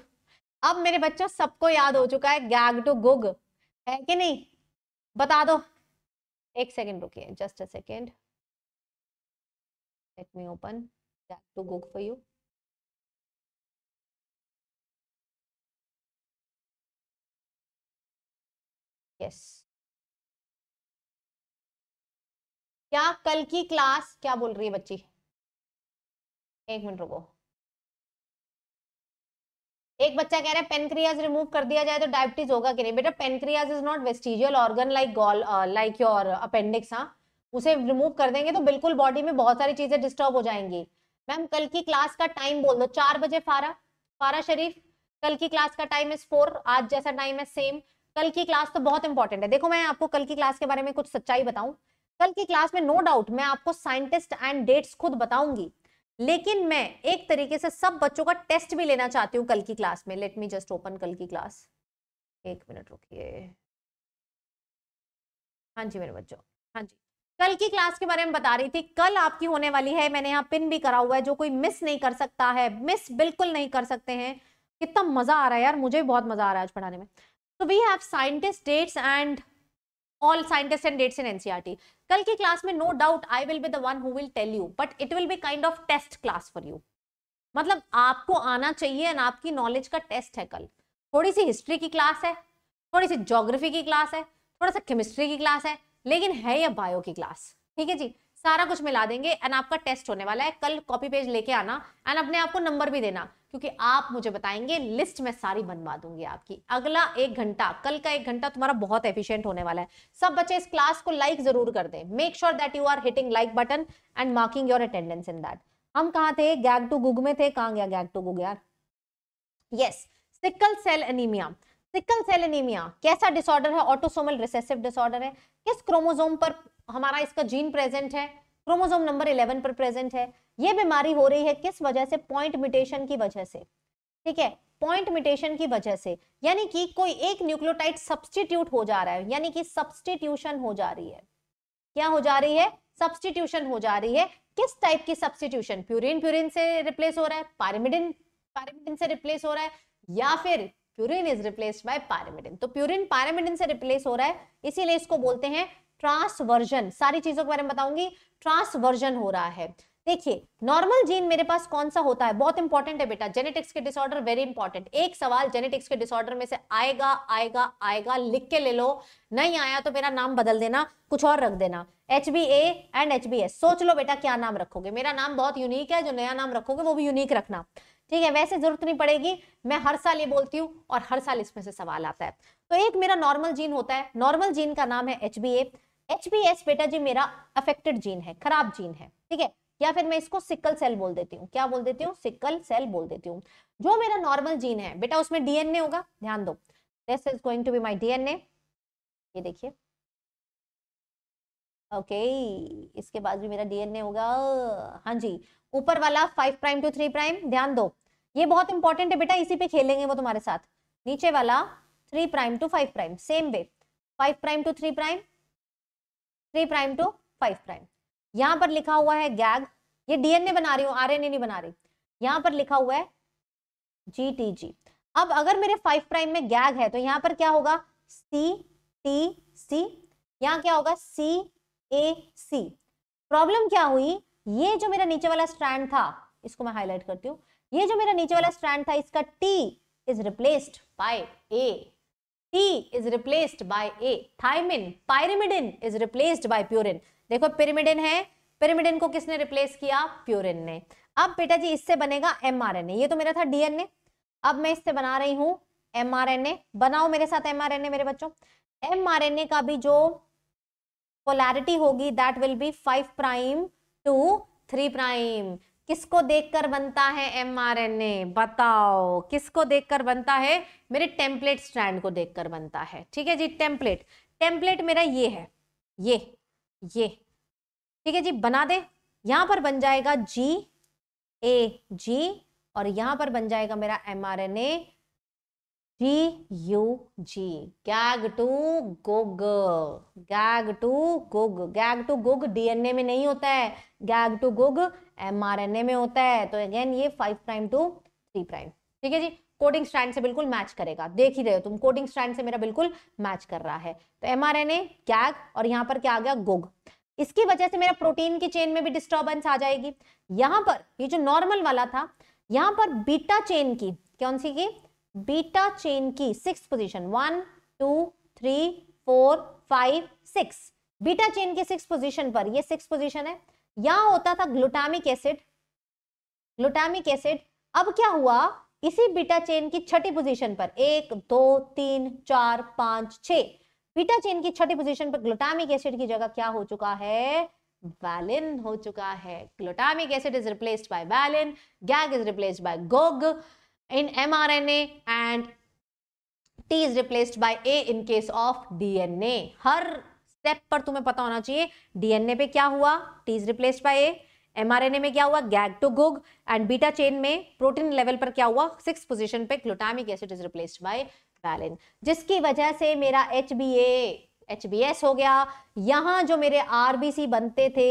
अब मेरे बच्चों सबको याद हो चुका है गैग टू गुग है कि नहीं बता दो एक सेकेंड रुकिए just a second let me open GAG to GUG for you yes क्या कल की क्लास क्या बोल रही है बच्ची एक मिनट रुको एक बच्चा कह रहा है पेनक्रियाज रिमूव कर दिया जाए तो डायबिटीज होगा कि नहीं बेटा pancreas is not vestigial organ like gall like your appendix हाँ उसे रिमूव कर देंगे तो बिल्कुल बॉडी में बहुत सारी चीजें डिस्टर्ब हो जाएंगी मैम कल की क्लास का टाइम बोल दो चार बजे फारा फारा शरीफ कल की क्लास का टाइम इज फोर आज जैसा टाइम है सेम कल की क्लास तो बहुत इंपॉर्टेंट है देखो मैं आपको कल की क्लास के बारे में कुछ सच्चाई बताऊं कल की क्लास में नो no डाउट मैं आपको साइंटिस्ट एंड डेट्स खुद बताऊंगी लेकिन मैं एक तरीके से सब बच्चों का टेस्ट भी लेना चाहती हूँ कल की क्लास में लेट मी जस्ट ओपन कल की क्लास एक मिनट रुकिए हाँ जी मेरे बच्चों हाँ जी कल की क्लास के बारे में बता रही थी कल आपकी होने वाली है मैंने यहाँ पिन भी करा हुआ है जो कोई मिस नहीं कर सकता है मिस बिल्कुल नहीं कर सकते हैं कितना मजा आ रहा है यार मुझे भी बहुत मजा आ रहा है आज पढ़ाने में तो we have scientist dates and all scientists and dates in NCRT. E कल की क्लास में no doubt I will be the one who will tell you, but it will be kind of test class for you. मतलब आपको आना चाहिए and आपकी knowledge का test है कल थोड़ी सी हिस्ट्री की क्लास है थोड़ी सी ज्योग्राफी की क्लास है थोड़ा सा केमिस्ट्री की क्लास है लेकिन है या बायो की क्लास ठीक है जी सारा कुछ मिला देंगे एंड आपका टेस्ट होने वाला है कल कॉपी पेज लेके आना एंड अपने आप को नंबर भी देना क्योंकि आप मुझे बताएंगे लिस्ट में सारी बनवा दूंगी आपकी अगला एक घंटा कल का एक घंटा तुम्हारा बहुत एफिशिएंट होने वाला है सब बच्चे इस क्लास को लाइक जरूर कर दें make sure that you are hitting like button and marking your attendance in that हम कहा थे गैग टू गुग में थे कहा गया गैग टू गुग यार yes sickle cell anaemia sickle cell anaemia कैसा डिसऑर्डर है ऑटोसोमल रिसेसिव डिसऑर्डर है किस क्रोमोजोम पर हमारा इसका जीन प्रेजेंट है क्रोमोसोम नंबर 11 पर प्रेजेंट है ये बीमारी हो रही है किस वजह से पॉइंट म्यूटेशन की वजह से ठीक है पॉइंट म्यूटेशन की वजह से यानी कि कोई एक न्यूक्लियोटाइड सब्सटीट्यूट हो जा रहा है यानी कि सब्सटीट्यूशन हो जा रही है क्या हो जा रही है सब्सटीट्यूशन हो जा रही है किस टाइप की सब्सटीट्यूशन प्यूरिन प्यूरिन से रिप्लेस हो रहा है पारिमिडिन पारिमिडिन से रिप्लेस हो रहा है या फिर purine is replaced by pyrimidine तो प्यूरिन पारिमिडिन से रिप्लेस हो रहा है इसीलिए इसको बोलते हैं ट्रांसवर्जन सारी चीजों के बारे में बताऊंगी ट्रांसवर्जन हो रहा है देखिए नॉर्मल जीन मेरे पास कौन सा होता है बहुत इंपॉर्टेंट है बेटा जेनेटिक्स के डिसऑर्डर वेरी इंपॉर्टेंट एक सवाल जेनेटिक्स के डिसऑर्डर में से आएगा आएगा आएगा लिख के ले लो नहीं आया तो मेरा नाम बदल देना कुछ और रख देना H B A and H B S सोच लो बेटा क्या नाम रखोगे मेरा नाम बहुत यूनिक है जो नया नाम रखोगे वो भी यूनिक रखना ठीक है वैसे जरूरत नहीं पड़ेगी मैं हर साल ये बोलती हूँ और हर साल इसमें से सवाल आता है तो एक मेरा नॉर्मल जीन होता है नॉर्मल जीन का नाम है H B A H B S बेटा जी मेरा अफेक्टेड जीन है खराब जीन है ठीक है या फिर मैं इसको सिकल सेल बोल देती हूँ क्या बोल देती हूँ सिकल सेल बोल देती हूँ जो मेरा नॉर्मल जीन है बेटा उसमें डीएनए होगा ध्यान दो this is going to be my DNA ये देखिए ओके okay, इसके बाद भी मेरा डीएनए होगा हाँ जी ऊपर वाला five prime to three prime ध्यान दो ये बहुत इंपॉर्टेंट है बेटा इसी पे खेलेंगे वो तुम्हारे साथ नीचे वाला three prime to five prime same way five prime to three prime three prime to five prime यहाँ पर लिखा हुआ है गैग ये डीएनए बना रही हूँ आर नहीं बना रही यहाँ पर लिखा हुआ है जी टी जी अब अगर मेरे फाइव प्राइम में गैग है तो यहाँ पर क्या होगा सी टी सी यहाँ क्या होगा सी ए सी प्रॉब्लम क्या हुई ये जो मेरा नीचे वाला स्ट्रैंड था इसको मैं हाईलाइट करती हूँ ये जो मेरा नीचे वाला स्ट्रैंड था इसका T is replaced by A T is replaced by A. Thymine, pyrimidine is replaced by purine. देखो pyrimidine है pyrimidine को किसने रिप्लेस किया प्यूरिन ने अब बेटा जी इससे बनेगा mRNA. ये तो मेरा था डीएनए अब मैं इससे बना रही हूँ mRNA. बनाओ मेरे साथ mRNA मेरे बच्चों mRNA का भी जो पोलैरिटी होगी that will be five prime to three prime किसको देखकर बनता है एमआरएनए बताओ किसको देखकर बनता है मेरे टेम्पलेट स्ट्रैंड को देखकर बनता है ठीक है जी टेम्पलेट टेम्पलेट मेरा ये है ये ये ठीक है जी बना दे यहां पर बन जाएगा जी ए जी और यहां पर बन जाएगा मेरा M R N A G U G GAG to GOG GAG to GOG GAG to GOG DNA में नहीं होता है GAG to GOG M R N A में होता है तो अगेन ये five prime to three prime ठीक है जी कोडिंग स्ट्रैंड से बिल्कुल मैच करेगा देख ही रहे हो तुम कोडिंग स्ट्रैंड से मेरा बिल्कुल मैच कर रहा है तो M R N A GAG और यहाँ पर क्या आ गया गोग इसकी वजह से मेरा प्रोटीन की चेन में भी डिस्टर्बेंस आ जाएगी यहाँ पर ये जो नॉर्मल वाला था यहाँ पर बीटा चेन की कौन सी की बीटा चेन की six position one two three four five six beta chain की सिक्स पोजिशन पर ये सिक्स पोजिशन है यहां होता था ग्लूटामिक एसिड ग्लूटामिक एसिड अब क्या हुआ इसी बीटा चेन की छठी पोजीशन पर एक दो तीन चार पांच छ बीटा चेन की छठी पोजीशन पर ग्लूटामिक एसिड की जगह क्या हो चुका है वैलिन हो चुका है glutamic acid is replaced by valine GAG is replaced by GOG in mRNA and T is replaced by A in case of DNA. हर स्टेप पर तुम्हें पता होना चाहिए डीएनए पे क्या हुआ T is replaced by A mRNA में क्या हुआ GAG to GUG and beta chain में प्रोटीन लेवल पर क्या हुआ सिक्स पोजिशन पे glutamic acid is replace by valine जिसकी वजह से मेरा H B H B S हो गया यहां जो मेरे आरबीसी बनते थे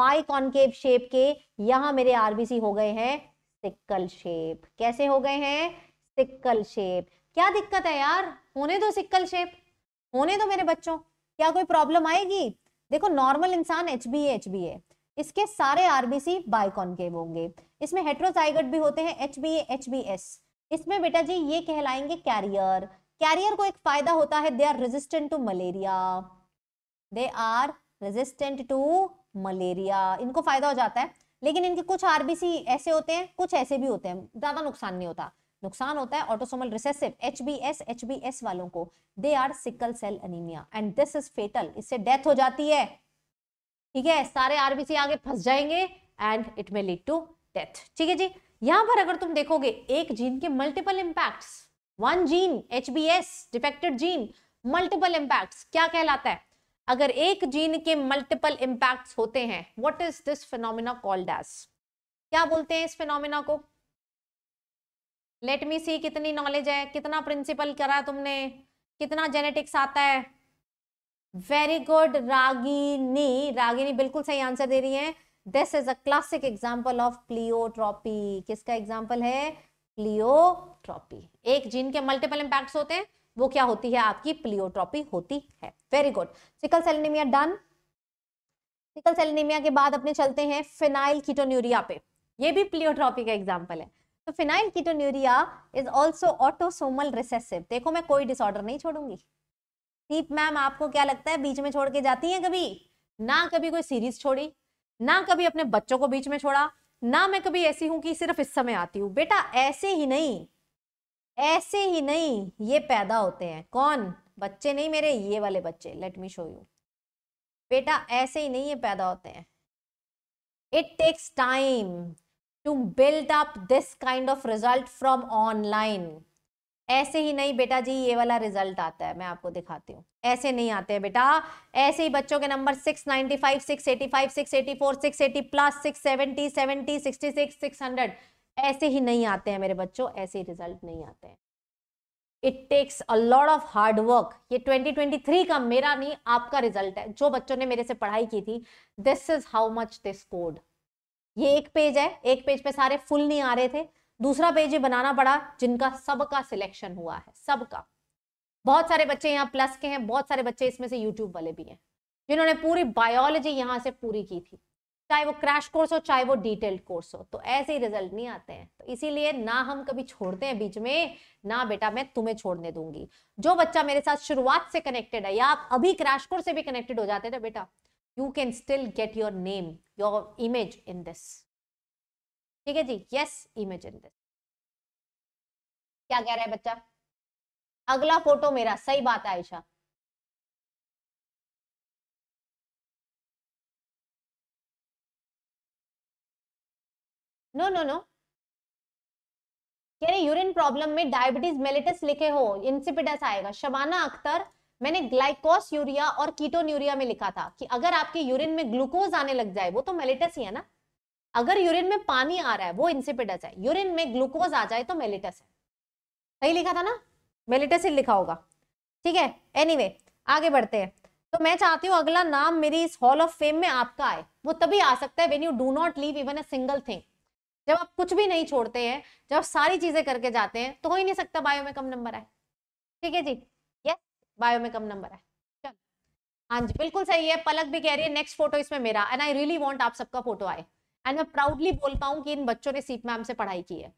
बाई कॉन्केव शेप के यहां मेरे आरबीसी हो गए हैं सिक्कल शेप कैसे हो गए हैं सिक्कल शेप क्या दिक्कत है यार होने दो सिक्कल शेप होने दो मेरे बच्चों क्या कोई प्रॉब्लम आएगी देखो नॉर्मल इंसान H B H B A इसके सारे आरबीसी बायकॉनकेव होंगे इसमें हेट्रोजाइगट भी होते हैं H B H B S इसमें बेटा जी ये कहलाएंगे कैरियर कैरियर को एक फायदा होता है they are resistant to malaria they are resistant to malaria इनको फायदा हो जाता है लेकिन इनके कुछ आरबीसी ऐसे होते हैं कुछ ऐसे भी होते हैं ज्यादा नुकसान नहीं होता नुकसान होता है ऑटोसोमल रिसेसिव एच एचबीएस वालों को they are sickle cell anaemia and this is fatal इससे डेथ हो जाती है ठीक है सारे आरबीसी आगे फंस जाएंगे and it may lead to death ठीक है जी यहां पर अगर तुम देखोगे एक जीन के multiple impact one gene H B S defected gene multiple impact क्या कहलाता है अगर एक जीन के मल्टीपल इंपैक्ट होते हैं what is this phenomena called as क्या बोलते हैं इस फिनोमिना को लेट मी सी कितनी नॉलेज है कितना प्रिंसिपल करा तुमने कितना जेनेटिक्स आता है वेरी गुड रागिनी रागिनी बिल्कुल सही आंसर दे रही है this is a classic example of pleiotropy किसका एग्जाम्पल है प्लियोट्रॉपी एक जीन के मल्टीपल इम्पैक्ट होते हैं वो क्या होती है आपकी प्लियोट्रॉपी होती है very good sickle cell anaemia done sickle cell anaemia के बाद अपने चलते हैं फिनाइल कीटोन्यूरिया पे ये भी प्लियोट्रॉपी का एग्जाम्पल है तो phenylketonuria is also autosomal recessive देखो मैं कोई डिसऑर्डर नहीं छोड़ूंगी दीप मैम आपको क्या लगता है बीच में छोड़ के जाती हैं कभी ना कभी कोई सीरीज छोड़ी ना कभी अपने बच्चों को बीच में छोड़ा ना मैं कभी ऐसी हूं कि सिर्फ इस समय आती हूँ बेटा ऐसे ही नहीं ऐसे ही नहीं ये पैदा होते हैं कौन बच्चे नहीं मेरे ये वाले बच्चे लेट मी शो यू बेटा ऐसे ही नहीं ये पैदा होते हैं it takes time to build up this kind of result from online ऐसे ही नहीं बेटा जी ये वाला रिजल्ट आता है मैं आपको दिखाती हूँ ऐसे नहीं आते हैं बेटा ऐसे ही बच्चों के number eighty four six eighty plus sixty six six hundred ऐसे ही नहीं आते हैं मेरे बच्चों ऐसे ही रिजल्ट नहीं आते हैं it takes a lot of hard work ये थ्री का मेरा नहीं आपका रिजल्ट है जो बच्चों ने मेरे से पढ़ाई की थी this is how much this code ये एक पेज है एक पेज पे सारे फुल नहीं आ रहे थे दूसरा पेज ये बनाना पड़ा जिनका सबका सिलेक्शन हुआ है सबका बहुत सारे बच्चे यहाँ प्लस के हैं बहुत सारे बच्चे इसमें से यूट्यूब वाले भी हैं जिन्होंने पूरी बायोलॉजी यहाँ से पूरी की थी चाहे वो क्रैश कोर्स हो चाहे वो डिटेल्ड कोर्स हो तो ऐसे ही रिजल्ट नहीं आते हैं तो इसीलिए ना हम कभी छोड़ते हैं बीच में ना बेटा मैं तुम्हें छोड़ने दूंगी जो बच्चा मेरे साथ शुरुआत से कनेक्टेड है या आप अभी क्रैश कोर्स से भी कनेक्टेड हो जाते हैं ना तो बेटा you can still get your name your image in this ठीक है जी यस इमेज इन दिस क्या कह रहा है बच्चा अगला फोटो मेरा सही बात है आयशा नो नो नो कह रहे यूरिन प्रॉब्लम में डायबिटीज मेलिटस लिखे हो इंसिपिडस आएगा शबाना अख्तर मैंने ग्लाइकोस यूरिया और कीटोन यूरिया में लिखा था कि अगर आपके यूरिन में ग्लूकोज आने लग जाए वो तो मेलेटस ही है ना अगर यूरिन में पानी आ रहा है वो इंसिपिडस है यूरिन में ग्लूकोज आ जाए तो मेलेटस है सही लिखा था ना मेलेटस ही लिखा होगा ठीक है एनीवे anyway, आगे बढ़ते हैं तो मैं चाहती हूँ अगला नाम मेरी इस हॉल ऑफ फेम में आपका आए वो तभी आ सकता है when you do not leave even a single thing जब आप कुछ भी नहीं छोड़ते हैं जब सारी चीजें करके जाते हैं तो हो ही नहीं सकता बायो में कम नंबर आए ठीक है जी बायो में कम नंबर है चल हाँ जी बिल्कुल सही है पलक भी कह रही है नेक्स्ट फोटो इसमें मेरा एंड आई रियली वॉन्ट आप सबका फोटो आए एंड मैं प्राउडली बोल पाऊँ कि इन बच्चों ने सीप मैम से पढ़ाई की है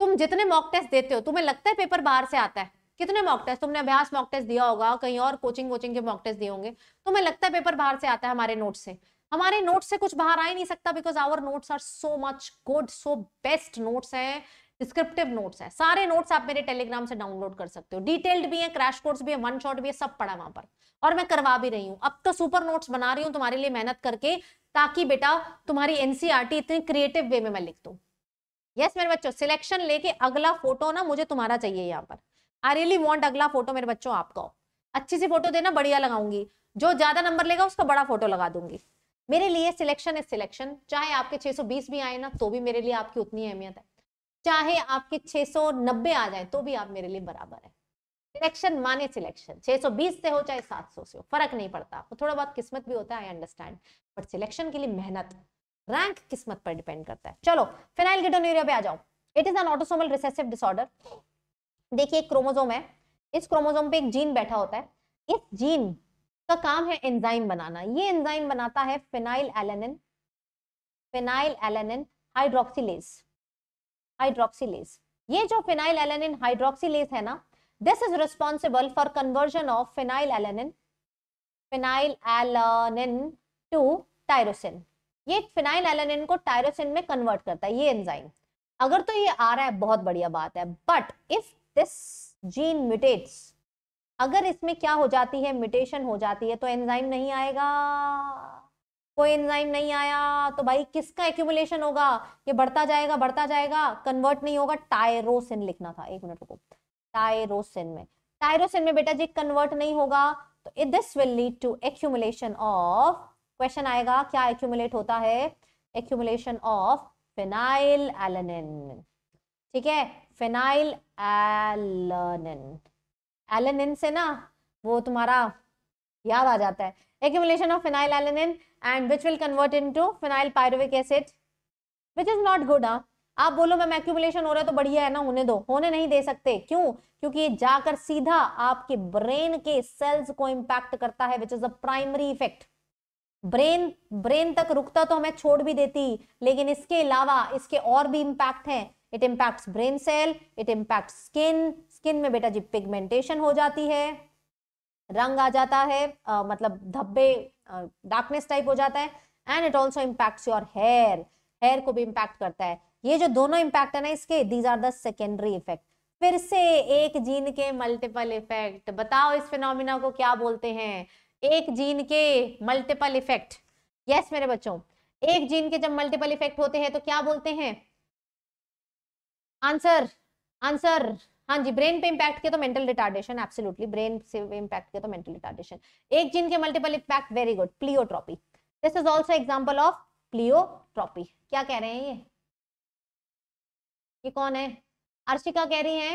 तुम जितने मॉक टेस्ट देते हो तुम्हें लगता है पेपर बाहर से आता है कितने मॉक टेस्ट तुमने अभ्यास मॉक टेस्ट दिया होगा कहीं और कोचिंग कोचिंग के मॉक टेस्ट दिए होंगे तुम्हें लगता है पेपर बाहर से आता है हमारे नोट से हमारे नोट से कुछ बाहर आ ही नहीं सकता because our notes are so much good so best notes हैं डिस्क्रिप्टिव नोट्स है सारे नोट्स आप मेरे टेलीग्राम से डाउनलोड कर सकते हो डिटेल्ड भी है क्रैश कोर्स भी है वन शॉट भी है सब पड़ा वहां पर और मैं करवा भी रही हूँ अब तो सुपर नोट्स बना रही हूँ तुम्हारे लिए मेहनत करके ताकि बेटा तुम्हारी एनसीआरटी e इतनी क्रिएटिव वे में मैं लिख दू यस yes, मेरे बच्चों सिलेक्शन लेके अगला फोटो ना मुझे तुम्हारा चाहिए यहाँ पर आई रियली वॉन्ट अगला फोटो मेरे बच्चों आपका अच्छी सी फोटो देना बढ़िया लगाऊंगी जो ज्यादा नंबर लेगा उसका बड़ा फोटो लगा दूंगी मेरे लिए सिलेक्शन इज सिलेक्शन चाहे आपके 620 भी आए ना तो भी मेरे लिए आपकी उतनी अहमियत है चाहे आपके 690 आ जाए तो भी आप मेरे लिए बराबर है सिलेक्शन माने सिलेक्शन 620 से हो चाहे 700 से हो फर्क नहीं पड़ता आपको थोड़ा बहुत किस्मत भी होता है आई अंडरस्टैंड बट सिलेक्शन के लिए मेहनत रैंक किस्मत पर डिपेंड करता है चलो फिनाइल गिटोन्यूरिया पे आ जाओ it is an autosomal recessive disorder देखिए एक क्रोमोजोम है इस क्रोमोजोम पे एक जीन बैठा होता है इस जीन का काम है एंजाइम बनाना ये एंजाइम बनाता है phenylalanine phenylalanine hydroxylase hydroxylase ये जो फिनाइल एलेनिन हाइड्रोक्सीलेस है ना this is responsible for conversion of phenylalanine phenylalanine to tyrosine ये फिनाइल एलेनिन को टायरोसिन में कन्वर्ट करता है ये एंजाइम अगर तो ये आ रहा है बहुत बढ़िया बात है but if this gene mutates अगर इसमें क्या हो जाती है म्यूटेशन हो जाती है तो एंजाइम नहीं आएगा कोई एंजाइम नहीं आया तो भाई किसका एक्यूमुलेशन होगा ये बढ़ता जाएगा बढ़ता जाएगा कन्वर्ट नहीं होगा टायरोसिन लिखना था एक मिनट रुको टायरोसिन में टायरोसिन में बेटा जी कन्वर्ट नहीं होगा तो this will lead to accumulation of question आएगा क्या एक्यूमुलेट होता है एक्यूमुलेशन ऑफ फिनाइल एलनिन ठीक है फिनाइल एलनिन एलनिन से ना वो तुम्हारा याद आ जाता है accumulation of phenylalanine and which will convert into phenyl pyruvic acid which is not good huh? हाँ। आप बोलो मैम एक्यूमुलेशन हो रहा है तो बढ़िया है ना होने दो होने नहीं दे सकते क्यों क्योंकि ये जाकर सीधा आपके ब्रेन के सेल्स को इम्पैक्ट करता है which is a primary effect brain brain तक रुकता तो हमें छोड़ भी देती लेकिन इसके अलावा इसके और भी इम्पैक्ट हैं it impacts brain cell it impact skin skin में बेटा जी पिगमेंटेशन हो जाती है रंग आ जाता है आ, मतलब धब्बे डार्कनेस टाइप हो जाता है and it also impact your hair hair को भी इम्पैक्ट करता है ये जो दोनों इम्पैक्ट है ना इसके these are the secondary effect फिर से एक जीन के मल्टीपल इफेक्ट बताओ इस फिनोमिना को क्या बोलते हैं एक जीन के मल्टीपल इफेक्ट यस मेरे बच्चों एक जीन के जब मल्टीपल इफेक्ट होते हैं तो क्या बोलते हैं आंसर आंसर हाँ जी ब्रेन पे इम्पैक्ट किया तो मेंटल रिटार्डेशन एब्सोल्युटली ब्रेन से इम्पैक्ट किया तो मेंटल रिटार्डेशन एक जीन के multiple impact very good pleiotropy this is also example of pleiotropy क्या कह रहे हैं ये ये कौन है अर्शिका कह रही है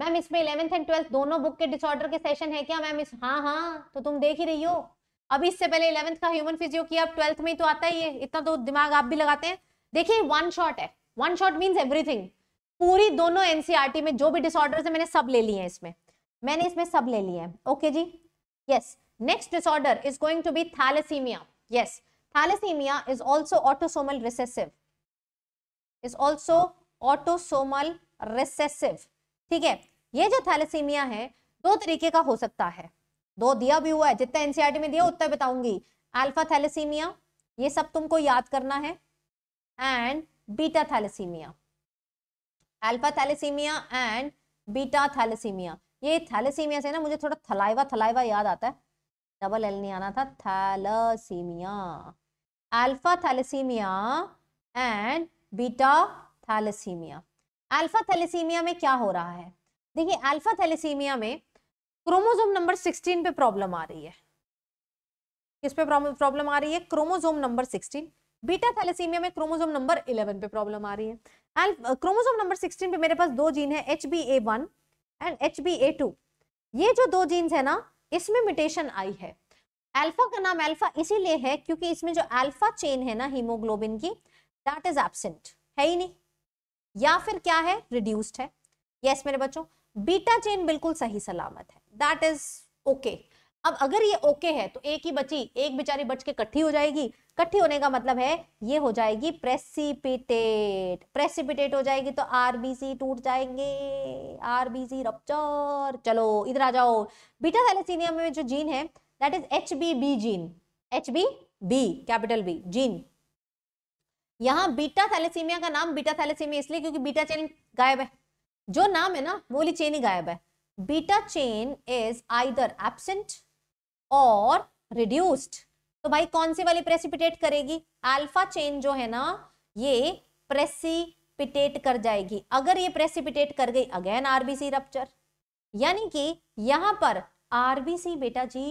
मैम इसमें इलेवेंथ एंड ट्वेल्थ दोनों बुक के डिसऑर्डर के सेशन है क्या मैम इस हाँ हाँ तो तुम देख ही रही हो अभी इससे पहले इलेवेंथ का ह्यूमन फिजियो किया अब ट्वेल्थ में ही तो आता ही है इतना तो दिमाग आप भी लगाते हैं देखिए वन शॉट है वन शॉट मीन्स एवरीथिंग पूरी दोनों एनसीआरटी e में जो भी डिसऑर्डर है मैंने सब ले लिए हैं इसमें मैंने इसमें सब ले लिए हैं ओके जी yes next disorder is going to be thalassaemia yes thalassaemia is also autosomal recessive is also autosomal recessive ठीक है ये जो थैलेसीमिया है दो तरीके का हो सकता है दो दिया भी हुआ है जितना एनसीआरटी e में दिया उतना बताऊंगी अल्फा थैलेसीमिया ये सब तुमको याद करना है and beta thalassaemia alpha thalassaemia and beta thalassaemia ये थैलेसीमिया से ना मुझे थोड़ा थलाइवा थलाइवा याद आता है डबल एल नहीं आना था thalassaemia alpha thalassaemia and beta thalassaemia alpha thalassaemia में क्या हो रहा है देखिए अल्फा थैलेसीमिया में क्रोमोजोम नंबर 16 पे प्रॉब्लम आ रही है किस पे प्रॉब्लम आ रही है क्रोमोजोम नंबर 16 बीटा थैलेसीमिया में क्रोमोजोम नंबर 11 पे प्रॉब्लम आ रही है क्रोमोसोम नंबर 16 पे मेरे पास दो जीन है H B A one and H B A two ये जो दो जीन्स है ना इसमें म्यूटेशन आई है अल्फा का नाम अल्फा इसीलिए है क्योंकि इसमें जो अल्फा चेन है ना हीमोग्लोबिन की दैट इज एबसेंट है ही नहीं या फिर क्या है रिड्यूस्ड है यस yes, मेरे बच्चों बीटा चेन बिल्कुल सही सलामत है दैट इज ओके अब अगर ये ओके है तो एक ही बची एक बेचारी बच के कट्ठी हो जाएगी कट्ठी होने का मतलब है ये हो जाएगी प्रेसिपिटेट प्रेसिपिटेट हो जाएगी तो आरबीसी टूट जाएंगे आरबीसी रपचर चलो इधर आ जाओ बीटा थैलेसीनिया में जो जीन है that is H B B gene H B B capital B gene यहाँ बीटा थैलेसीमिया का नाम बीटा थैलेसीमिया इसलिए क्योंकि बीटा चेन गायब है जो नाम है ना वो चेन ही गायब है beta chain is either absent और रिड्यूस्ड तो भाई कौन सी वाली प्रेसिपिटेट करेगी अल्फा चेन जो है ना ये प्रेसिपिटेट कर जाएगी अगर ये प्रेसिपिटेट कर गई अगेन आरबीसी रप्चर यानी कि यहां पर आरबीसी बेटा जी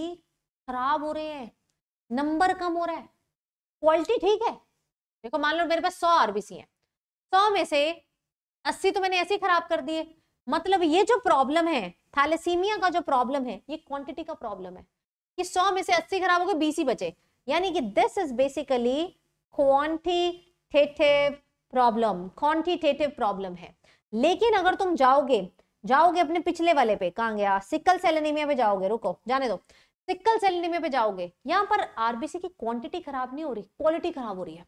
खराब हो रहे हैं नंबर कम हो रहा है क्वालिटी ठीक है देखो मान लो मेरे पास सौ आरबीसी है सौ में से अस्सी तो मैंने ऐसे ही खराब कर दिए मतलब ये जो प्रॉब्लम है थैलेसीमिया का जो प्रॉब्लम है ये क्वांटिटी का प्रॉब्लम है कि 100 में से 80 खराब हो गए 20 ही बचे यानी कि this is basically quantitative problem quantitative problem है लेकिन अगर तुम जाओगे जाओगे अपने पिछले वाले पे कहा गया सिक्कल सेलेनिमिया पे जाओगे रुको जाने दो सिक्कल सेलेनिमिया पे जाओगे यहाँ पर आरबीसी की क्वांटिटी खराब नहीं हो रही क्वालिटी खराब हो रही है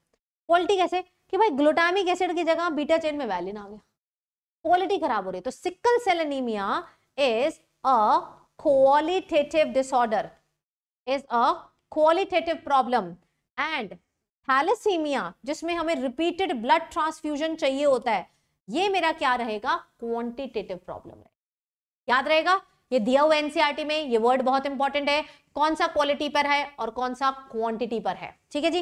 क्वालिटी कैसे कि भाई ग्लूटामिक एसिड की जगह बीटा चेन में वैलिन आ गया क्वालिटी खराब हो रही है तो sickle cell anaemia is a qualitative disorder is a qualitative problem and thalassaemia जिसमें हमें रिपीटेड ब्लड ट्रांसफ्यूजन चाहिए होता है ये मेरा क्या रहेगा क्वांटिटेटिव प्रॉब्लम है याद रहेगा ये दिया हुआ एनसीआरटी e में ये वर्ड बहुत इंपॉर्टेंट है कौन सा क्वालिटी पर है और कौन सा क्वांटिटी पर है ठीक है जी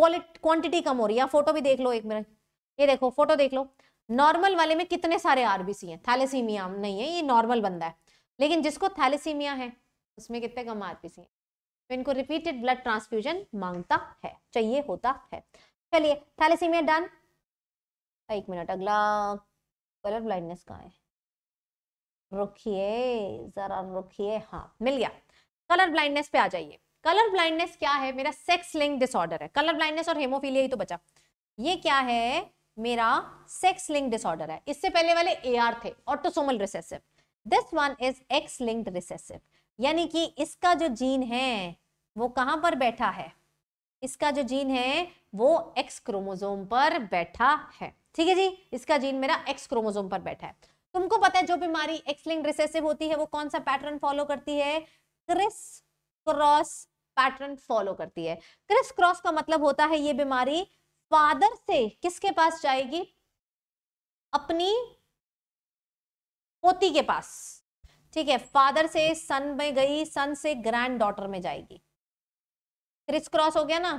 क्वांटिटी कम हो रही है फोटो भी देख लो एक मिनट ये देखो फोटो देख लो नॉर्मल वाले में कितने सारे आरबीसी हैं थैलेसीमिया नहीं है ये नॉर्मल बंदा है लेकिन जिसको थैलेसीमिया है उसमें कितने कम आरबीसी है इनको रिपीटेड ब्लड ट्रांसफ्यूजन मांगता है चाहिए होता है चलिए थैलेसीमिया डन एक मिनट अगला कलर ब्लाइंडनेस कहाँ है रुकिए जरा रुकिए हाँ मिल गया कलर ब्लाइंडनेस पे आ जाइए कलर ब्लाइंडनेस क्या है मेरा सेक्स लिंक डिसऑर्डर है कलर ब्लाइंडनेस और हेमोफीलिया ही तो बचा ये क्या है मेरा सेक्स लिंक डिसऑर्डर है इससे पहले वाले एआर थे autosomal recessive this one is X linked recessive यानी कि इसका जो जीन है वो कहाँ पर बैठा है इसका जो जीन है वो एक्स क्रोमोजोम पर बैठा है ठीक है जी इसका जीन मेरा एक्स क्रोमोजोम पर बैठा है तुमको पता है जो बीमारी एक्स रिसेसिव होती है वो कौन सा पैटर्न फॉलो करती है क्रिस क्रॉस पैटर्न फॉलो करती है क्रिस क्रॉस का मतलब होता है ये बीमारी फादर से किसके पास जाएगी अपनी पोती के पास ठीक है फादर से सन में गई सन से ग्रैंड डॉटर में जाएगी क्रिस क्रॉस हो गया ना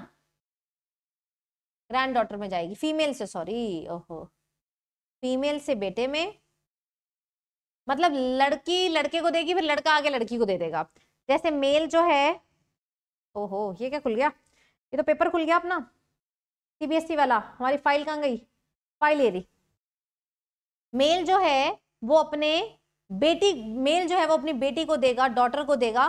ग्रैंड डॉटर में जाएगी फीमेल से सॉरी ओहो फीमेल से बेटे में मतलब लड़की लड़के को देगी फिर लड़का आगे लड़की को दे देगा जैसे मेल जो है ओहो ये क्या खुल गया ये तो पेपर खुल गया अपना सीबीएसई e वाला हमारी फाइल कहाँ गई फाइल ये रही मेल जो है वो अपने बेटी मेल जो है वो अपनी बेटी को देगा डॉटर को देगा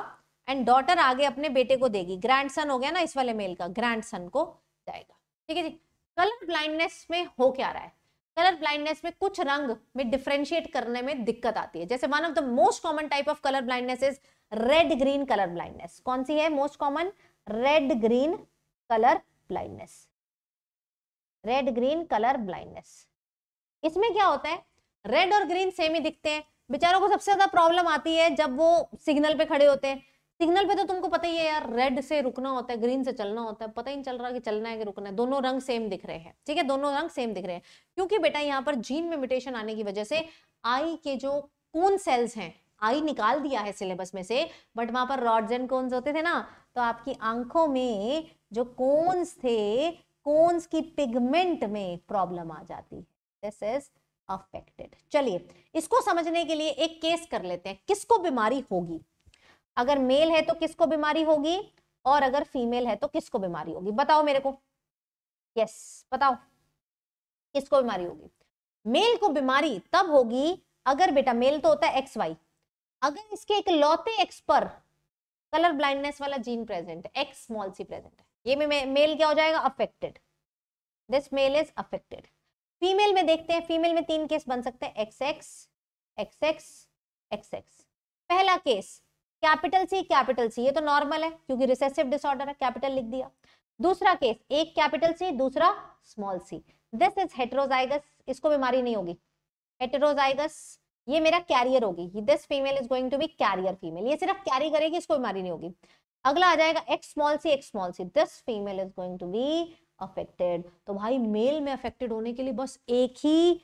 एंड डॉटर आगे अपने बेटे को देगी ग्रैंड हो गया ना इस वाले मेल का ग्रैंड को जाएगा ठीक है जी कलर ब्लाइंडनेस में हो क्या रहा है कलर ब्लाइंडनेस में कुछ रंग में डिफ्रेंशिएट करने में दिक्कत आती है जैसे one of the most common type of colour blindness is red green colour blindness कौन सी है most common red green colour blindness red green colour blindness इसमें क्या होता है रेड और ग्रीन सेम ही दिखते हैं बेचारों को सबसे ज्यादा प्रॉब्लम आती है जब वो सिग्नल पे खड़े होते हैं सिग्नल पे तो तुमको पता ही है यार रेड से रुकना होता है ग्रीन से चलना होता है पता ही नहीं चल रहा कि चलना है कि रुकना है दोनों रंग सेम दिख रहे हैं ठीक है दोनों रंग सेम दिख रहे हैं क्योंकि बेटा यहाँ पर जीन में म्यूटेशन आने की वजह से आई के जो कौन सेल्स हैं आई निकाल दिया है सिलेबस में से बट वहां पर रॉड्स एंड कोन्स होते थे ना तो आपकी आंखों में जो कोन्स थे कोन्स की पिगमेंट में प्रॉब्लम आ जाती है दिस इज अफेक्टेड चलिए इसको समझने के लिए एक केस कर लेते हैं किसको बीमारी होगी अगर मेल है तो किसको बीमारी होगी और अगर फीमेल है तो किसको बीमारी होगी बताओ मेरे को यस बताओ किसको बीमारी होगी मेल को बीमारी तब होगी अगर बेटा मेल तो होता है एक्स वाई अगर इसके एक लौते एक्स पर कलर ब्लाइंडनेस वाला जीन प्रेजेंट है एक्स स्मॉल सी प्रेजेंट है ये में, मेल क्या हो जाएगा affected this male is affected female में देखते हैं फीमेल में तीन केस बन सकते हैं X X X X X X पहला case capital C capital C ये तो नॉर्मल है क्योंकि रिसेसिव डिसऑर्डर है कैपिटल लिख दिया दूसरा केस एक कैपिटल सी दूसरा small C this is heterozygous इसको बीमारी नहीं होगी हेटेरोजाइगस ये मेरा कैरियर होगी this female is going to be carrier female ये सिर्फ कैरी करेगी इसको बीमारी नहीं होगी अगला आ जाएगा X small C X small C this female is going to be affected तो भाई मेल में अफेक्टेड होने के लिए बस एक ही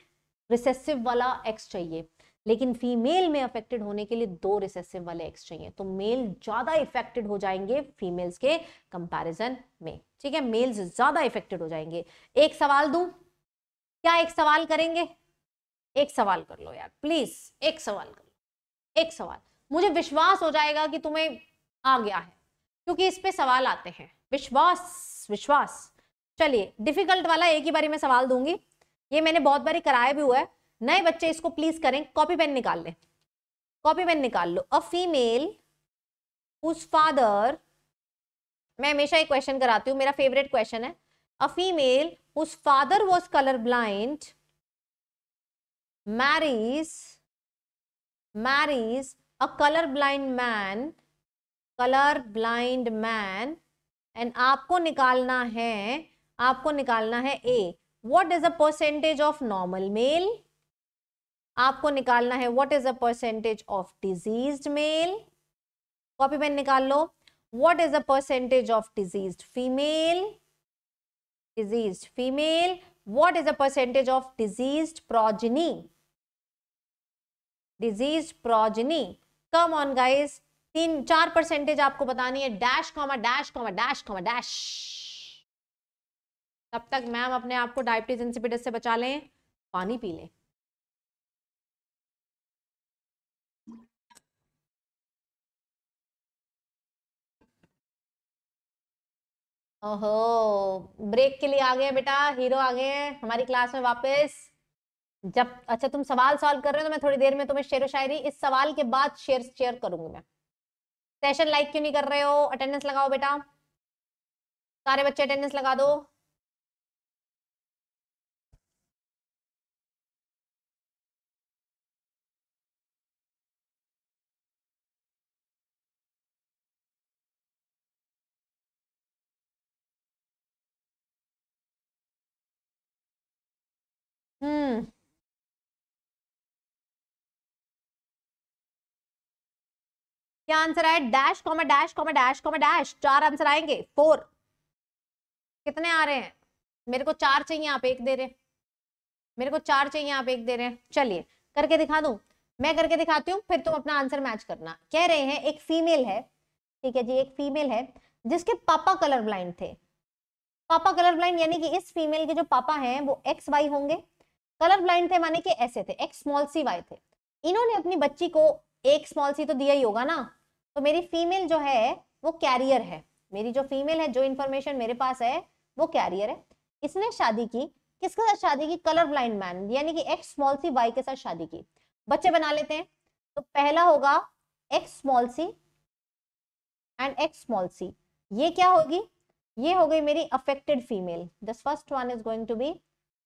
रिसेसिव वाला एक्स चाहिए लेकिन फीमेल में अफेक्टेड होने के लिए दो रिसेसिव वाले एक्स चाहिए तो मेल ज़्यादा इफेक्टेड हो जाएंगे फीमेल्स के कंपैरिजन में ठीक है मेल्स ज़्यादा इफेक्टेड हो जाएंगे एक सवाल दू क्या एक सवाल करेंगे एक सवाल कर लो यार प्लीज एक सवाल कर लो एक सवाल मुझे विश्वास हो जाएगा कि तुम्हें आ गया है क्योंकि इस पे सवाल आते हैं विश्वास विश्वास चलिए डिफिकल्ट वाला एक ही बारी में सवाल दूंगी ये मैंने बहुत बारी कराया भी हुआ है नए बच्चे इसको प्लीज करें कॉपी पेन निकाल लें कॉपी पेन निकाल लो अ फीमेल उस फादर मैं हमेशा एक क्वेश्चन कराती हूँ मेरा फेवरेट क्वेश्चन है अ फीमेल उस father was colour blind marriage marries a colour blind man colour blind man and आपको निकालना है आपको निकालना है a what is a percentage of normal male आपको निकालना है what is a percentage of disease male copy pen निकाल लो what is a percentage of disease female disease female what is a percentage of disease progeny disease progeny come on guys तीन चार percentage आपको बतानी है dash comma dash comma dash comma dash तब तक ma'am अपने आप को डायबिटीज इंसिपिडस से बचा लें पानी पी लें ओहो ब्रेक के लिए आ गए बेटा हीरो आ गए हमारी क्लास में वापस जब अच्छा तुम सवाल सॉल्व कर रहे हो तो मैं थोड़ी देर में तुम्हें शेर व शायरी इस सवाल के बाद शेयर शेयर करूंगी मैं सेशन लाइक क्यों नहीं कर रहे हो अटेंडेंस लगाओ बेटा सारे बच्चे अटेंडेंस लगा दो क्या आंसर आए dash comma dash comma dash comma dash चार आंसर आएंगे फोर कितने आ रहे हैं मेरे को चार चाहिए आप एक दे रहे हैं मेरे को चार चाहिए आप एक दे रहे हैं चलिए करके दिखा दू मैं करके दिखाती हूँ फिर तुम अपना आंसर मैच करना कह रहे हैं एक फीमेल है ठीक है जी एक फीमेल है जिसके पापा कलर ब्लाइंड थे पापा कलर ब्लाइंड यानी कि इस फीमेल के जो पापा हैं वो एक्स वाई होंगे कलर ब्लाइंड थे माने कि ऐसे थे एक्स स्मॉल सी वाई थे इन्होंने अपनी बच्ची को एक स्मॉल सी तो दिया ही होगा ना तो मेरी फीमेल जो है वो कैरियर है मेरी जो फीमेल है जो इन्फॉर्मेशन मेरे पास है वो कैरियर है इसने शादी की किसके साथ शादी की कलर ब्लाइंड मैन यानी कि एक्स स्मॉल सी वाई के साथ शादी की बच्चे बना लेते हैं तो पहला होगा X small C and X small C ये क्या होगी ये हो गई मेरी affected female this first one is going to be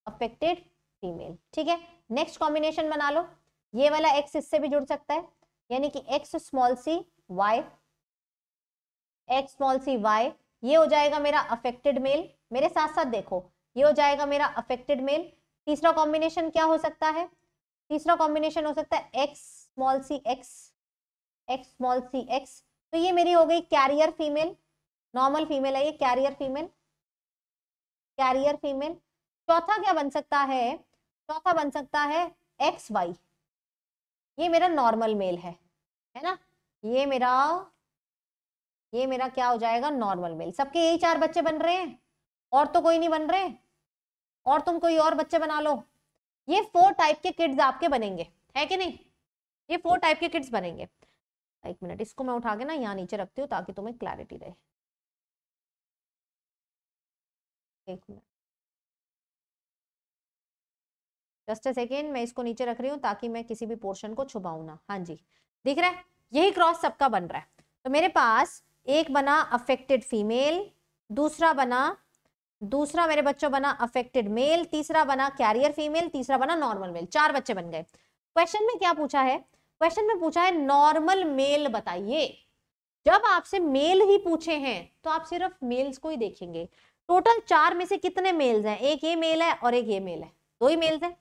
affected female ठीक है नेक्स्ट कॉम्बिनेशन बना लो ये वाला एक्स इससे भी जुड़ सकता है यानी कि X small C Y X small C Y ये हो जाएगा मेरा अफेक्टेड मेल मेरे साथ साथ देखो ये हो जाएगा मेरा अफेक्टेड मेल तीसरा कॉम्बिनेशन क्या हो सकता है तीसरा कॉम्बिनेशन हो सकता है X small C X X small C X तो ये मेरी हो गई कैरियर फीमेल नॉर्मल फीमेल है ये कैरियर फीमेल कैरियर फीमेल चौथा क्या बन सकता है चौथा बन सकता है एक्स वाई ये मेरा नॉर्मल मेल है है ना ये मेरा ये मेरा क्या हो जाएगा नॉर्मल मेल सबके यही चार बच्चे बन रहे हैं और तो कोई नहीं बन रहे और तुम कोई और बच्चे बना लो ये फोर टाइप के किड्स आपके बनेंगे है कि नहीं ये फोर टाइप के किड्स बनेंगे एक मिनट इसको मैं उठा के ना यहाँ नीचे रखती हूँ ताकि तुम्हें क्लैरिटी रहे एक मिनट जस्ट अ सेकेंड मैं इसको नीचे रख रही हूँ ताकि मैं किसी भी पोर्शन को छुपाऊ ना हाँ जी दिख रहा है यही क्रॉस सबका बन रहा है तो मेरे पास एक बना अफेक्टेड फीमेल दूसरा बना दूसरा मेरे बच्चों बना अफेक्टेड मेल तीसरा बना कैरियर फीमेल तीसरा बना नॉर्मल मेल चार बच्चे बन गए क्वेश्चन में क्या पूछा है क्वेश्चन में पूछा है नॉर्मल मेल बताइए जब आपसे मेल ही पूछे हैं तो आप सिर्फ मेल्स को ही देखेंगे टोटल चार में से कितने मेल्स हैं एक ये मेल है और एक ये मेल है दो ही मेल्स हैं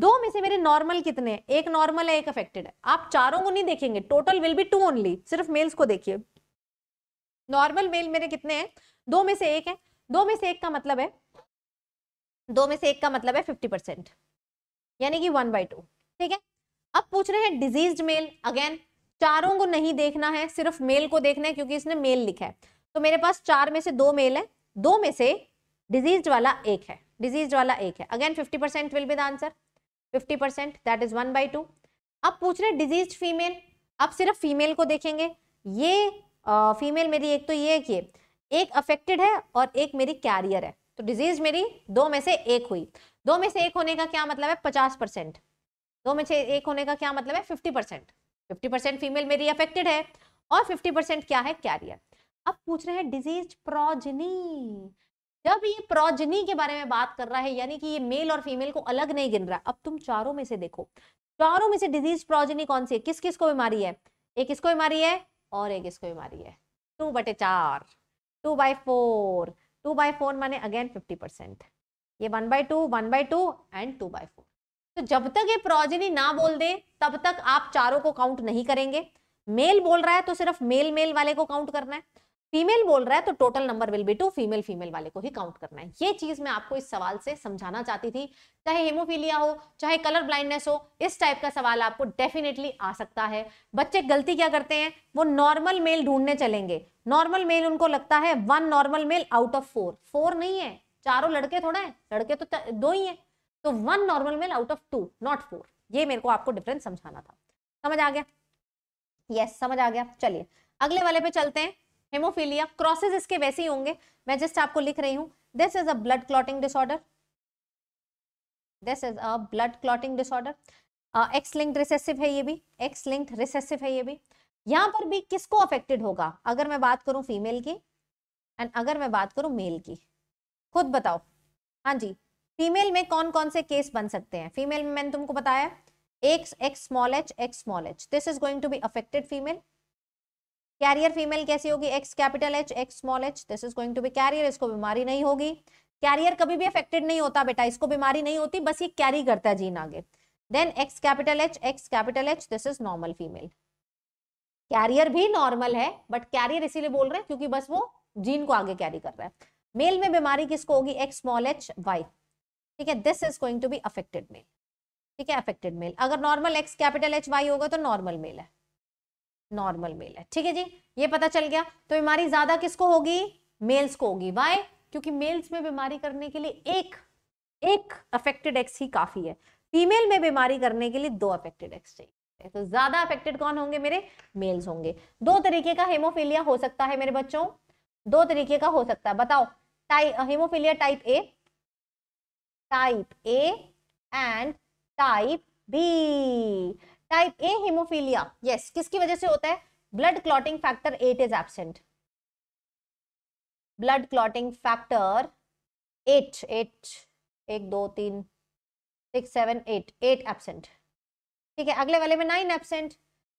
दो में से मेरे नॉर्मल कितने हैं एक नॉर्मल है एक अफेक्टेड है आप चारों को नहीं देखेंगे total will be two only सिर्फ मेल्स को देखिए नॉर्मल मेल मेरे कितने हैं दो में से एक है दो में से एक का मतलब है दो में से एक का मतलब है फिफ्टी परसेंट यानी कि वन बाई टू ठीक है अब पूछ रहे हैं डिजीज मेल अगेन चारों को नहीं देखना है सिर्फ मेल को देखना है क्योंकि इसने मेल लिखा है तो मेरे पास चार में से दो मेल है दो में से डिजीज वाला एक है डिजीज वाला एक है again fifty percent will be the answer fifty percent that is one by two अब पूछ रहे डिजीज फीमेल अब सिर्फ फीमेल को देखेंगे ये फीमेल मेरी एक तो ये है कि एक अफेक्टेड है और एक मेरी कैरियर है तो डिजीज मेरी दो में से एक हुई दो में से एक होने का क्या मतलब है पचास परसेंट दो में से एक होने का क्या मतलब है fifty percent fifty percent female मेरी अफेक्टेड है और फिफ्टी परसेंट क्या है कैरियर अब पूछ रहे हैं डिजीज प्रोजनी जब ये प्रोजनी के बारे में बात कर रहा है यानी कि ये मेल और फीमेल को अलग नहीं गिन रहा अब तुम चारों में से देखो चारों में से डिजीज प्रोजनी कौन सी है किस किस को बीमारी है एक किसको बीमारी है और एक किसको बीमारी है टू बटे चार two by four two by four माने अगेन फिफ्टी परसेंट ये one by two one by two and two by four तो जब तक ये प्रोजनी ना बोल दे तब तक आप चारों को काउंट नहीं करेंगे मेल बोल रहा है तो सिर्फ मेल मेल वाले को काउंट करना है फीमेल बोल रहा है तो total number will be two female female वाले को ही काउंट करना है ये चीज मैं आपको इस सवाल से समझाना चाहती थी चाहे हेमोफीलिया हो चाहे कलर ब्लाइंडनेस हो इस टाइप का सवाल आपको डेफिनेटली आ सकता है बच्चे गलती क्या करते हैं वो नॉर्मल मेल ढूंढने चलेंगे नॉर्मल मेल उनको लगता है one normal male out of four four नहीं है चारों लड़के थोड़ा है लड़के तो दो ही है तो one normal male out of two not four ये मेरे को आपको डिफरेंस समझाना था समझ आ गया यस yes, समझ आ गया चलिए अगले वाले पे चलते हैं हेमोफीलिया क्रॉसेज इसके वैसे ही होंगे मैं जस्ट आपको लिख रही हूँ this is a blood clotting disorder this is a blood clotting disorder X linked recessive है ये भी एक्स लिंक्ड रिसेसिव है ये भी यहाँ पर भी किसको अफेक्टेड होगा अगर मैं बात करूँ फीमेल की एंड अगर मैं बात करूँ मेल की खुद बताओ हाँ जी फीमेल में कौन कौन से केस बन सकते हैं फीमेल में मैंने तुमको बताया X X small H X small H this is going to be affected female carrier female कैसी होगी X capital H X small H this is going to be carrier इसको बीमारी नहीं होगी कैरियर कभी भी अफेक्टेड नहीं होता बेटा इसको बीमारी नहीं होती बस ये कैरी करता है जीन आगे then X capital H X capital H this is normal female carrier भी नॉर्मल है बट कैरियर इसीलिए बोल रहे हैं क्योंकि बस वो जीन को आगे कैरी कर रहा है मेल में बीमारी किसको होगी एक्स स्मॉल एच वाई ठीक है this is going to be affected male ठीक है अफेक्टेड मेल अगर normal X capital H Y होगा तो नॉर्मल मेल है नॉर्मल मेल है ठीक है जी ये पता चल गया तो बीमारी ज्यादा किसको होगी मेल्स को होगी वाई क्योंकि मेल्स में बीमारी करने के लिए एक एक अफेक्टेड एक्स ही काफी है फीमेल में बीमारी करने के लिए दो अफेक्टेड एक्स चाहिए तो ज्यादा अफेक्टेड कौन होंगे मेरे मेल्स होंगे दो तरीके का हेमोफीलिया हो सकता है मेरे बच्चों दो तरीके का हो सकता है बताओ टाइ haemophilia type A type A and type B type A haemophilia yes किसकी वजह से होता है blood clotting factor eight is absent blood clotting factor eight eight एक दो तीन six seven eight eight absent ठीक है अगले वाले में नाइन एबसेंट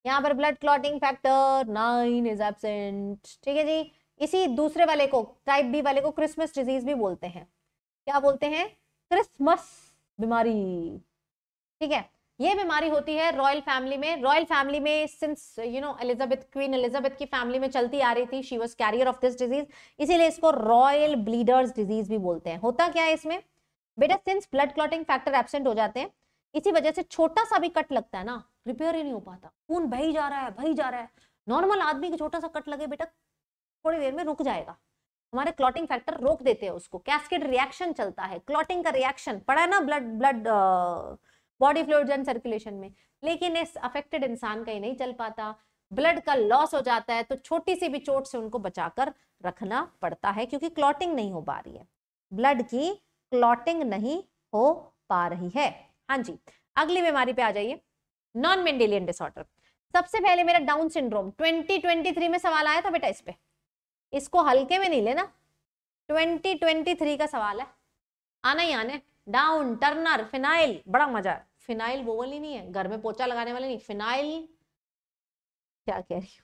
यहाँ पर blood clotting factor nine is absent ठीक है जी इसी दूसरे वाले को टाइप बी वाले को क्रिसमस डिजीज भी बोलते हैं क्या बोलते हैं क्रिसमस बीमारी ठीक है ये बीमारी होती है रॉयल फैमिली में रॉयल फैमिली में since you know Elizabeth queen Elizabeth की फैमिली में चलती आ रही थी she was carrier of this disease इसीलिए इसको रॉयल ब्लीडर्स डिजीज भी बोलते हैं होता क्या है इसमें बेटा since blood clotting factor absent हो जाते हैं इसी वजह से छोटा सा भी कट लगता है ना रिपेयर ही नहीं हो पाता खून बही जा रहा है बही जा रहा है नॉर्मल आदमी को छोटा सा कट लगे बेटा थोड़ी देर में रुक जाएगा हमारे क्लॉटिंग फैक्टर रोक देते हैं उसको कैस्केड रिएक्शन चलता है क्लॉटिंग का रिएक्शन पड़ा है ना blood blood body fluid and circulation में लेकिन इस अफेक्टेड इंसान कहीं नहीं चल पाता ब्लड का लॉस हो जाता है तो छोटी सी भी चोट से उनको बचाकर रखना पड़ता है क्योंकि क्लॉटिंग नहीं हो पा रही है ब्लड की क्लॉटिंग नहीं हो पा रही है हाँ जी अगली बीमारी पे आ जाइए नॉन मेंडेलियन डिसऑर्डर सबसे पहले मेरा डाउन सिंड्रोम 2023 में सवाल आया था बेटा इस पे इसको हल्के में नहीं लेना 2023 का सवाल है आना ही आना है डाउन टर्नर फिनाइल बड़ा मजा फिनाइल वो वाली नहीं है घर में पोचा लगाने वाली नहीं फिनाइल क्या कह रही हूँ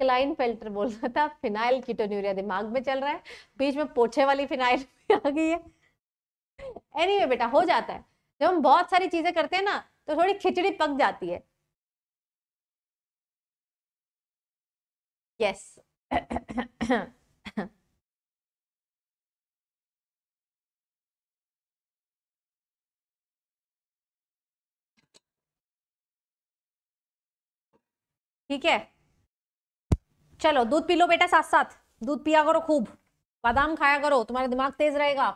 क्लाइन फिल्टर बोल रहा था फिनाइल कीटोन्यूरिया दिमाग में चल रहा है बीच में पोछे वाली फिनाइल आ गई है एनीवे anyway, बेटा हो जाता है जब हम बहुत सारी चीजें करते हैं ना तो थोड़ी खिचड़ी पक जाती है यस yes. ठीक है चलो दूध पी लो बेटा साथ साथ दूध पिया करो खूब बादाम खाया करो तुम्हारा दिमाग तेज रहेगा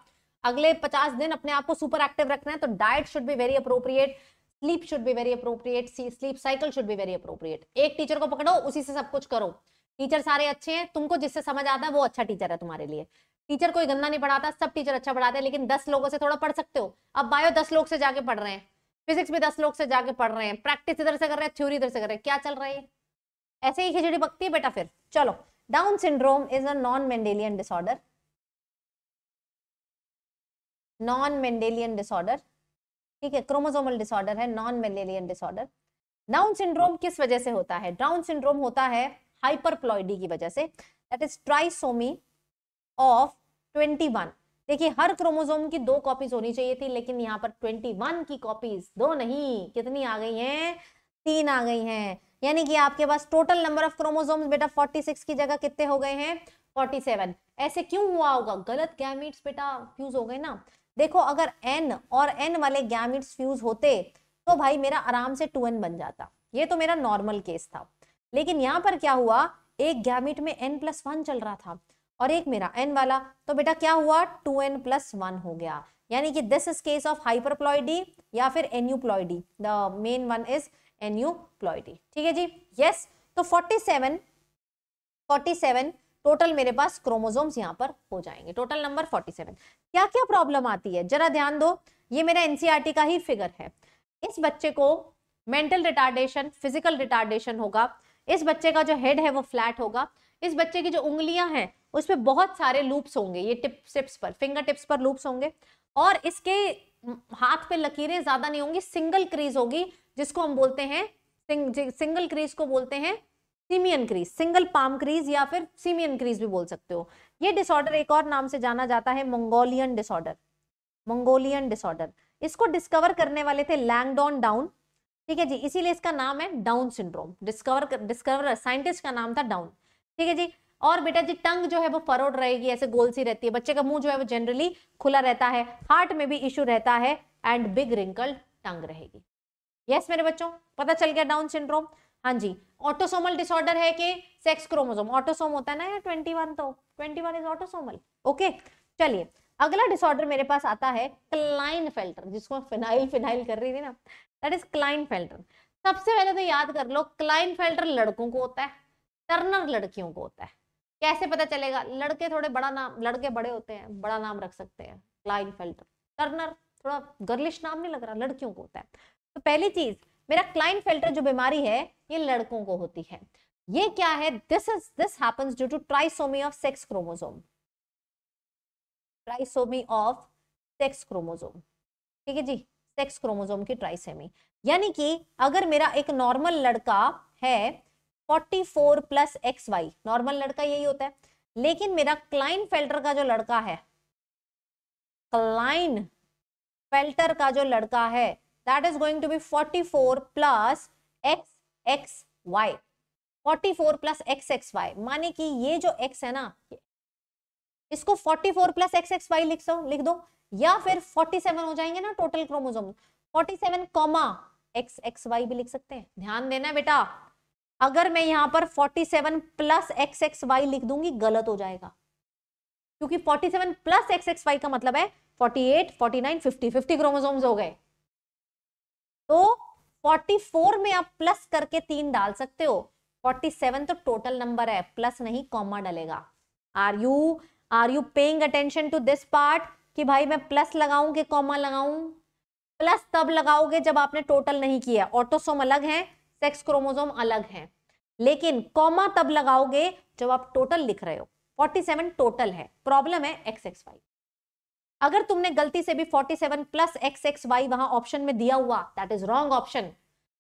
अगले पचास दिन अपने आप को सुपर एक्टिव रखना है तो diet should be very appropriate sleep should be very appropriate sleep cycle should be very appropriate एक टीचर को पकड़ो उसी से सब कुछ करो टीचर सारे अच्छे हैं तुमको जिससे समझ आता है वो अच्छा टीचर है तुम्हारे लिए टीचर कोई गंदा नहीं पढ़ाता सब टीचर अच्छा पढ़ाते हैं लेकिन दस लोगों से थोड़ा पढ़ सकते हो अब बायो दस लोग से जाके पढ़ रहे हैं फिजिक्स भी दस लोग से जाके पढ़ रहे हैं प्रैक्टिस इधर से कर रहे हैं थ्योरी इधर से कर रहे हैं क्या चल रहा है ऐसे ही खिचड़ी पकती है बेटा फिर चलो Down syndrome is a non Mendelian disorder non Mendelian disorder ठीक है क्रोमोसोमल डिसऑर्डर है non Mendelian disorder Down syndrome किस वजह से होता है डाउन सिंड्रोम होता है हाइपरप्लॉइडी की वजह say that is trisomy of 21 देखिए हर क्रोमोसोम की दो कॉपीज होनी चाहिए थी लेकिन यहां पर 21 की कॉपीज दो नहीं कितनी आ गई हैं तीन आ गई हैं यानी कि आपके पास टोटल नंबर ऑफ क्रोमोसोम्स बेटा 46 की जगह कितने हो गए हैं 47 ऐसे क्यों हुआ होगा गलत गैमिट्स बेटा फ्यूज हो गए ना देखो अगर एन और एन वाले गैमिट्स फ्यूज होते तो भाई मेरा आराम से टू बन जाता ये तो मेरा नॉर्मल केस था लेकिन यहाँ पर क्या हुआ एक गैमिट में एन प्लस वन चल रहा था और एक मेरा एन वाला तो बेटा क्या हुआ टू एन प्लस वन हो गया यानी कि this is case of hyperploidy या फिर aneuploidy the main one is aneuploidy ठीक है जी यस तो 47 47 टोटल मेरे पास क्रोमोजोम्स यहाँ पर हो जाएंगे टोटल नंबर 47 क्या क्या प्रॉब्लम आती है जरा ध्यान दो ये मेरा एनसीईआरटी e का ही फिगर है इस बच्चे को मेंटल रिटार्डेशन फिजिकल रिटार्डेशन होगा इस बच्चे का जो हेड है वो फ्लैट होगा इस बच्चे की जो उंगलियां हैं उस पर बहुत सारे लूप्स होंगे ये टिप्स टिप्स पर फिंगर टिप्स पर लूप्स होंगे और इसके हाथ पे लकीरें ज्यादा नहीं होंगी सिंगल क्रीज होगी जिसको हम बोलते हैं सिंगल क्रीज को बोलते हैं simian crease single palm crease या फिर सीमियन क्रीज भी बोल सकते हो ये डिसऑर्डर एक और नाम से जाना जाता है मंगोलियन डिसऑर्डर मंगोलियन डिसऑर्डर इसको डिस्कवर करने वाले थे लैंगडॉन डाउन ठीक है जी इसीलिए इसका नाम है Down syndrome discover discover scientist का नाम था डाउन ठीक है जी और बेटा जी टंग जो है वो फरोड रहेगी ऐसे गोल सी रहती है बच्चे का मुंह जो है वो जनरली खुला रहता है हार्ट में भी इश्यू रहता है एंड बिग रिंकल टंग रहेगी यस yes, मेरे बच्चों पता चल गया डाउन सिंड्रोम हाँ जी ऑटोसोमल डिसऑर्डर है कि सेक्स क्रोमोसोम ऑटोसोम होता है ना यार ट्वेंटी वन तो twenty one is autosomal okay चलिए अगला डिसऑर्डर मेरे पास आता है क्लाइन फेल्टर जिसको फिनाइल फिनाइल कर रही थी ना दैट इज क्लाइन फेल्टर सबसे पहले तो याद कर लो क्लाइन फेल्टर लड़कों को होता है टर्नर लड़कियों को होता है कैसे पता चलेगा लड़के थोड़े बड़ा नाम लड़के बड़े होते हैं बड़ा नाम रख सकते हैं फिल्टर टर्नर थोड़ा गर्लिश नाम नहीं लग रहा लड़कियों को होता है तो पहली चीज मेरा क्लाइन फिल्टर जो बीमारी है ये लड़कों को होती है ये क्या है this is this happens due to trisomy of sex chromosome trisomy of sex chromosome ठीक है जी सेक्स क्रोमोसोम की ट्राइसेमी यानी कि अगर मेरा एक नॉर्मल लड़का है forty four plus X Y normal लड़का यही होता है लेकिन मेरा क्लाइन फेल्टर का जो लड़का है क्लाइन फेल्टर का जो लड़का है that is going to be forty four plus X X Y forty four plus X X Y माने कि ये जो एक्स है ना इसको forty four plus X X Y लिख सो लिख दो या फिर फोर्टी सेवन हो जाएंगे ना total chromosome forty seven comma X X Y भी लिख सकते हैं ध्यान देना बेटा अगर मैं यहां पर 47 प्लस एक्स एक्स वाई लिख दूंगी गलत हो जाएगा क्योंकि 47 प्लस एक्स एक्स वाई का मतलब है 48, 49, 50, 50 क्रोमोसोम्स हो गए तो 44 में आप प्लस करके तीन डाल सकते हो 47 तो टोटल नंबर है प्लस नहीं कॉमा डलेगा are you are you paying attention to this part कि भाई मैं प्लस लगाऊं कि कॉमा लगाऊं प्लस तब लगाओगे जब आपने टोटल नहीं किया ऑटोसोम तो अलग है सेक्स क्रोमोजोम अलग हैं लेकिन कॉमा तब लगाओगे जब आप टोटल लिख रहे हो 47 टोटल है प्रॉब्लम है एक्स एक्स वाई अगर तुमने गलती से भी 47 seven plus X X Y वहां ऑप्शन में दिया हुआ दैट इज रॉन्ग ऑप्शन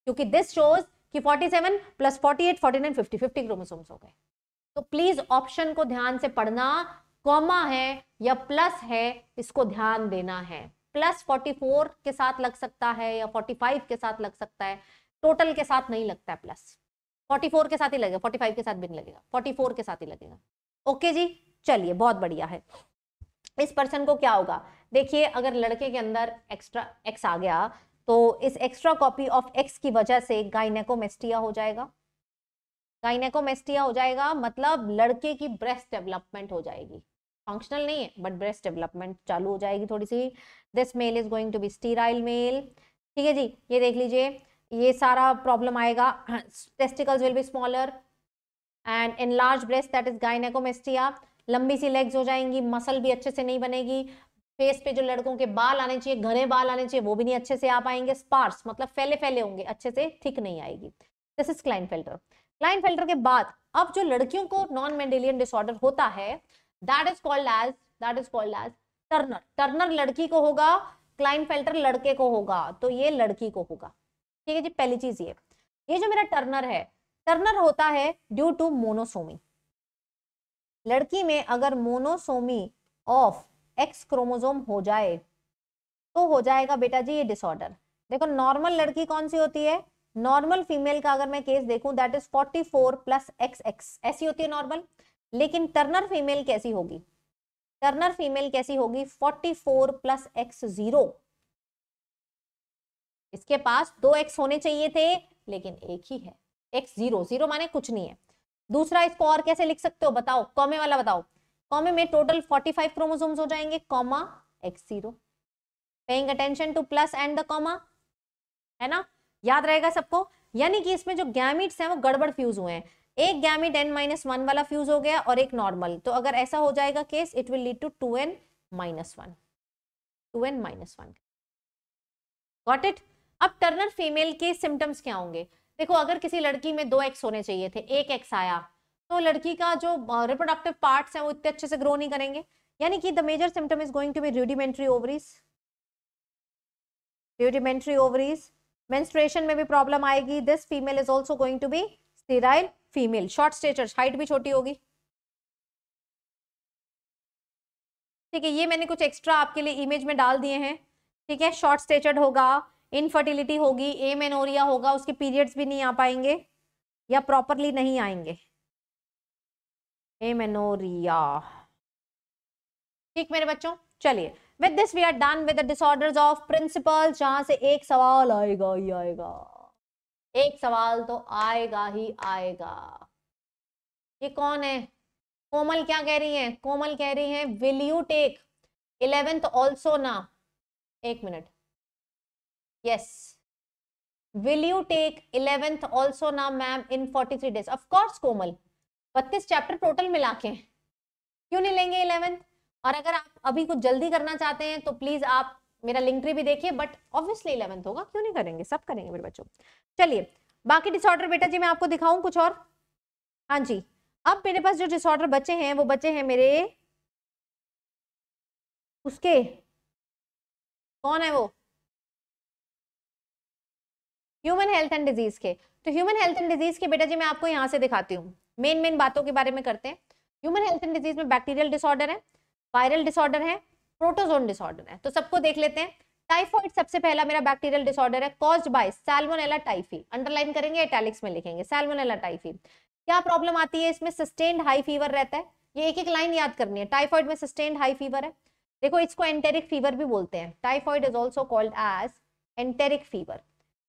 क्योंकि दिस शोज कि 47 seven plus forty eight forty nine fifty fifty chromosomes हो गए तो प्लीज ऑप्शन को ध्यान से पढ़ना कॉमा है या प्लस है इसको ध्यान देना है प्लस 44 के साथ लग सकता है या 45 के साथ लग सकता है टोटल के साथ नहीं लगता है प्लस 44 के साथ ही लगेगा 45 के साथ भी नहीं लगेगा 44 के साथ ही लगेगा ओके जी चलिए बहुत बढ़िया है इस पर्सन को क्या होगा देखिए अगर लड़के के अंदर एक्स्ट्रा एक्स आ गया तो इस एक्स्ट्रा कॉपी ऑफ एक्स की वजह से गाइनेकोमेस्टिया हो जाएगा गाइनेकोमेस्टिया हो जाएगा मतलब लड़के की ब्रेस्ट डेवलपमेंट हो जाएगी फंक्शनल नहीं है बट ब्रेस्ट डेवलपमेंट चालू हो जाएगी थोड़ी सी this male is going to be sterile male ठीक है जी ये देख लीजिए ये सारा प्रॉब्लम आएगा testicles will be smaller and enlarged breast that is gynaecomastia लंबी सी लेग्स हो जाएंगी मसल भी अच्छे से नहीं बनेगी फेस पे जो लड़कों के बाल आने चाहिए घने बाल आने चाहिए वो भी नहीं अच्छे से आ पाएंगे स्पार्स मतलब फैले फैले होंगे अच्छे से थिक नहीं आएगी this is Klinefelter Klinefelter के बाद अब जो लड़कियों को नॉन मेंडेलियन डिसऑर्डर होता है that is called as that is called as Turner Turner लड़की को होगा क्लाइन फिल्टर लड़के को होगा तो ये लड़की को होगा ठीक है जी पहली चीज ये ये जो मेरा टर्नर है टर्नर होता है ड्यू टू मोनोसोमी लड़की में अगर मोनोसोमी ऑफ एक्स क्रोमोजोम हो जाए तो हो जाएगा बेटा जी ये डिसऑर्डर देखो नॉर्मल लड़की कौन सी होती है नॉर्मल फीमेल का अगर मैं केस देखूं that is 44 plus X X ऐसी होती है नॉर्मल लेकिन टर्नर फीमेल कैसी होगी टर्नर फीमेल कैसी होगी 44 प्लस एक्स जीरो इसके पास दो एक्स होने चाहिए थे लेकिन एक ही है एक्स जीरो जीरो माने कुछ नहीं है दूसरा इसको और कैसे लिख सकते हो बताओ कॉमे वाला बताओ कॉमे में टोटल फाइव क्रोमोसोम्स हो जाएंगे comma X zero paying attention to plus and the comma है ना याद रहेगा सबको यानी कि इसमें जो गैमिट्स हैं वो गड़बड़ फ्यूज हुए हैं एक गैमिट एन माइनस वन वाला फ्यूज हो गया और एक नॉर्मल तो अगर ऐसा हो जाएगा case it will lead to two N minus one two N minus one got it अब टर्नर फीमेल के सिम्टम्स क्या होंगे देखो अगर किसी लड़की में दो एक्स होने चाहिए थे एक एक्स आया तो लड़की का जो रिप्रोडक्टिव पार्ट्स हैं वो इतने अच्छे से ग्रो नहीं करेंगे यानी कि the major symptom is going to be rudimentary ovaries rudimentary ovaries menstruation में भी प्रॉब्लम आएगी this female is also going to be sterile female short stature height भी छोटी होगी ठीक है ये मैंने कुछ एक्स्ट्रा आपके लिए इमेज में डाल दिए हैं ठीक है शॉर्ट स्टेचर्ड होगा इनफर्टिलिटी होगी मेनोरिया होगा उसके पीरियड्स भी नहीं आ पाएंगे या प्रॉपरली नहीं आएंगे मेनोरिया ठीक मेरे बच्चों चलिए with this we are done with disorders of principle जहां से एक सवाल आएगा ही आएगा एक सवाल तो आएगा ही आएगा ये कौन है कोमल क्या कह रही है कोमल कह रही है will you take eleventh also ना एक minute yes will you take 11th also now ma'am in 43 days of course Komal 32 chapter total मिला के क्यों नहीं लेंगे 11th और अगर आप अभी कुछ जल्दी करना चाहते हैं तो प्लीज आप मेरा लिंक ट्री भी देखिए बट ऑब्वियसली इलेवंथ होगा क्यों नहीं करेंगे सब करेंगे मेरे बच्चों चलिए बाकी डिसऑर्डर बेटा जी मैं आपको दिखाऊं कुछ और हाँ जी अब मेरे पास जो डिसऑर्डर बचे हैं वो बचे हैं मेरे उसके कौन है वो ह्यूमन हेल्थ एंड डिजीज के तो ह्यूमन हेल्थ एंड डिजीज के बेटा जी मैं आपको यहाँ से दिखाती हूँ मेन मेन बातों के बारे में करते हैं ह्यूमन हेल्थ एंड डिजीज में बैक्टीरियल डिसऑर्डर है वायरल डिसऑर्डर है प्रोटोजोन डिसऑर्डर है तो सबको देख लेते हैं टाइफॉइड सबसे पहला मेरा बैक्टीरियल डिसऑर्डर है cause by Salmonella typhi underline करेंगे इटैलिक्स में लिखेंगे सैल्मोनेला टाइफी क्या प्रॉब्लम आती है इसमें सस्टेन्ड हाई फीवर रहता है ये एक एक लाइन याद करनी है टाइफॉइड में सस्टेन्ड हाई फीवर है देखो इसको एंटेरिक फीवर भी बोलते हैं typhoid is also called as enteric fever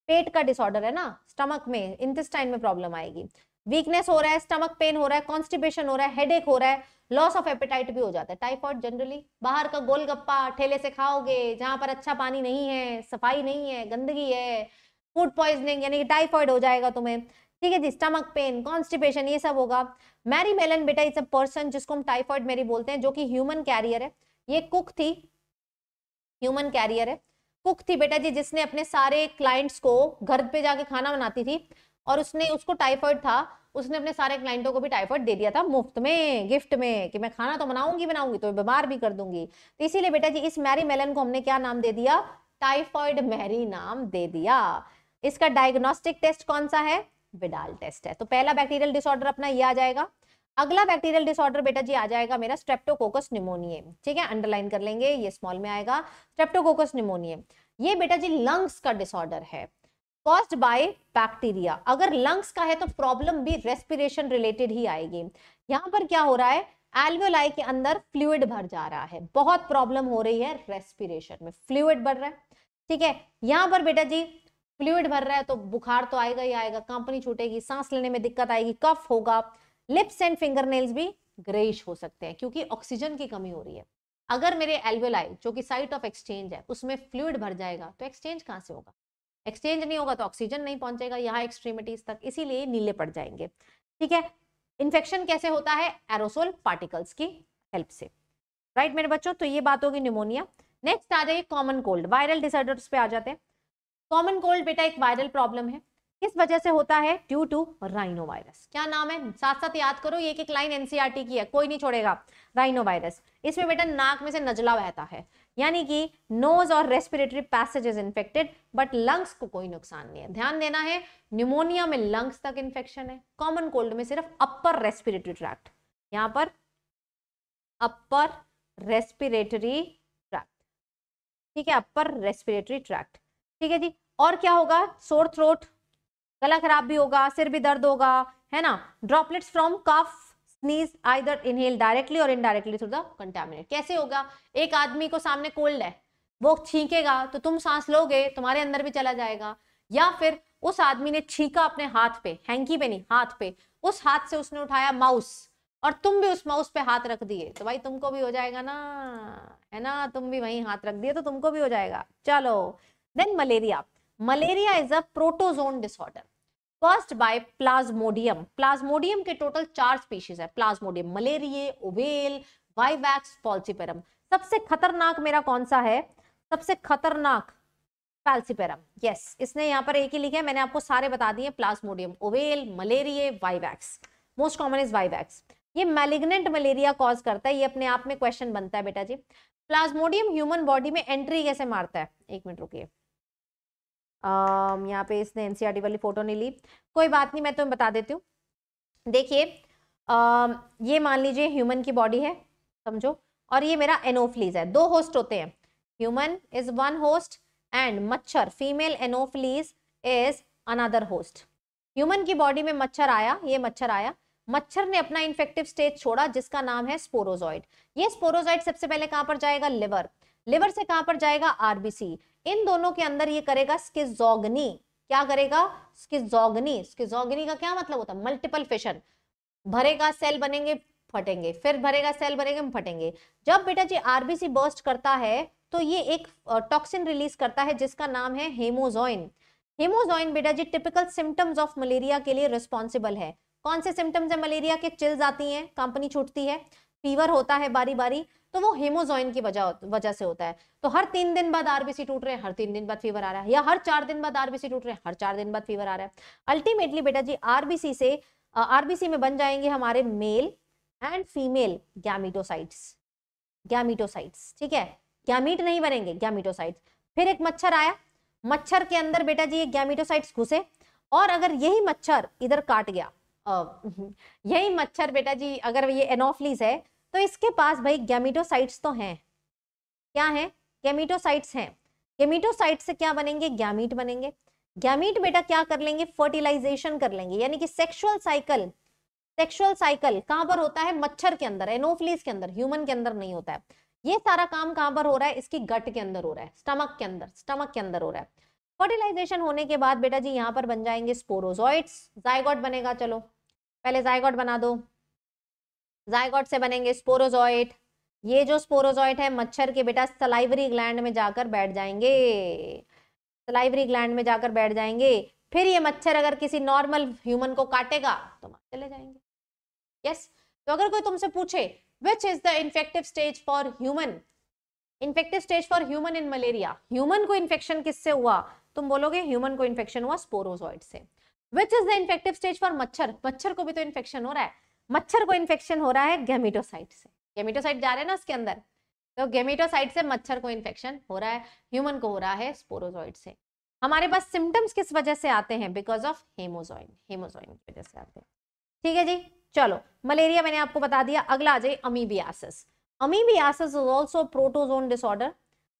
पेट का डिसऑर्डर है ना स्टमक में इंटेस्टाइन में प्रॉब्लम आएगी वीकनेस हो रहा है स्टमक पेन हो रहा है कॉन्स्टिपेशन हो रहा है हेडेक हो रहा है लॉस ऑफ एपेटाइट भी हो जाता है टाइफॉइड जनरली बाहर का गोलगप्पा ठेले से खाओगे जहां पर अच्छा पानी नहीं है सफाई नहीं है गंदगी है फूड पॉइजनिंग यानी कि टाइफॉइड हो जाएगा तुम्हें ठीक है जी स्टमक पेन कॉन्स्टिपेशन ये सब होगा मैरी मेलन बेटा इज अ पर्सन जिसको हम टाइफॉइड मेरी बोलते हैं जो कि ह्यूमन कैरियर है ये कुक थी ह्यूमन कैरियर है कुक थी बेटा जी जिसने अपने सारे क्लाइंट्स को घर पे जाके खाना बनाती थी और उसने उसको टाइफाइड था उसने अपने सारे क्लाइंटों को भी टाइफाइड दे दिया था मुफ्त में गिफ्ट में कि मैं खाना तो बनाऊंगी बनाऊंगी तो बीमार भी कर दूंगी तो इसीलिए बेटा जी इस मैरी मेलन को हमने क्या नाम दे दिया टाइफॉइड मैरी नाम दे दिया इसका डायग्नोस्टिक टेस्ट कौन सा है विडाल टेस्ट है तो पहला बैक्टीरियल डिसऑर्डर अपना ये आ जाएगा अगला बैक्टीरियल डिसऑर्डर बेटा जी आ जाएगा मेरा स्ट्रेप्टोकोकस निमोनियम ठीक है अंडरलाइन कर लेंगे ये स्मॉल में आएगा स्ट्रेप्टोकोकस निमोनियम ये बेटा जी लंग्स का डिसऑर्डर है कॉज्ड बाय बैक्टीरिया अगर लंग्स का है तो प्रॉब्लम भी रेस्पिरेशन रिलेटेड ही आएगी यहाँ पर क्या हो रहा है एल्वियोलाई के अंदर फ्लूड भर जा रहा है बहुत प्रॉब्लम हो रही है रेस्पिरेशन में फ्लूड भर रहा है ठीक है यहाँ पर बेटा जी फ्लूड भर रहा है तो बुखार तो आएगा ही आएगा कंपनी छूटेगी सांस लेने में दिक्कत आएगी कफ होगा लिप्स एंड फिंगर नेल्स भी ग्रेइश हो सकते हैं क्योंकि ऑक्सीजन की कमी हो रही है अगर मेरे एल्वेलाई जो कि साइट ऑफ एक्सचेंज है उसमें फ्लूड भर जाएगा तो एक्सचेंज कहाँ से होगा एक्सचेंज नहीं होगा तो ऑक्सीजन नहीं पहुंचेगा यहाँ एक्सट्रीमिटीज तक इसीलिए नीले पड़ जाएंगे ठीक है इन्फेक्शन कैसे होता है एरोसोल पार्टिकल्स की हेल्प से राइट right, मेरे बच्चों तो ये बात होगी निमोनिया नेक्स्ट आ जाइए कॉमन कोल्ड वायरल डिसऑर्डर्स पे आ जाते हैं कॉमन कोल्ड बेटा एक वायरल प्रॉब्लम है किस वजह से होता है ड्यू टू राइनो वायरस क्या नाम है साथ साथ याद करो ये एक लाइन एनसीईआरटी की है कोई नहीं छोड़ेगा राइनो वायरस इसमें बेटा नाक में से नजला बहता है यानी कि नोज और respiratory passage is infected but lungs को कोई नुकसान नहीं है ध्यान देना है न्यूमोनिया में लंग्स तक इन्फेक्शन है कॉमन कोल्ड में सिर्फ अपर रेस्पिरेटरी ट्रैक्ट यहाँ पर अपर रेस्पिरेटरी ट्रैक्ट ठीक है अपर रेस्पिरेटरी ट्रैक्ट ठीक है जी और क्या होगा सोर थ्रोट गला खराब भी होगा सिर भी दर्द होगा है ना droplets from cough sneeze either inhale directly और इनडायरेक्टली थ्रू द कंटेमिनेट कैसे होगा एक आदमी को सामने कोल्ड है वो छींकेगा तो तुम सांस लोगे तुम्हारे अंदर भी चला जाएगा या फिर उस आदमी ने छींका अपने हाथ पे हैंकी पे नहीं हाथ पे उस हाथ से उसने उठाया माउस और तुम भी उस माउस पे हाथ रख दिए तो भाई तुमको भी हो जाएगा ना है ना तुम भी वहीं हाथ रख दिए तो तुमको भी हो जाएगा चलो then malaria malaria is a protozoan disorder first by Plasmodium Plasmodium के टोटल चार स्पीशीज है Plasmodium malaria ovale vivax falciparum सबसे खतरनाक मेरा कौन सा है सबसे खतरनाक फैल्सिपेरम यस yes, इसने यहाँ पर एक ही लिखा है मैंने आपको सारे बता दिए Plasmodium ovale malaria vivax most common is vivax ये मैलिग्नेंट मलेरिया कॉज करता है ये अपने आप में क्वेश्चन बनता है बेटा जी प्लाज्मोडियम ह्यूमन बॉडी में एंट्री कैसे मारता है एक मिनट रुकिए यहाँ पे इसने एनसीआर e वाली फोटो नहीं ली कोई बात नहीं मैं तुम्हें बता देती हूँ देखिए ये मान लीजिए ह्यूमन की बॉडी है समझो और ये मेरा एनोफ्लीज है दो होस्ट होते हैं human is one host and मच्छर female Anopheles is another host human की बॉडी में मच्छर आया ये मच्छर आया मच्छर ने अपना इन्फेक्टिव स्टेज छोड़ा जिसका नाम है स्पोरोजॉइड ये स्पोरोजॉइड सबसे पहले कहाँ पर जाएगा लिवर लिवर से कहाँ पर जाएगा आरबीसी इन दोनों के अंदर ये करेगा स्किजोगनी क्या करेगा स्किजोगनी स्किजोगनी का क्या मतलब होता है मल्टीपल फिशन भरेगा सेल बनेंगे फटेंगे फिर भरेगा सेल बनेंगे फटेंगे जब बेटा जी आरबीसी बर्स्ट करता है तो ये एक टॉक्सिन रिलीज करता है जिसका नाम है हेमोजोइन हेमोजोइन बेटा जी टिपिकल सिम्टम्स ऑफ मलेरिया के लिए रिस्पॉन्सिबल है कौन से सिम्टम्स है मलेरिया के चिल्स आती हैं कंपनी छूटती है फीवर होता है बारी बारी तो वो हेमोजॉइन की वजह वजह से होता है तो हर तीन दिन बाद आरबीसी टूट रहे हैं हर तीन दिन बाद फीवर आ रहा है या हर चार दिन बाद आरबीसी टूट रहे हैं हर चार दिन बाद फीवर आ रहा है अल्टीमेटली बेटा जी आरबीसी से आरबीसी में बन जाएंगे हमारे male and female gametocytes gametocytes ठीक है गैमीट नहीं बनेंगे गैमीटोसाइट्स फिर एक मच्छर आया मच्छर के अंदर बेटा जी ये गैमीटोसाइट्स घुसे और अगर यही मच्छर इधर काट गया यही मच्छर बेटा जी अगर ये एनोफलीस है तो इसके पास भाई गैमिटोसाइट्स तो हैं क्या है गैमिटोसाइट्स हैं गैमिटोसाइट से क्या बनेंगे गैमिट बनेंगे गैमिट बेटा क्या कर लेंगे फर्टिलाइजेशन कर लेंगे यानी कि सेक्सुअल साइकिल सेक्सुअल साइकिल कहाँ पर होता है मच्छर के अंदर एनोफिलीज के अंदर ह्यूमन के अंदर नहीं होता है ये सारा काम कहाँ पर हो रहा है इसकी गट के अंदर हो रहा है स्टमक के अंदर स्टमक के अंदर हो रहा है फर्टिलाइजेशन होने के बाद बेटा जी यहाँ पर बन जाएंगे स्पोरोजॉइड्स जायगॉट बनेगा चलो पहले जायगॉट बना दो जायकॉट से बनेंगे स्पोरोजॉइट ये जो स्पोरोजॉइट है मच्छर के बेटा सलाइवरी ग्लैंड में जाकर बैठ जाएंगे सलाइवरी ग्लैंड में जाकर बैठ जाएंगे फिर ये मच्छर अगर किसी नॉर्मल ह्यूमन को काटेगा तो मार चले जाएंगे यस yes. तो अगर कोई तुमसे पूछे which is the infective stage for human infective stage for human in malaria human को इन्फेक्शन किससे हुआ तुम बोलोगे ह्यूमन को इन्फेक्शन हुआ स्पोरोजॉइड से which is the infective stage for मच्छर मच्छर को भी तो इन्फेक्शन हो रहा है मच्छर को इन्फेक्शन हो रहा है गेमिटोसाइट से गेमिटोसाइट जा रहे हैं ना उसके अंदर तो गेमिटोसाइट से मच्छर को इन्फेक्शन हो रहा है ह्यूमन को हो रहा है स्पोरोजॉइड से हमारे पास सिम्टम्स किस वजह से आते हैं बिकॉज ऑफ हेमोजॉइन हेमोजॉइन की वजह से आते हैं ठीक है जी चलो मलेरिया मैंने आपको बता दिया अगला आ जाए amoebiasis amoebiasis is also protozoan disorder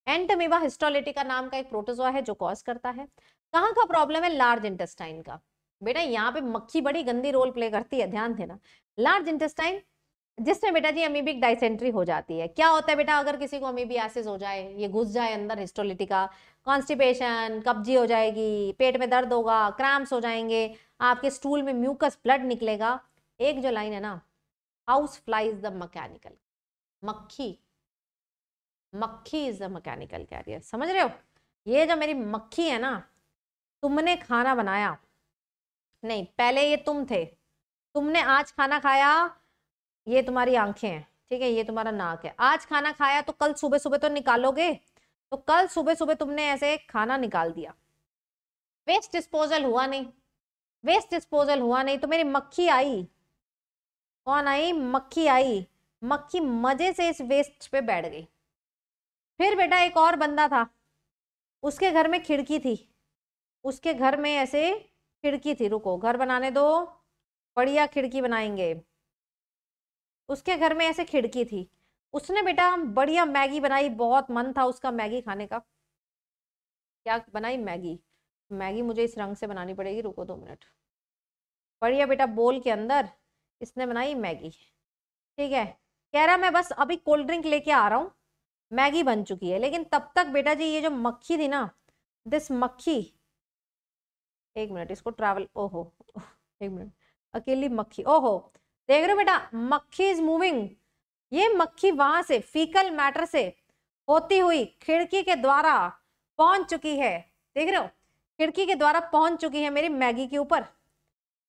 Entamoeba histolytica नाम का एक प्रोटोजोआ है जो कॉज करता है कहाँ का प्रॉब्लम है लार्ज इंटेस्टाइन का बेटा यहाँ पे मक्खी बड़ी गंदी रोल प्ले करती है ध्यान देना लार्ज इंटेस्टाइन जिसमें बेटा जी अमीबिक डाइसेंट्री हो जाती है क्या होता है बेटा अगर किसी को अमीबी एसिस हो जाए ये घुस जाए अंदर हिस्टोलिटिका कॉन्स्टिपेशन कब्जी हो जाएगी पेट में दर्द होगा क्रैम्प्स हो जाएंगे आपके स्टूल में म्यूकस ब्लड निकलेगा एक जो लाइन है ना house fly is the mechanical मक्खी मक्खी इज द मकैनिकल कैरियर समझ रहे हो ये जो मेरी मक्खी है ना तुमने खाना बनाया नहीं पहले ये तुम थे तुमने आज खाना खाया ये तुम्हारी आंखें हैं ठीक है ये तुम्हारा नाक है आज खाना खाया तो कल सुबह सुबह तो निकालोगे तो कल सुबह सुबह तुमने ऐसे खाना निकाल दिया वेस्ट डिस्पोजल हुआ नहीं वेस्ट डिस्पोजल हुआ नहीं तो मेरी मक्खी आई कौन आई मक्खी आई मक्खी मजे से इस वेस्ट पे बैठ गई फिर बेटा एक और बंदा था उसके घर में खिड़की थी उसके घर में ऐसे खिड़की थी रुको घर बनाने दो बढ़िया खिड़की बनाएंगे उसके घर में ऐसे खिड़की थी उसने बेटा बढ़िया मैगी बनाई बहुत मन था उसका मैगी खाने का क्या बनाई मैगी मैगी मुझे इस रंग से बनानी पड़ेगी रुको दो मिनट बढ़िया बेटा बोल के अंदर इसने बनाई मैगी ठीक है कह रहा मैं बस अभी कोल्ड ड्रिंक लेके आ रहा हूँ मैगी बन चुकी है लेकिन तब तक बेटा जी ये जो मक्खी थी ना दिस मक्खी एक मिनट इसको ट्रैवल ओहो एक मिनट अकेली मक्खी ओहो देख रहे हो बेटा मक्खी इज मूविंग ये मक्खी वहां से फीकल मैटर से होती हुई खिड़की के द्वारा पहुंच चुकी है देख रहे हो खिड़की के द्वारा पहुंच चुकी है मेरी मैगी के ऊपर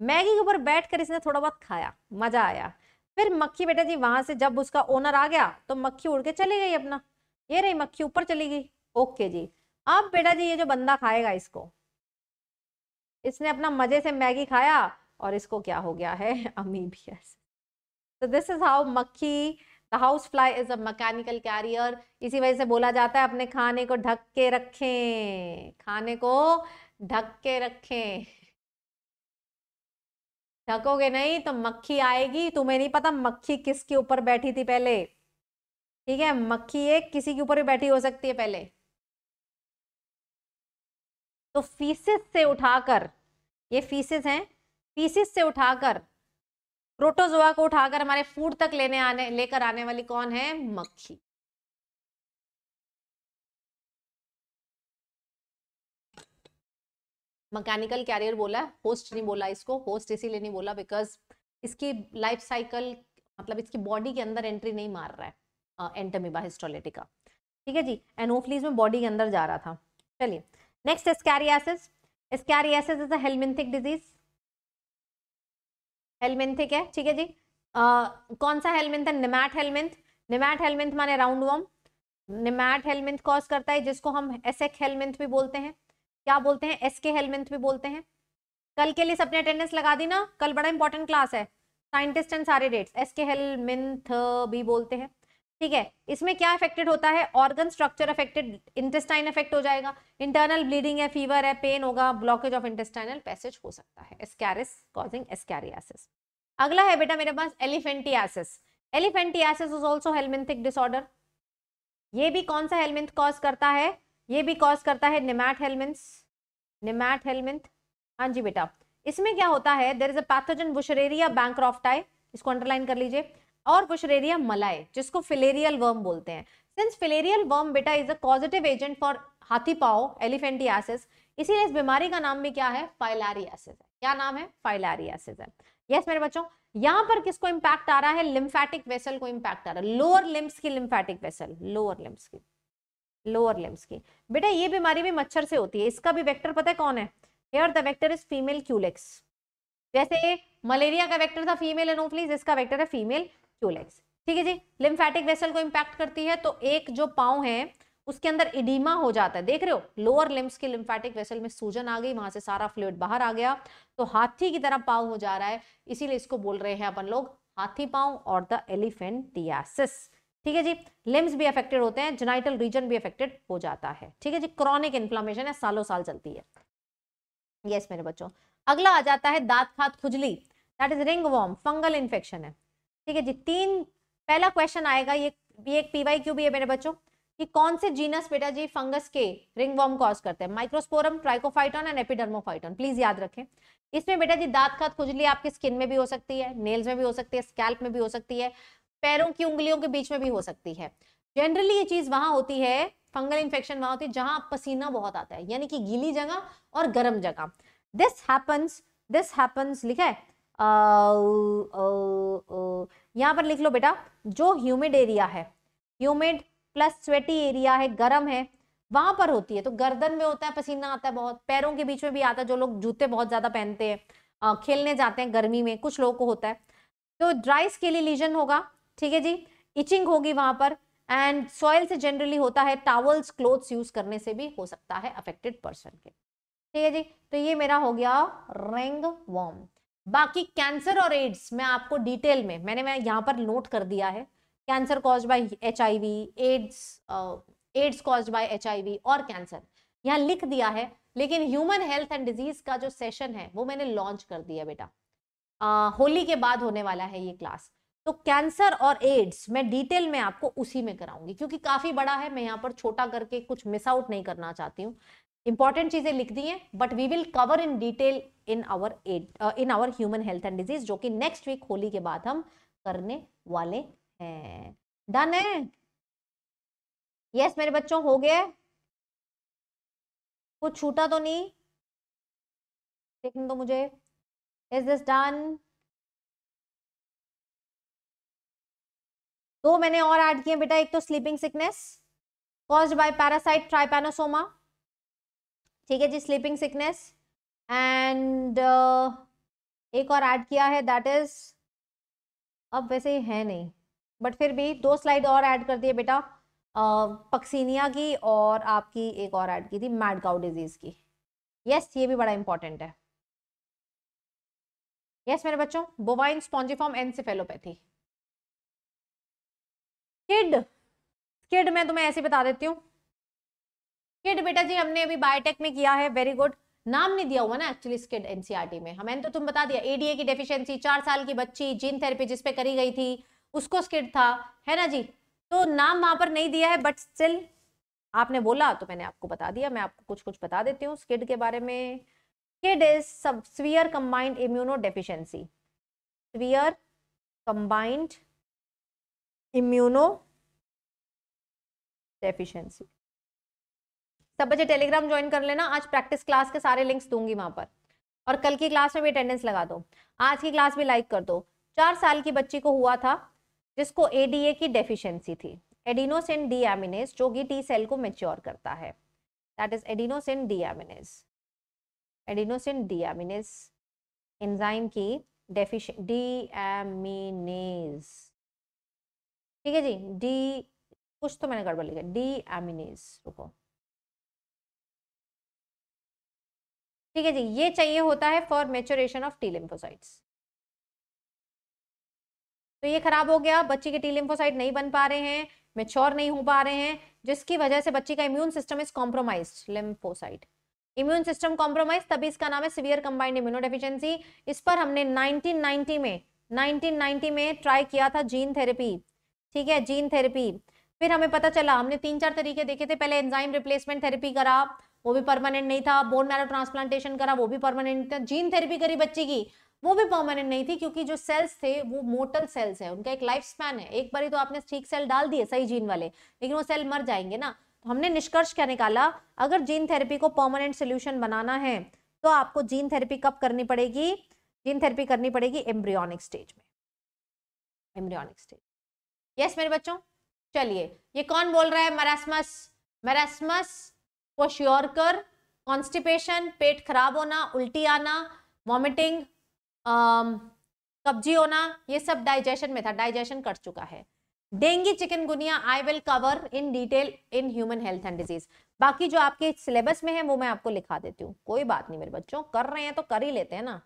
मैगी के ऊपर बैठकर इसने थोड़ा बहुत खाया मजा आया फिर मक्खी बेटा जी वहां से जब उसका ओनर आ गया तो मक्खी उड़ के चली गई अपना ये रही मक्खी ऊपर चली गई ओके जी अब बेटा जी ये जो बंदा खाएगा इसको इसने अपना मजे से मैगी खाया और इसको क्या हो गया है अमीबियस तो दिस इज हाउ मक्खी the house fly is a mechanical carrier इसी वजह से बोला जाता है अपने खाने को ढक के रखें खाने को ढक के रखें ढकोगे नहीं तो मक्खी आएगी तुम्हें नहीं पता मक्खी किसके ऊपर बैठी थी पहले ठीक है मक्खी एक किसी के ऊपर भी बैठी हो सकती है पहले तो फीसिस से उठाकर ये फीसिस हैं फीसिस से उठाकर प्रोटोजोआ को उठाकर हमारे फूड तक लेने आने लेकर आने वाली कौन है मक्खी मैकेनिकल कैरियर बोला होस्ट नहीं बोला इसको होस्ट इसीलिए नहीं बोला बिकॉज इसकी लाइफ साइकिल मतलब इसकी बॉडी के अंदर एंट्री नहीं मार रहा है एंटमिबा हिस्टोलेटिका ठीक है जी एनोफ्लीज में बॉडी के अंदर जा रहा था चलिए next ascariasis ascariasis is a helminthic disease helminthic है ठीक है जी uh, कौन सा हेलमिंथ है निमैट हेलमिंथ निमैट हेलमिंथ माने round worm nemathelminth cause करता है जिसको हम एस एसेक हेलमिंथ भी बोलते हैं क्या बोलते हैं एस के हेलमिंथ भी बोलते हैं कल के लिए सबने अटेंडेंस लगा दी ना कल बड़ा इंपॉर्टेंट क्लास है साइंटिस्ट एंड सारे डेट्स एस के हेलमिंथ भी बोलते हैं ठीक है इसमें क्या अफेक्टेड होता है organ structure affected intestine affect हो जाएगा इंटरनल ब्लीडिंग है फीवर है पेन होगा ब्लॉकेज ऑफ इंटेस्टाइनल पैसेज हो सकता है एस्कैरिस कॉजिंग एस्कैरियासिस अगला है बेटा मेरे पास elephantiasis elephantiasis is also helminthic disorder ये भी कौन सा हेलमिंथ कॉज करता है ये भी कॉज करता है निमैट हेलमिंथ निमैट हेलमिंथ हाँ जी बेटा इसमें क्या होता है देर इज अ पैथोजन बुशरेरिया बैंक्रॉफ्टाई इसको अंडरलाइन कर लीजिए और बुशरेरिया मलाई जिसको फिलेरियल वर्म बोलते हैं सिंस फिलेरियल वर्म बेटा is a positive agent for हाथी पाओ एलिफेंटियासिस इसीलिए इस बीमारी का नाम भी क्या है फाइलारियासिस है क्या नाम है फाइलारियासिस है यस मेरे बच्चों यहाँ पर किसको इम्पैक्ट आ रहा है लिम्फेटिक वेसल को इम्पैक्ट आ रहा है लोअर लिम्स की लिम्फेटिक वेसल लोअर लिम्स की लोअर लिम्स की बेटा ये बीमारी भी मच्छर से होती है इसका भी वेक्टर पता है कौन है here the vector is female Culex जैसे मलेरिया का वेक्टर था फीमेल एनोफिलीज इसका वेक्टर है फीमेल टू लेग्स ठीक है जी लिम्फेटिक वेसल को इम्पैक्ट करती है तो एक जो पाओ है उसके अंदर इडीमा हो जाता है देख रहे हो लोअर लिम्स के लिम्फेटिक वेसल में सूजन आ गई वहां से सारा फ्लूड बाहर आ गया तो हाथी की तरह पाव हो जा रहा है इसीलिए इसको बोल रहे हैं अपन लोग हाथी पाव और द एलिफेंटियासिस ठीक है जी लिम्स भी अफेक्टेड होते हैं जेनाइटल रीजन भी अफेक्टेड हो जाता है ठीक है जी क्रॉनिक इन्फ्लामेशन है सालों साल चलती है यस मेरे बच्चों अगला आ जाता है दात खात खुजली that is ringworm fungal infection है ठीक है जी तीन पहला क्वेश्चन आएगा ये भी एक पीवाई क्यू भी है मेरे बच्चों कि कौन से जीनस बेटा जी फंगस के रिंग वॉर्म कॉज करते हैं Microsporum Trichophyton and Epidermophyton please याद रखें इसमें बेटा जी दांत खात खुजली आपकी स्किन में भी हो सकती है नेल्स में भी हो सकती है स्कैल्प में भी हो सकती है पैरों की उंगलियों के बीच में भी हो सकती है जनरली ये चीज वहां होती है फंगल इन्फेक्शन वहां होती है जहां पसीना बहुत आता है यानी कि गीली जगह और गर्म जगह दिस हैपन्स दिस हैपन्स लिखा है यहाँ पर लिख लो बेटा जो ह्यूमिड एरिया है ह्यूमिड प्लस स्वेटी एरिया है गर्म है वहां पर होती है तो गर्दन में होता है पसीना आता है बहुत पैरों के बीच में भी आता है जो लोग जूते बहुत ज्यादा पहनते हैं खेलने जाते हैं गर्मी में कुछ लोगों को होता है तो ड्राई स्केली लीजन होगा ठीक है जी इचिंग होगी वहां पर एंड सॉइल से जनरली होता है टावल्स क्लोथ्स यूज करने से भी हो सकता है अफेक्टेड पर्सन के ठीक है जी तो ये मेरा हो गया रेंग वॉर्म बाकी कैंसर और एड्स मैं आपको डिटेल में मैंने मैं यहाँ पर नोट कर दिया है cancer cause by H AIDS AIDS cause by H और कैंसर यहाँ लिख दिया है लेकिन ह्यूमन हेल्थ एंड डिजीज का जो सेशन है वो मैंने लॉन्च कर दिया बेटा आ, होली के बाद होने वाला है ये क्लास तो कैंसर और एड्स मैं डिटेल में आपको उसी में कराऊंगी क्योंकि काफी बड़ा है मैं यहाँ पर छोटा करके कुछ मिस आउट नहीं करना चाहती हूँ इंपॉर्टेंट चीज़ें लिख दी हैं but we will cover in detail in our ad in our human health and disease जो कि नेक्स्ट वीक होली के बाद हम करने वाले हैं डन है यस yes, मेरे बच्चों हो गया कुछ छूटा तो नहीं देखने तो मुझे इज दिस डन दो मैंने और ऐड किए बेटा एक तो sleeping sickness caused by parasite Trypanosoma ठीक है जी स्लीपिंग सिकनेस एंड एक और ऐड किया है दैट इज अब वैसे है नहीं बट फिर भी दो स्लाइड और ऐड कर दिए बेटा पक्सीनिया की और आपकी एक और ऐड की थी मैड डिजीज़ की यस ये भी बड़ा इंपॉर्टेंट है यस मेरे बच्चों bovine spongiform encephalopathy kid kid मैं तुम्हें ऐसे बता देती हूँ किड बेटा जी हमने अभी बायोटेक में किया है वेरी गुड नाम नहीं दिया हुआ ना एक्चुअली स्किड एनसीआरटी में हमें तो तुम बता दिया एडीए की डेफिशिएंसी चार साल की बच्ची जीन थेरेपी जिसपे करी गई थी उसको स्किड था है ना जी तो नाम वहां पर नहीं दिया है बट स्टिल आपने बोला तो मैंने आपको बता दिया मैं आपको कुछ कुछ बता देती हूँ स्किड के बारे में SCID is severe combined immunodeficiency severe combined immunodeficiency सब बच्चे टेलीग्राम ज्वाइन कर लेना आज प्रैक्टिस क्लास के सारे लिंक्स दूंगी वहां पर और कल की क्लास में भी अटेंडेंस लगा दो आज की क्लास भी लाइक कर दो चार साल की बच्ची को हुआ था जिसको एडीए की डेफिशिएंसी थी एडिनोसिन डीएमिनेस जो कि टी सेल को मेच्योर करता है that is adenosine deaminase adenosine deaminase enzyme की डेफिश डीएमिनेस ठीक है जी डी कुछ तो मैंने गड़बड़ लिखा डीएमिनेस रुको ठीक है जी ये चाहिए होता है for maturation of T lymphocytes तो ये खराब हो गया बच्चे के टी लिम्फोसाइट नहीं बन पा रहे हैं मेच्योर नहीं हो पा रहे हैं जिसकी वजह से बच्चे का immune system is compromise lymphocyte immune system compromise तभी इसका नाम है सिवियर कंबाइंड इम्यूनोडेफिशिएंसी इस पर हमने 1990 में 1990 में ट्राई किया था जीन थेरेपी ठीक है जीन थेरेपी फिर हमें पता चला हमने तीन चार तरीके देखे थे पहले एंजाइम रिप्लेसमेंट थेरेपी करा वो भी परमानेंट नहीं था बोन मैरो ट्रांसप्लांटेशन करा वो भी परमानेंट था जीन थेरेपी करी बच्ची की वो भी परमानेंट नहीं थी क्योंकि जो सेल्स थे वो मोटल सेल्स है उनका एक लाइफ स्पैन है एक बार तो आपने ठीक सेल डाल दिए सही जीन वाले लेकिन वो सेल मर जाएंगे ना तो हमने निष्कर्ष क्या निकाला अगर जीन थेरेपी को परमानेंट सोल्यूशन बनाना है तो आपको जीन थेरेपी कब करनी पड़ेगी जीन थेरेपी करनी पड़ेगी एम्ब्रियोनिक स्टेज में एम्ब्रियोनिक स्टेज यस मेरे बच्चों चलिए ये कौन बोल रहा है मरासमस मरासमस वश्योरकर कॉन्स्टिपेशन पेट खराब होना उल्टी आना वॉमिटिंग कब्जी होना ये सब डाइजेशन में था डाइजेशन कट चुका है dengue chikungunya I will cover in detail in human health and disease बाकी जो आपके सिलेबस में है वो मैं आपको लिखा देती हूँ कोई बात नहीं मेरे बच्चों कर रहे हैं तो कर ही लेते हैं ना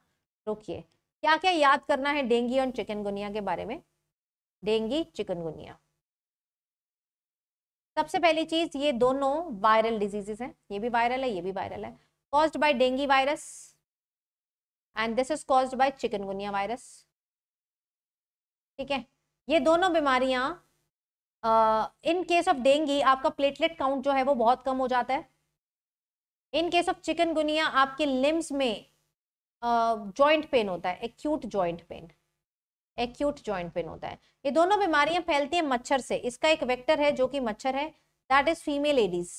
रुकिए क्या क्या याद करना है डेंगी और चिकनगुनिया के बारे में डेंगी चिकनगुनिया सबसे पहली चीज ये दोनों वायरल डिजीजेज हैं ये भी वायरल है ये भी वायरल है caused by dengue virus and this is caused by chikungunya virus ठीक है ये दोनों बीमारियां इन केस ऑफ डेंगी आपका प्लेटलेट काउंट जो है वो बहुत कम हो जाता है इन केस ऑफ चिकनगुनिया आपके लिम्स में जॉइंट uh, पेन होता है acute joint pain acute joint pain होता है ये दोनों बीमारियां फैलती हैं मच्छर से इसका एक वेक्टर है जो कि मच्छर है that is female Aedes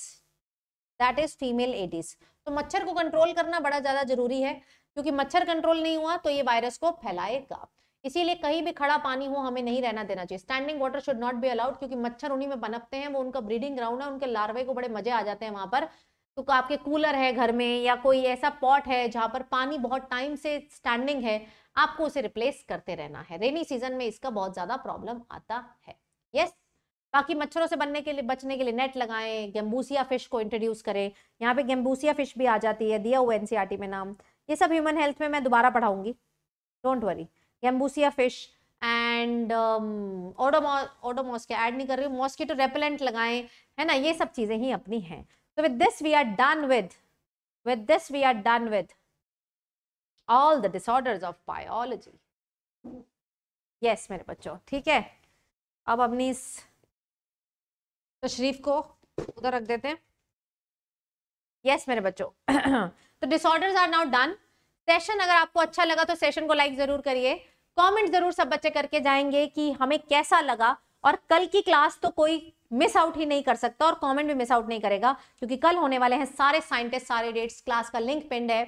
that is female Aedes तो मच्छर को कंट्रोल करना बड़ा ज्यादा जरूरी है क्योंकि मच्छर कंट्रोल नहीं हुआ तो ये वायरस को फैलाएगा इसीलिए कहीं भी खड़ा पानी हो हमें नहीं रहना देना चाहिए standing water should not be allowed क्योंकि मच्छर उन्हीं में बनपते हैं वो उनका ब्रीडिंग ग्राउंड है उनके लार्वे को बड़े मजे आ जाते हैं वहां पर तो आपके कूलर है घर में या कोई ऐसा पॉट है जहाँ पर पानी बहुत टाइम से स्टैंडिंग है आपको उसे रिप्लेस करते रहना है रेनी सीजन में इसका बहुत ज्यादा प्रॉब्लम आता है यस बाकी मच्छरों से बनने के लिए बचने के लिए नेट लगाएं गेम्बूसिया फिश को इंट्रोड्यूस करें यहाँ पे गेम्बूसिया फिश भी आ जाती है दिया हुआ एनसीईआरटी e में नाम ये सब ह्यूमन हेल्थ में मैं दोबारा पढ़ाऊंगी don't worry gambusia fish and Odomos Odomos के ऐड नहीं कर रही मॉस्किटो रेपेलेंट लगाएं है ना ये सब चीज़ें ही अपनी हैं तो with this we are done with with this we are done with all the disorders of biology yes मेरे बच्चों ठीक है अब अपनी इस तशरीफ को उधर रख देते हैं यस yes, मेरे बच्चों तो disorders are now done session अगर आपको अच्छा लगा तो सेशन को लाइक ज़रूर करिए कमेंट ज़रूर सब बच्चे करके जाएंगे कि हमें कैसा लगा और कल की क्लास तो कोई मिस आउट ही नहीं कर सकता और कमेंट भी मिस आउट नहीं करेगा क्योंकि कल होने वाले हैं सारे साइंटिस्ट सारे डेट्स क्लास का लिंक पेंड है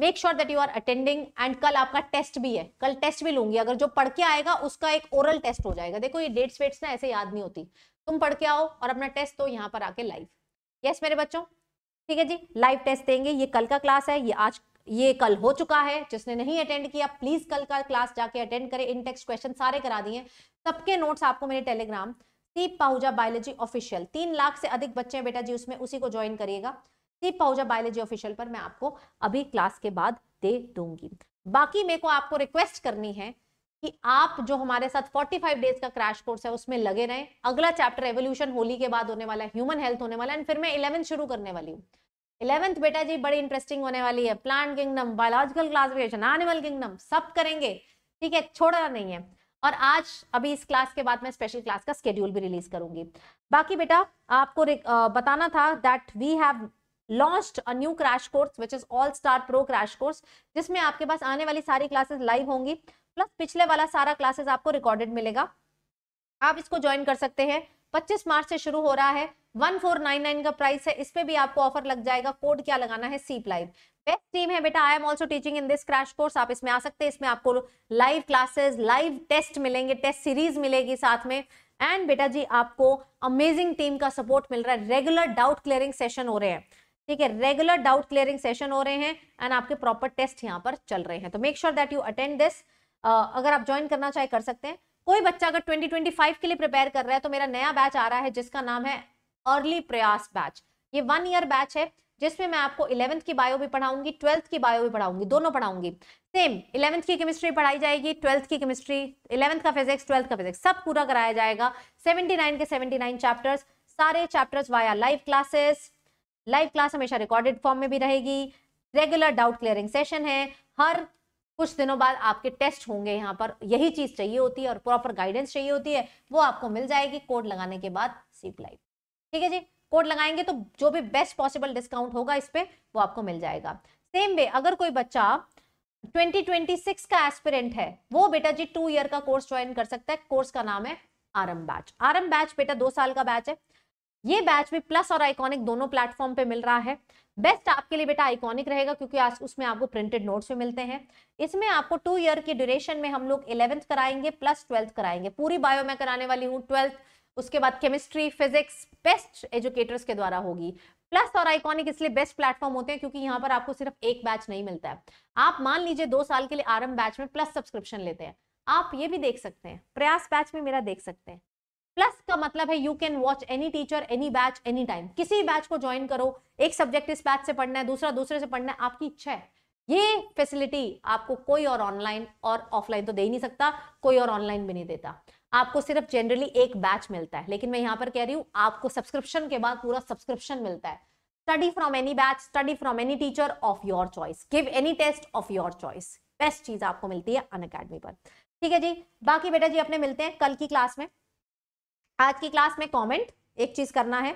make sure that you are attending and कल आपका टेस्ट भी है कल टेस्ट भी लूंगी अगर जो पढ़ के आएगा उसका एक ओरल टेस्ट हो जाएगा देखो ये डेट्स वेट्स ना ऐसे याद नहीं होती तुम पढ़ के आओ और अपना टेस्ट दो यहाँ पर आके लाइव यस मेरे बच्चों ठीक है जी लाइव टेस्ट देंगे ये कल का क्लास है ये आज ये कल हो चुका है जिसने नहीं अटेंड किया प्लीज कल का क्लास जाके अटेंड करें इन टेक्स्ट क्वेश्चन सारे करा दिए सबके नोट्स आपको मेरे Telegram Seep Pahuja biology official तीन लाख से अधिक बच्चे हैं बेटा जी उसमें उसी को ज्वाइन करिएगा सिर्फ पहुंचा बायोलॉजी ऑफिशियल पर मैं आपको अभी क्लास के बाद दे दूंगी बाकी मेरे को आपको रिक्वेस्ट करनी है कि आप जो हमारे साथ 45 डेज का क्रैश कोर्स है उसमें लगे रहे अगला चैप्टर रेवोल्यूशन होली के बाद होने वाला है ह्यूमन हेल्थ होने वाला है एंड फिर मैं इलेवंथ शुरू करने वाली हूँ इलेवंथ बेटा जी बड़ी इंटरेस्टिंग होने वाली है plant kingdom biological classification animal kingdom सब करेंगे ठीक है छोड़ना नहीं है और आज अभी इस क्लास के बाद मैं स्पेशल क्लास का स्केड्यूल भी रिलीज करूंगी बाकी बेटा आपको बताना था that we have launched a new crash course which is all star pro crash course जिसमें आपके पास आने वाली सारी क्लासेस लाइव होंगी प्लस पिछले वाला सारा क्लासेस आपको रिकॉर्डेड मिलेगा आप इसको ज्वाइन कर सकते हैं 25 मार्च से शुरू हो रहा है 1499 का प्राइस है इस पे भी आपको ऑफर लग जाएगा कोड क्या लगाना है सीप लाइव बेस्ट टीम है बेटा I am also teaching in this crash course आप इसमें आ सकते हैं इसमें आपको लाइव क्लासेस लाइव टेस्ट मिलेंगे टेस्ट सीरीज मिलेगी साथ में एंड बेटा जी आपको अमेजिंग टीम का सपोर्ट मिल रहा है रेगुलर डाउट क्लियरिंग सेशन हो रहे हैं ठीक है रेगुलर डाउट क्लियरिंग सेशन हो रहे हैं एंड आपके प्रॉपर टेस्ट यहाँ पर चल रहे हैं तो make sure that you attend this अगर आप ज्वाइन करना चाहे कर सकते हैं कोई बच्चा अगर 2025 के लिए प्रिपेयर कर रहा है तो मेरा नया बैच आ रहा है जिसका नाम है अर्ली प्रयास बैच ये वन ईयर बैच है जिसमें मैं आपको इलेवंथ की बायो भी पढ़ाऊंगी ट्वेल्थ की बायो भी पढ़ाऊंगी दोनों पढ़ाऊंगी सेम इलेवंथ की केमिस्ट्री पढ़ाई जाएगी ट्वेल्थ की केमिस्ट्री इलेवंथ का फिजिक्स ट्वेल्थ का फिजिक्स सब पूरा कराया जाएगा सेवेंटी के सेवेंटी चैप्टर्स सारे chapters via live classes live class हमेशा रिकॉर्डेड फॉर्म में भी रहेगी रेगुलर डाउट क्लियरिंग सेशन है हर कुछ दिनों बाद आपके टेस्ट होंगे यहाँ पर यही चीज चाहिए होती है और प्रॉपर गाइडेंस चाहिए होती है वो आपको मिल जाएगी कोड लगाने के बाद सीप लाइव ठीक है जी कोड लगाएंगे तो जो भी बेस्ट पॉसिबल डिस्काउंट होगा इस पर वो आपको मिल जाएगा सेम वे अगर कोई बच्चा 2026 का एस्पिरेंट है वो बेटा जी टू ईयर का कोर्स ज्वाइन कर सकता है कोर्स का नाम है आरम बैच आरम बैच बेटा दो साल का बैच है ये बैच भी प्लस और आइकॉनिक दोनों प्लेटफॉर्म पे मिल रहा है बेस्ट आपके लिए बेटा आइकॉनिक रहेगा क्योंकि आज उसमें आपको प्रिंटेड नोट्स भी मिलते हैं इसमें आपको टू ईयर की ड्यूरेशन में हम लोग इलेवेंथ कराएंगे प्लस ट्वेल्थ कराएंगे पूरी बायो में कराने वाली हूँ ट्वेल्थ उसके बाद केमिस्ट्री फिजिक्स बेस्ट एजुकेटर्स के द्वारा होगी प्लस और आइकॉनिक इसलिए बेस्ट प्लेटफॉर्म होते हैं क्योंकि यहाँ पर आपको सिर्फ एक बैच नहीं मिलता है आप मान लीजिए दो साल के लिए आरम बैच में प्लस सब्सक्रिप्शन लेते हैं आप ये भी देख सकते हैं प्रयास बैच में मेरा देख सकते हैं प्लस का मतलब है you can watch any teacher any batch any time किसी बैच को ज्वाइन करो एक सब्जेक्ट इस बैच से पढ़ना है दूसरा दूसरे से पढ़ना है आपकी इच्छा है ये फैसिलिटी आपको कोई और ऑनलाइन और ऑफलाइन तो दे ही नहीं सकता कोई और ऑनलाइन भी नहीं देता आपको सिर्फ जनरली एक बैच मिलता है लेकिन मैं यहाँ पर कह रही हूँ आपको सब्सक्रिप्शन के बाद पूरा सब्सक्रिप्शन मिलता है study from any batch study from any teacher of your choice give any test of your choice best चीज आपको मिलती है अन अकेडमी पर ठीक है जी बाकी बेटा जी अपने मिलते हैं कल की क्लास में आज की क्लास में कमेंट एक चीज करना है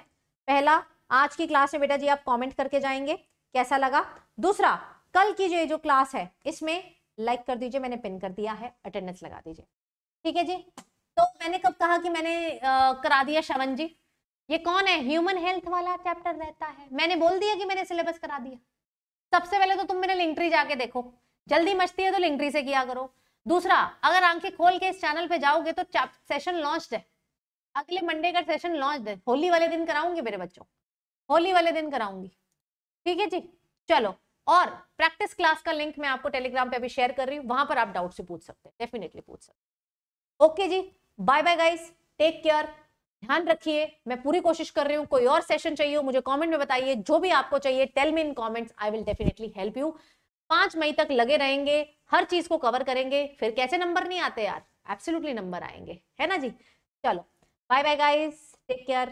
पहला आज की क्लास में बेटा जी आप कमेंट करके जाएंगे कैसा लगा दूसरा कल की जो जो क्लास है इसमें लाइक कर दीजिए मैंने पिन कर दिया है अटेंडेंस लगा दीजिए ठीक है जी तो मैंने कब कहा कि मैंने आ, करा दिया श्रवन जी ये कौन है ह्यूमन हेल्थ वाला चैप्टर रहता है मैंने बोल दिया कि मैंने सिलेबस करा दिया सबसे पहले तो तुम मेरे लिंकट्री जाके देखो जल्दी मचती है तो लिंकट्री से किया करो दूसरा अगर आंखें खोल के इस चैनल पे जाओगे तो सेशन लॉन्च है अगले मंडे का सेशन लॉन्च दे होली वाले दिन कराऊंगी मेरे बच्चों होली वाले दिन कराऊंगी ठीक है जी चलो और प्रैक्टिस क्लास का लिंक मैं आपको टेलीग्राम पे अभी शेयर कर रही हूँ वहां पर आप डाउट से पूछ सकते हैं डेफिनेटली पूछ सकते हैं ओके जी bye bye guys take care ध्यान रखिए मैं पूरी कोशिश कर रही हूँ कोई और सेशन चाहिए हो मुझे कमेंट में बताइए जो भी आपको चाहिए tell me in comments I will definitely help you पांच मई तक लगे रहेंगे हर चीज को कवर करेंगे फिर कैसे नंबर नहीं आते यार एब्सोल्युटली नंबर आएंगे है ना जी चलो bye bye guys take care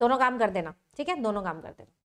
दोनों काम कर देना ठीक है दोनों काम कर देना